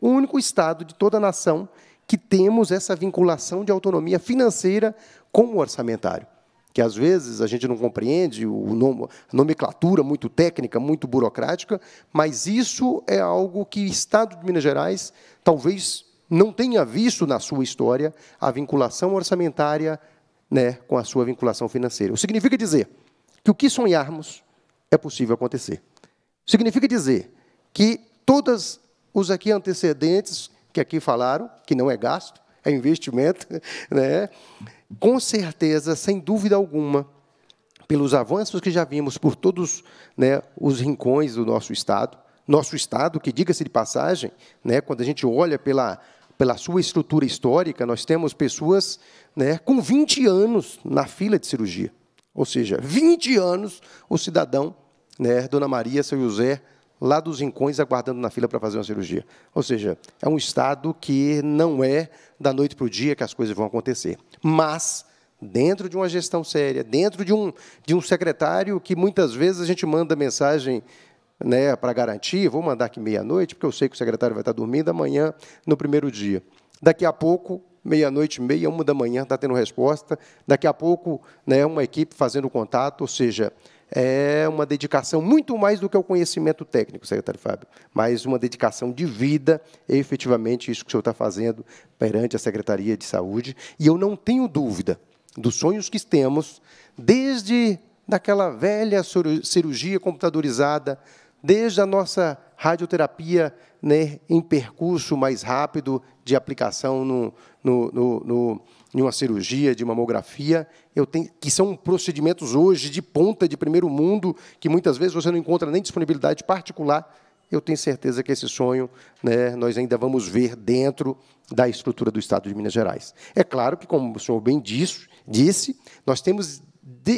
o único estado de toda a nação que temos essa vinculação de autonomia financeira com o orçamentário, que às vezes a gente não compreende, o a nomenclatura muito técnica, muito burocrática, mas isso é algo que o Estado de Minas Gerais talvez não tenha visto na sua história a vinculação orçamentária né, com a sua vinculação financeira. Isso significa dizer que o que sonharmos é possível acontecer. Significa dizer que todos os aqui antecedentes que aqui falaram, que não é gasto, é investimento, né? com certeza, sem dúvida alguma, pelos avanços que já vimos por todos né, os rincões do nosso Estado, nosso Estado, que, diga-se de passagem, né, quando a gente olha pela, pela sua estrutura histórica, nós temos pessoas né, com 20 anos na fila de cirurgia. Ou seja, 20 anos o cidadão, né, Dona Maria, seu José, lá dos Rincões aguardando na fila para fazer uma cirurgia. Ou seja, é um Estado que não é da noite para o dia que as coisas vão acontecer. Mas, dentro de uma gestão séria, dentro de um, de um secretário que muitas vezes a gente manda mensagem né, para garantir, vou mandar aqui meia-noite, porque eu sei que o secretário vai estar dormindo amanhã, no primeiro dia. Daqui a pouco, meia-noite meia, uma da manhã, está tendo resposta. Daqui a pouco, né, uma equipe fazendo contato, ou seja, é uma dedicação muito mais do que o conhecimento técnico, secretário Fábio, mas uma dedicação de vida, efetivamente, isso que o senhor está fazendo perante a Secretaria de Saúde. E eu não tenho dúvida dos sonhos que temos, desde daquela velha cirurgia computadorizada, desde a nossa radioterapia né, em percurso mais rápido de aplicação no, no, no, no de uma cirurgia, de mamografia, eu tenho, que são procedimentos hoje de ponta, de primeiro mundo, que muitas vezes você não encontra nem disponibilidade particular. Eu tenho certeza que esse sonho né, nós ainda vamos ver dentro da estrutura do Estado de Minas Gerais. É claro que, como o senhor bem disse, disse nós temos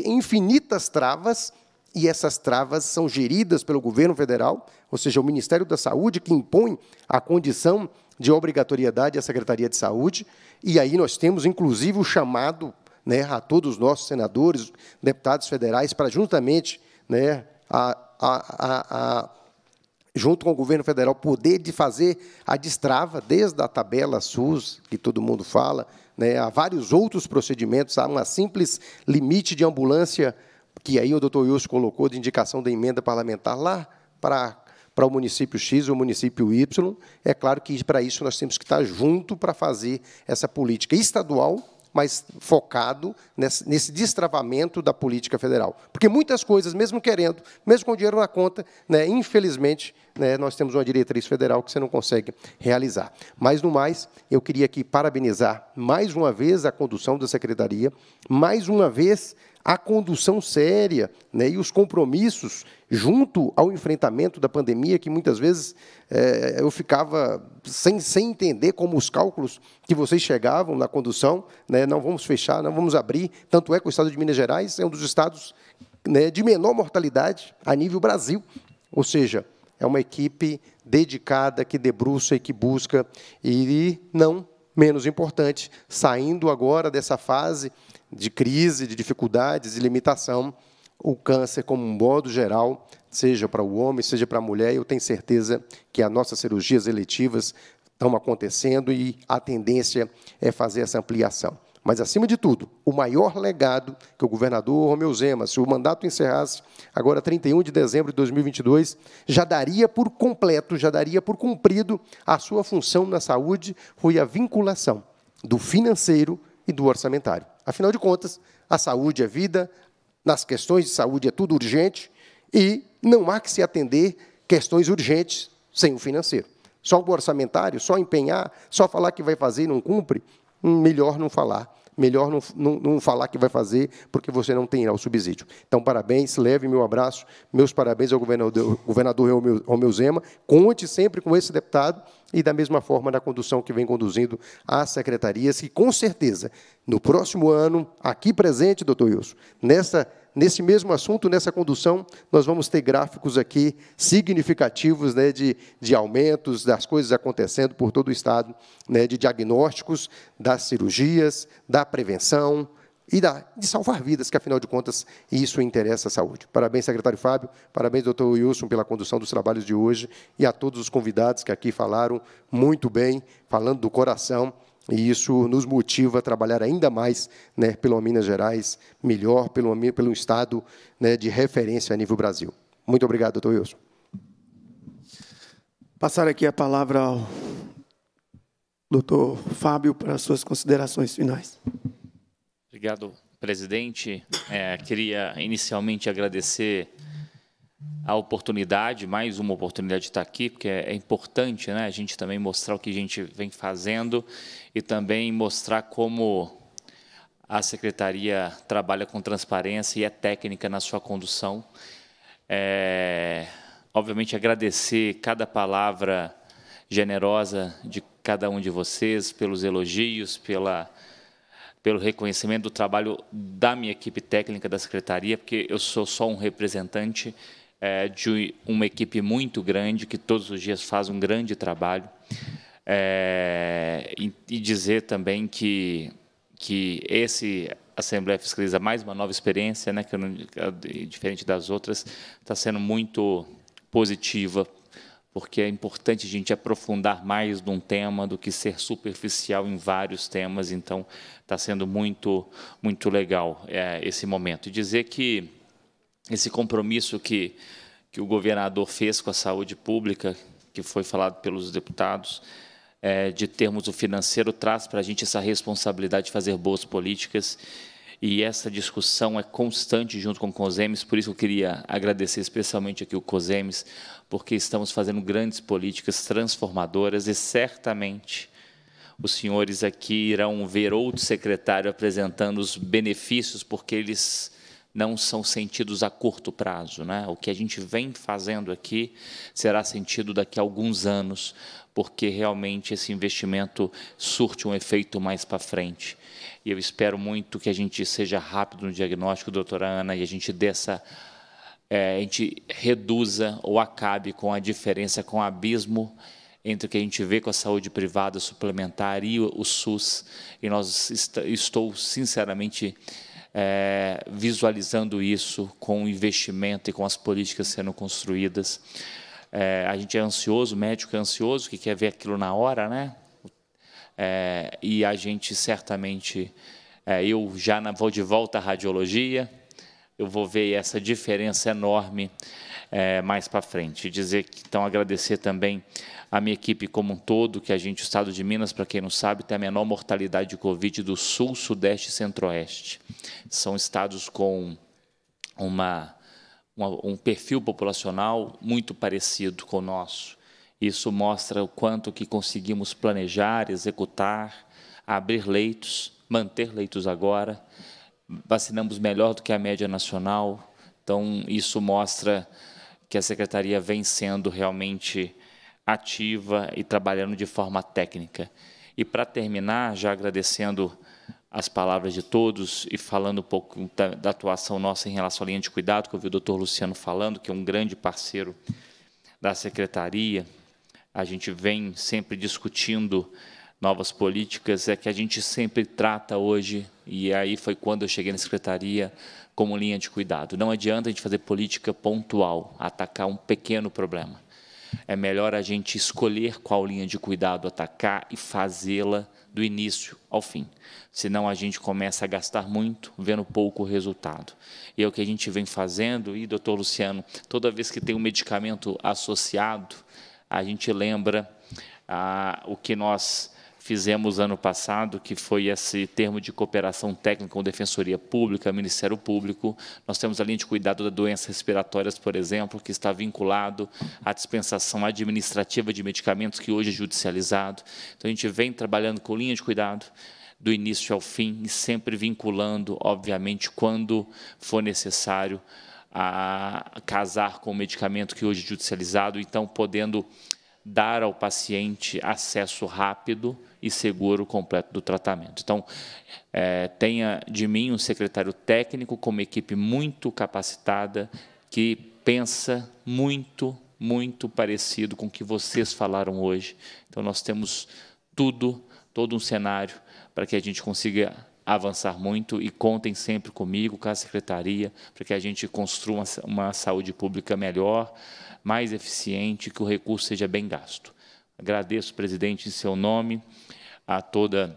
infinitas travas e essas travas são geridas pelo governo federal, ou seja, o Ministério da Saúde, que impõe a condição de obrigatoriedade à Secretaria de Saúde, e aí nós temos, inclusive, o chamado né, a todos os nossos senadores, deputados federais, para juntamente, né, a, a, a, junto com o governo federal, poder de fazer a destrava, desde a tabela SUS, que todo mundo fala, né, a vários outros procedimentos, a uma simples limite de ambulância, que aí o doutor Wilson colocou de indicação da emenda parlamentar lá, para para o município X ou o município Y. É claro que para isso nós temos que estar junto para fazer essa política estadual, mas focado nesse, nesse destravamento da política federal. Porque muitas coisas, mesmo querendo, mesmo com dinheiro na conta, né, infelizmente, né, nós temos uma diretriz federal que você não consegue realizar. Mas, no mais, eu queria aqui parabenizar mais uma vez a condução da secretaria, mais uma vez a condução séria né, e os compromissos junto ao enfrentamento da pandemia, que muitas vezes é, eu ficava sem, sem entender como os cálculos que vocês chegavam na condução, né, não vamos fechar, não vamos abrir. Tanto é que o estado de Minas Gerais é um dos estados né, de menor mortalidade a nível Brasil. Ou seja, é uma equipe dedicada que debruça e que busca, e não menos importante, saindo agora dessa fase de crise, de dificuldades e limitação, o câncer, como um modo geral, seja para o homem, seja para a mulher, eu tenho certeza que as nossas cirurgias eletivas estão acontecendo e a tendência é fazer essa ampliação. Mas, acima de tudo, o maior legado que o governador Romeu Zema, se o mandato encerrasse agora 31 de dezembro de 2022, já daria por completo, já daria por cumprido a sua função na saúde, foi a vinculação do financeiro e do orçamentário. Afinal de contas, a saúde é vida, nas questões de saúde é tudo urgente e não há que se atender questões urgentes sem o financeiro. Só o orçamentário, só empenhar, só falar que vai fazer e não cumpre, hum, melhor não falar melhor não, não, não, falar que vai fazer, porque você não tem o subsídio. Então, parabéns, leve meu abraço, meus parabéns ao governador, governador Romeu, Romeu Zema. Conte sempre com esse deputado e, da mesma forma, na condução que vem conduzindo as secretarias, que, com certeza, no próximo ano, aqui presente, doutor Wilson, nessa nesse mesmo assunto, nessa condução, nós vamos ter gráficos aqui significativos né, de, de aumentos das coisas acontecendo por todo o Estado, né, de diagnósticos, das cirurgias, da prevenção e da, de salvar vidas, que, afinal de contas, isso interessa à saúde. Parabéns, secretário Fábio, parabéns, doutor Wilson, pela condução dos trabalhos de hoje e a todos os convidados que aqui falaram muito bem, falando do coração e isso nos motiva a trabalhar ainda mais né, pela Minas Gerais, melhor, pelo, pelo Estado né, de referência a nível Brasil. Muito obrigado, doutor Wilson. Passar aqui a palavra ao doutor Fábio para suas considerações finais. Obrigado, presidente. É, queria inicialmente agradecer a oportunidade, mais uma oportunidade de estar aqui, porque é, é, importante né, a gente também mostrar o que a gente vem fazendo e também mostrar como a secretaria trabalha com transparência e é técnica na sua condução. É, obviamente, agradecer cada palavra generosa de cada um de vocês, pelos elogios, pela, pelo reconhecimento do trabalho da minha equipe técnica da secretaria, porque eu sou só um representante é, de uma equipe muito grande que todos os dias faz um grande trabalho. É, e, e, dizer também que, que esse Assembleia Fiscaliza, mais uma nova experiência, né, que não, é diferente das outras, está sendo muito positiva, porque é importante a gente aprofundar mais num tema do que ser superficial em vários temas, então está sendo muito, muito legal é, esse momento. E dizer que esse compromisso que, que o governador fez com a saúde pública, que foi falado pelos deputados, é, de termos o financeiro, traz para a gente essa responsabilidade de fazer boas políticas. E essa discussão é constante junto com o COSEMES, por isso eu queria agradecer especialmente aqui o COSEMES, porque estamos fazendo grandes políticas transformadoras e certamente os senhores aqui irão ver outro secretário apresentando os benefícios, porque eles não são sentidos a curto prazo. Né? O que a gente vem fazendo aqui será sentido daqui a alguns anos, porque realmente esse investimento surte um efeito mais para frente. E eu espero muito que a gente seja rápido no diagnóstico, doutora Ana, e a gente dessa. É, a gente reduza ou acabe com a diferença, com o abismo entre o que a gente vê com a saúde privada suplementar e o, o SUS. E nós est estou sinceramente é, visualizando isso com o investimento e com as políticas sendo construídas. É, a gente é ansioso, o médico é ansioso, que quer ver aquilo na hora, né? É, e a gente certamente, é, eu já na, vou de volta à radiologia, eu vou ver essa diferença enorme é, mais para frente. Dizer que, então, agradecer também a minha equipe como um todo, que é a gente, o Estado de Minas, para quem não sabe, tem a menor mortalidade de Covid do Sul, Sudeste e Centro-Oeste. São estados com uma, uma, um perfil populacional muito parecido com o nosso. Isso mostra o quanto que conseguimos planejar, executar, abrir leitos, manter leitos agora, vacinamos melhor do que a média nacional. Então, isso mostra que a secretaria vem sendo realmente ativa e trabalhando de forma técnica. E, para terminar, já agradecendo as palavras de todos e falando um pouco da, da, atuação nossa em relação à linha de cuidado, que eu vi o doutor Luciano falando, que é um grande parceiro da secretaria. A gente vem sempre discutindo novas políticas, é que a gente sempre trata hoje, e aí foi quando eu cheguei na secretaria, como linha de cuidado. Não adianta a gente fazer política pontual, atacar um pequeno problema. É melhor a gente escolher qual linha de cuidado atacar e fazê-la do início ao fim. Senão a gente começa a gastar muito, vendo pouco resultado. E é o que a gente vem fazendo, e, doutor Luciano, toda vez que tem um medicamento associado, a gente lembra ah, o que nós fizemos ano passado, que foi esse termo de cooperação técnica com Defensoria Pública, Ministério Público. Nós temos a linha de cuidado das doenças respiratórias, por exemplo, que está vinculado à dispensação administrativa de medicamentos, que hoje é judicializado. Então, a gente vem trabalhando com linha de cuidado, do início ao fim, e sempre vinculando, obviamente, quando for necessário, a casar com o medicamento que hoje é judicializado, então podendo dar ao paciente acesso rápido e seguro completo do tratamento. Então, é, tenha de mim um secretário técnico com uma equipe muito capacitada que pensa muito, muito parecido com o que vocês falaram hoje. Então, nós temos tudo, todo um cenário para que a gente consiga avançar muito e contem sempre comigo, com a secretaria, para que a gente construa uma, uma saúde pública melhor, mais eficiente, que o recurso seja bem gasto. Agradeço, presidente, em seu nome a toda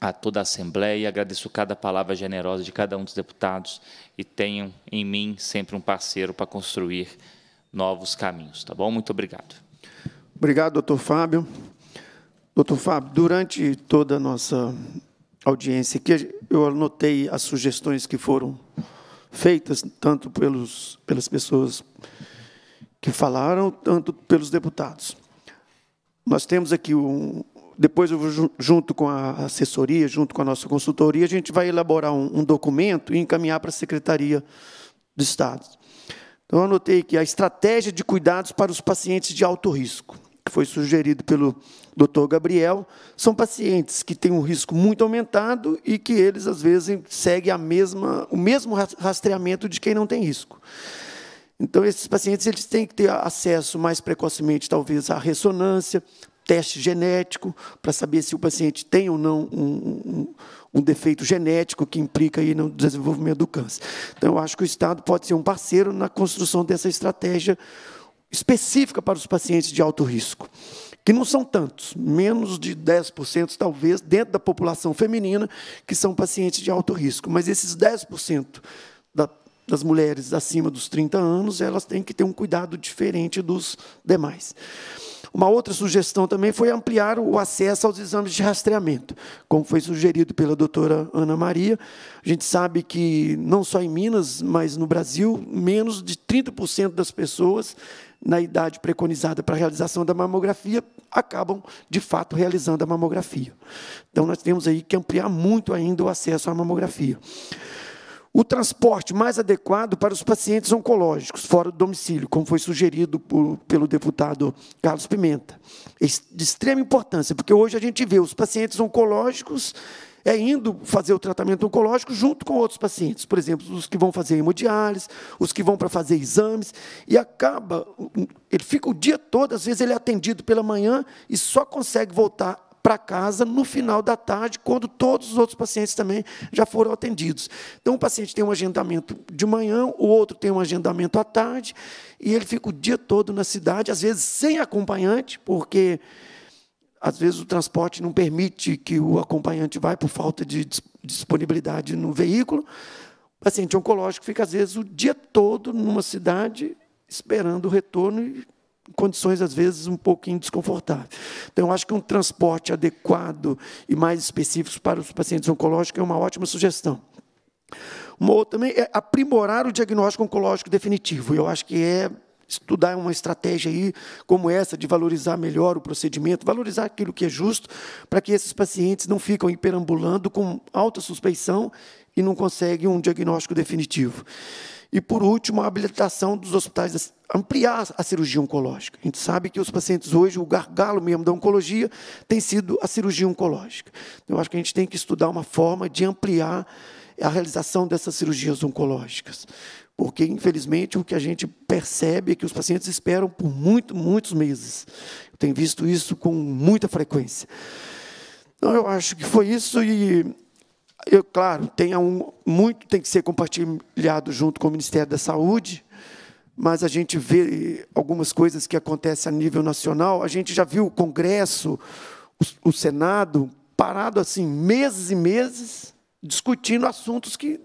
a toda a Assembleia, agradeço cada palavra generosa de cada um dos deputados e tenham em mim sempre um parceiro para construir novos caminhos, tá bom? Muito obrigado. Obrigado, doutor Fábio. Doutor Fábio, durante toda a nossa audiência aqui, eu anotei as sugestões que foram feitas, tanto pelos, pelas pessoas que falaram, tanto pelos deputados. Nós temos aqui um, depois eu, junto com a assessoria, junto com a nossa consultoria, a gente vai elaborar um, um documento e encaminhar para a Secretaria do Estado. Então, eu anotei aqui a estratégia de cuidados para os pacientes de alto risco, que foi sugerido pelo doutor Gabriel. São pacientes que têm um risco muito aumentado e que eles, às vezes, seguem a mesma, o mesmo rastreamento de quem não tem risco. Então, esses pacientes eles têm que ter acesso mais precocemente, talvez, à ressonância, teste genético para saber se o paciente tem ou não um, um, um, defeito genético que implica aí no desenvolvimento do câncer. Então, eu acho que o Estado pode ser um parceiro na construção dessa estratégia específica para os pacientes de alto risco, que não são tantos, menos de 10%, talvez, dentro da população feminina, que são pacientes de alto risco. Mas esses 10% da, das mulheres acima dos 30 anos, elas têm que ter um cuidado diferente dos demais. Uma outra sugestão também foi ampliar o acesso aos exames de rastreamento, como foi sugerido pela doutora Ana Maria. A gente sabe que, não só em Minas, mas no Brasil, menos de 30% das pessoas na idade preconizada para a realização da mamografia, acabam, de fato, realizando a mamografia. Então, nós temos aí que ampliar muito ainda o acesso à mamografia. O transporte mais adequado para os pacientes oncológicos, fora do domicílio, como foi sugerido por, pelo deputado Carlos Pimenta. De extrema importância, porque hoje a gente vê os pacientes oncológicos é indo fazer o tratamento oncológico junto com outros pacientes, por exemplo, os que vão fazer hemodiálise, os que vão para fazer exames, e acaba, ele fica o dia todo, às vezes ele é atendido pela manhã e só consegue voltar para casa no final da tarde, quando todos os outros pacientes também já foram atendidos. Então, o paciente tem um agendamento de manhã, o outro tem um agendamento à tarde, e ele fica o dia todo na cidade, às vezes sem acompanhante, porque às vezes o transporte não permite que o acompanhante vá por falta de disponibilidade no veículo. O paciente oncológico fica, às vezes, o dia todo numa cidade esperando o retorno e condições, às vezes, um pouquinho desconfortáveis. Então, eu acho que um transporte adequado e mais específico para os pacientes oncológicos é uma ótima sugestão. Uma outra também é aprimorar o diagnóstico oncológico definitivo. Eu acho que é estudar uma estratégia aí como essa de valorizar melhor o procedimento, valorizar aquilo que é justo, para que esses pacientes não ficam hiperambulando com alta suspeição e não conseguem um diagnóstico definitivo. E, por último, a habilitação dos hospitais, ampliar a cirurgia oncológica. A gente sabe que os pacientes hoje, o gargalo mesmo da oncologia, tem sido a cirurgia oncológica. Então, eu acho que a gente tem que estudar uma forma de ampliar a realização dessas cirurgias oncológicas. Porque, infelizmente, o que a gente percebe é que os pacientes esperam por muito, muitos meses. Eu tenho visto isso com muita frequência. Então, eu acho que foi isso e eu, claro, tem um, muito tem que ser compartilhado junto com o Ministério da Saúde, mas a gente vê algumas coisas que acontecem a nível nacional. A gente já viu o Congresso, o, o Senado, parado assim meses e meses discutindo assuntos que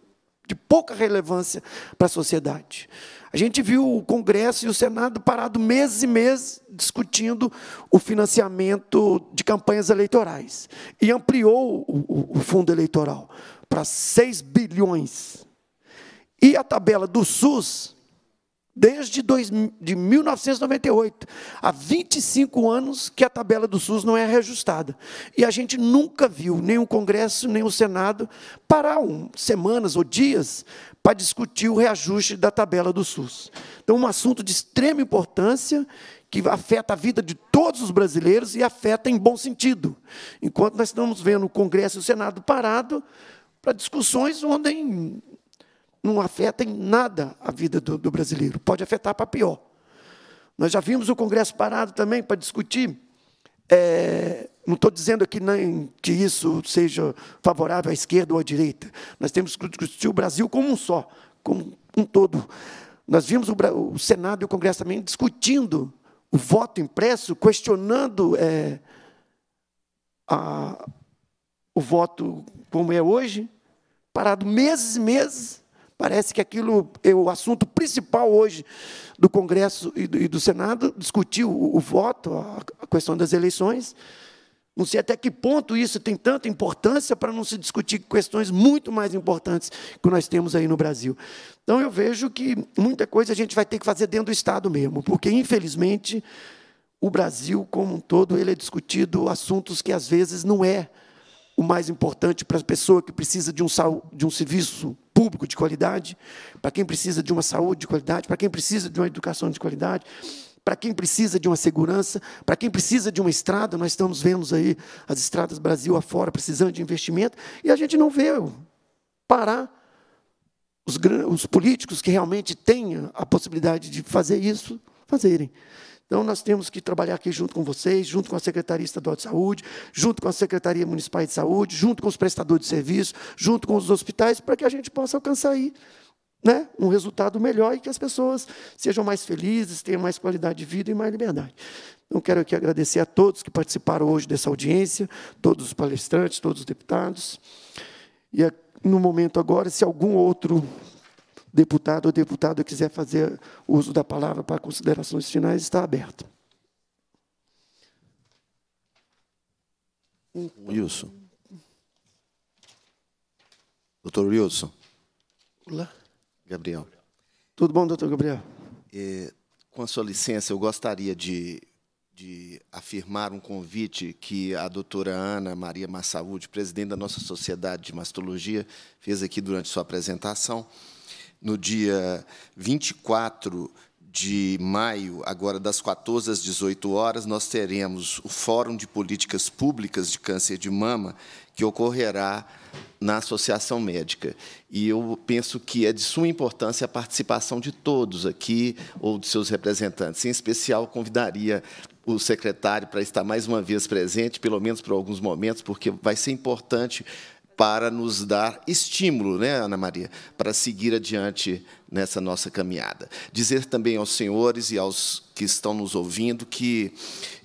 de pouca relevância para a sociedade. A gente viu o Congresso e o Senado parados meses e meses discutindo o financiamento de campanhas eleitorais. E ampliou o, o fundo eleitoral para 6 bilhões. E a tabela do SUS, desde dois, de 1998, há 25 anos que a tabela do SUS não é reajustada. E a gente nunca viu nem o Congresso, nem o Senado parar um, semanas ou dias para discutir o reajuste da tabela do SUS. Então, um assunto de extrema importância que afeta a vida de todos os brasileiros e afeta em bom sentido. Enquanto nós estamos vendo o Congresso e o Senado parado para discussões onde não afeta em nada a vida do, do brasileiro, pode afetar para pior. Nós já vimos o Congresso parado também para discutir é, não estou dizendo aqui nem que isso seja favorável à esquerda ou à direita. Nós temos que discutir o Brasil como um só, como um todo. Nós vimos o, Senado e o Congresso também discutindo o voto impresso, questionando é, a, o voto como é hoje, parado meses e meses. Parece que aquilo é o assunto principal hoje do Congresso e do, e do Senado, discutir o, o voto, a, a questão das eleições. Não sei até que ponto isso tem tanta importância para não se discutir questões muito mais importantes que nós temos aí no Brasil. Então, eu vejo que muita coisa a gente vai ter que fazer dentro do Estado mesmo, porque, infelizmente, o Brasil como um todo ele é discutido assuntos que, às vezes, não é o mais importante para a pessoa que precisa de um, de um serviço público de qualidade, para quem precisa de uma saúde de qualidade, para quem precisa de uma educação de qualidade para quem precisa de uma segurança, para quem precisa de uma estrada. Nós estamos vendo aí as estradas Brasil afora precisando de investimento e a gente não vê parar os, os políticos que realmente têm a possibilidade de fazer isso, fazerem. Então, nós temos que trabalhar aqui junto com vocês, junto com a Secretaria Estadual de Saúde, junto com a Secretaria Municipal de Saúde, junto com os prestadores de serviço, junto com os hospitais, para que a gente possa alcançar aí né, um resultado melhor e que as pessoas sejam mais felizes, tenham mais qualidade de vida e mais liberdade. Então, quero aqui agradecer a todos que participaram hoje dessa audiência, todos os palestrantes, todos os deputados. E eh, no momento agora, se algum outro deputado ou deputada quiser fazer uso da palavra para considerações finais, está aberto. Wilson. Doutor Wilson. Olá. Gabriel. Tudo bom, doutor Gabriel? É, com a sua licença, eu gostaria de, de afirmar um convite que a doutora Ana Maria Massaúde, presidente da nossa Sociedade de Mastologia, fez aqui durante sua apresentação. No dia 24 de maio, agora das 14 às 18 horas, nós teremos o Fórum de Políticas Públicas de Câncer de Mama, que ocorrerá na associação médica. E eu penso que é de suma importância a participação de todos aqui, ou de seus representantes. Em especial, convidaria o secretário para estar mais uma vez presente, pelo menos por alguns momentos, porque vai ser importante para nos dar estímulo, né, Ana Maria, para seguir adiante nessa nossa caminhada. Dizer também aos senhores e aos que estão nos ouvindo que...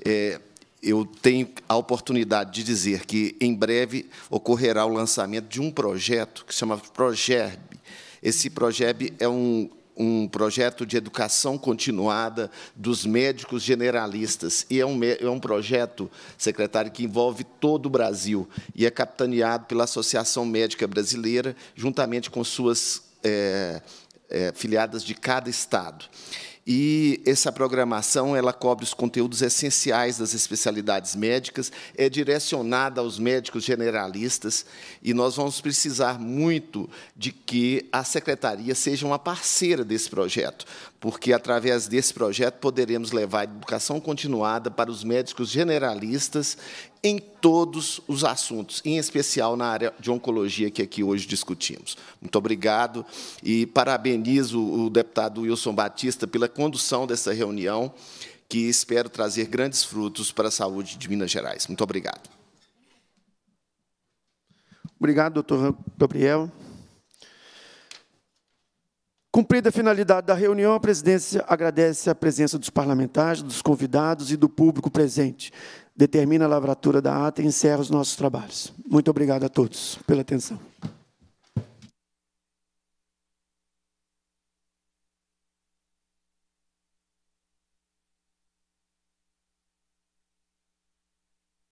É, eu tenho a oportunidade de dizer que em breve ocorrerá o lançamento de um projeto que se chama Progerb. Esse Progerb é um, um projeto de educação continuada dos médicos generalistas. E é um, é um projeto, secretário, que envolve todo o Brasil e é capitaneado pela Associação Médica Brasileira, juntamente com suas é, é, filiadas de cada estado. E essa programação ela cobre os conteúdos essenciais das especialidades médicas, é direcionada aos médicos generalistas e nós vamos precisar muito de que a secretaria seja uma parceira desse projeto porque através desse projeto poderemos levar a educação continuada para os médicos generalistas em todos os assuntos, em especial na área de oncologia que aqui hoje discutimos. Muito obrigado e parabenizo o deputado Wilson Batista pela condução dessa reunião, que espero trazer grandes frutos para a saúde de Minas Gerais. Muito obrigado. Obrigado, doutor Gabriel. Cumprida a finalidade da reunião, a presidência agradece a presença dos parlamentares, dos convidados e do público presente. Determina a lavratura da ata e encerra os nossos trabalhos. Muito obrigado a todos pela atenção.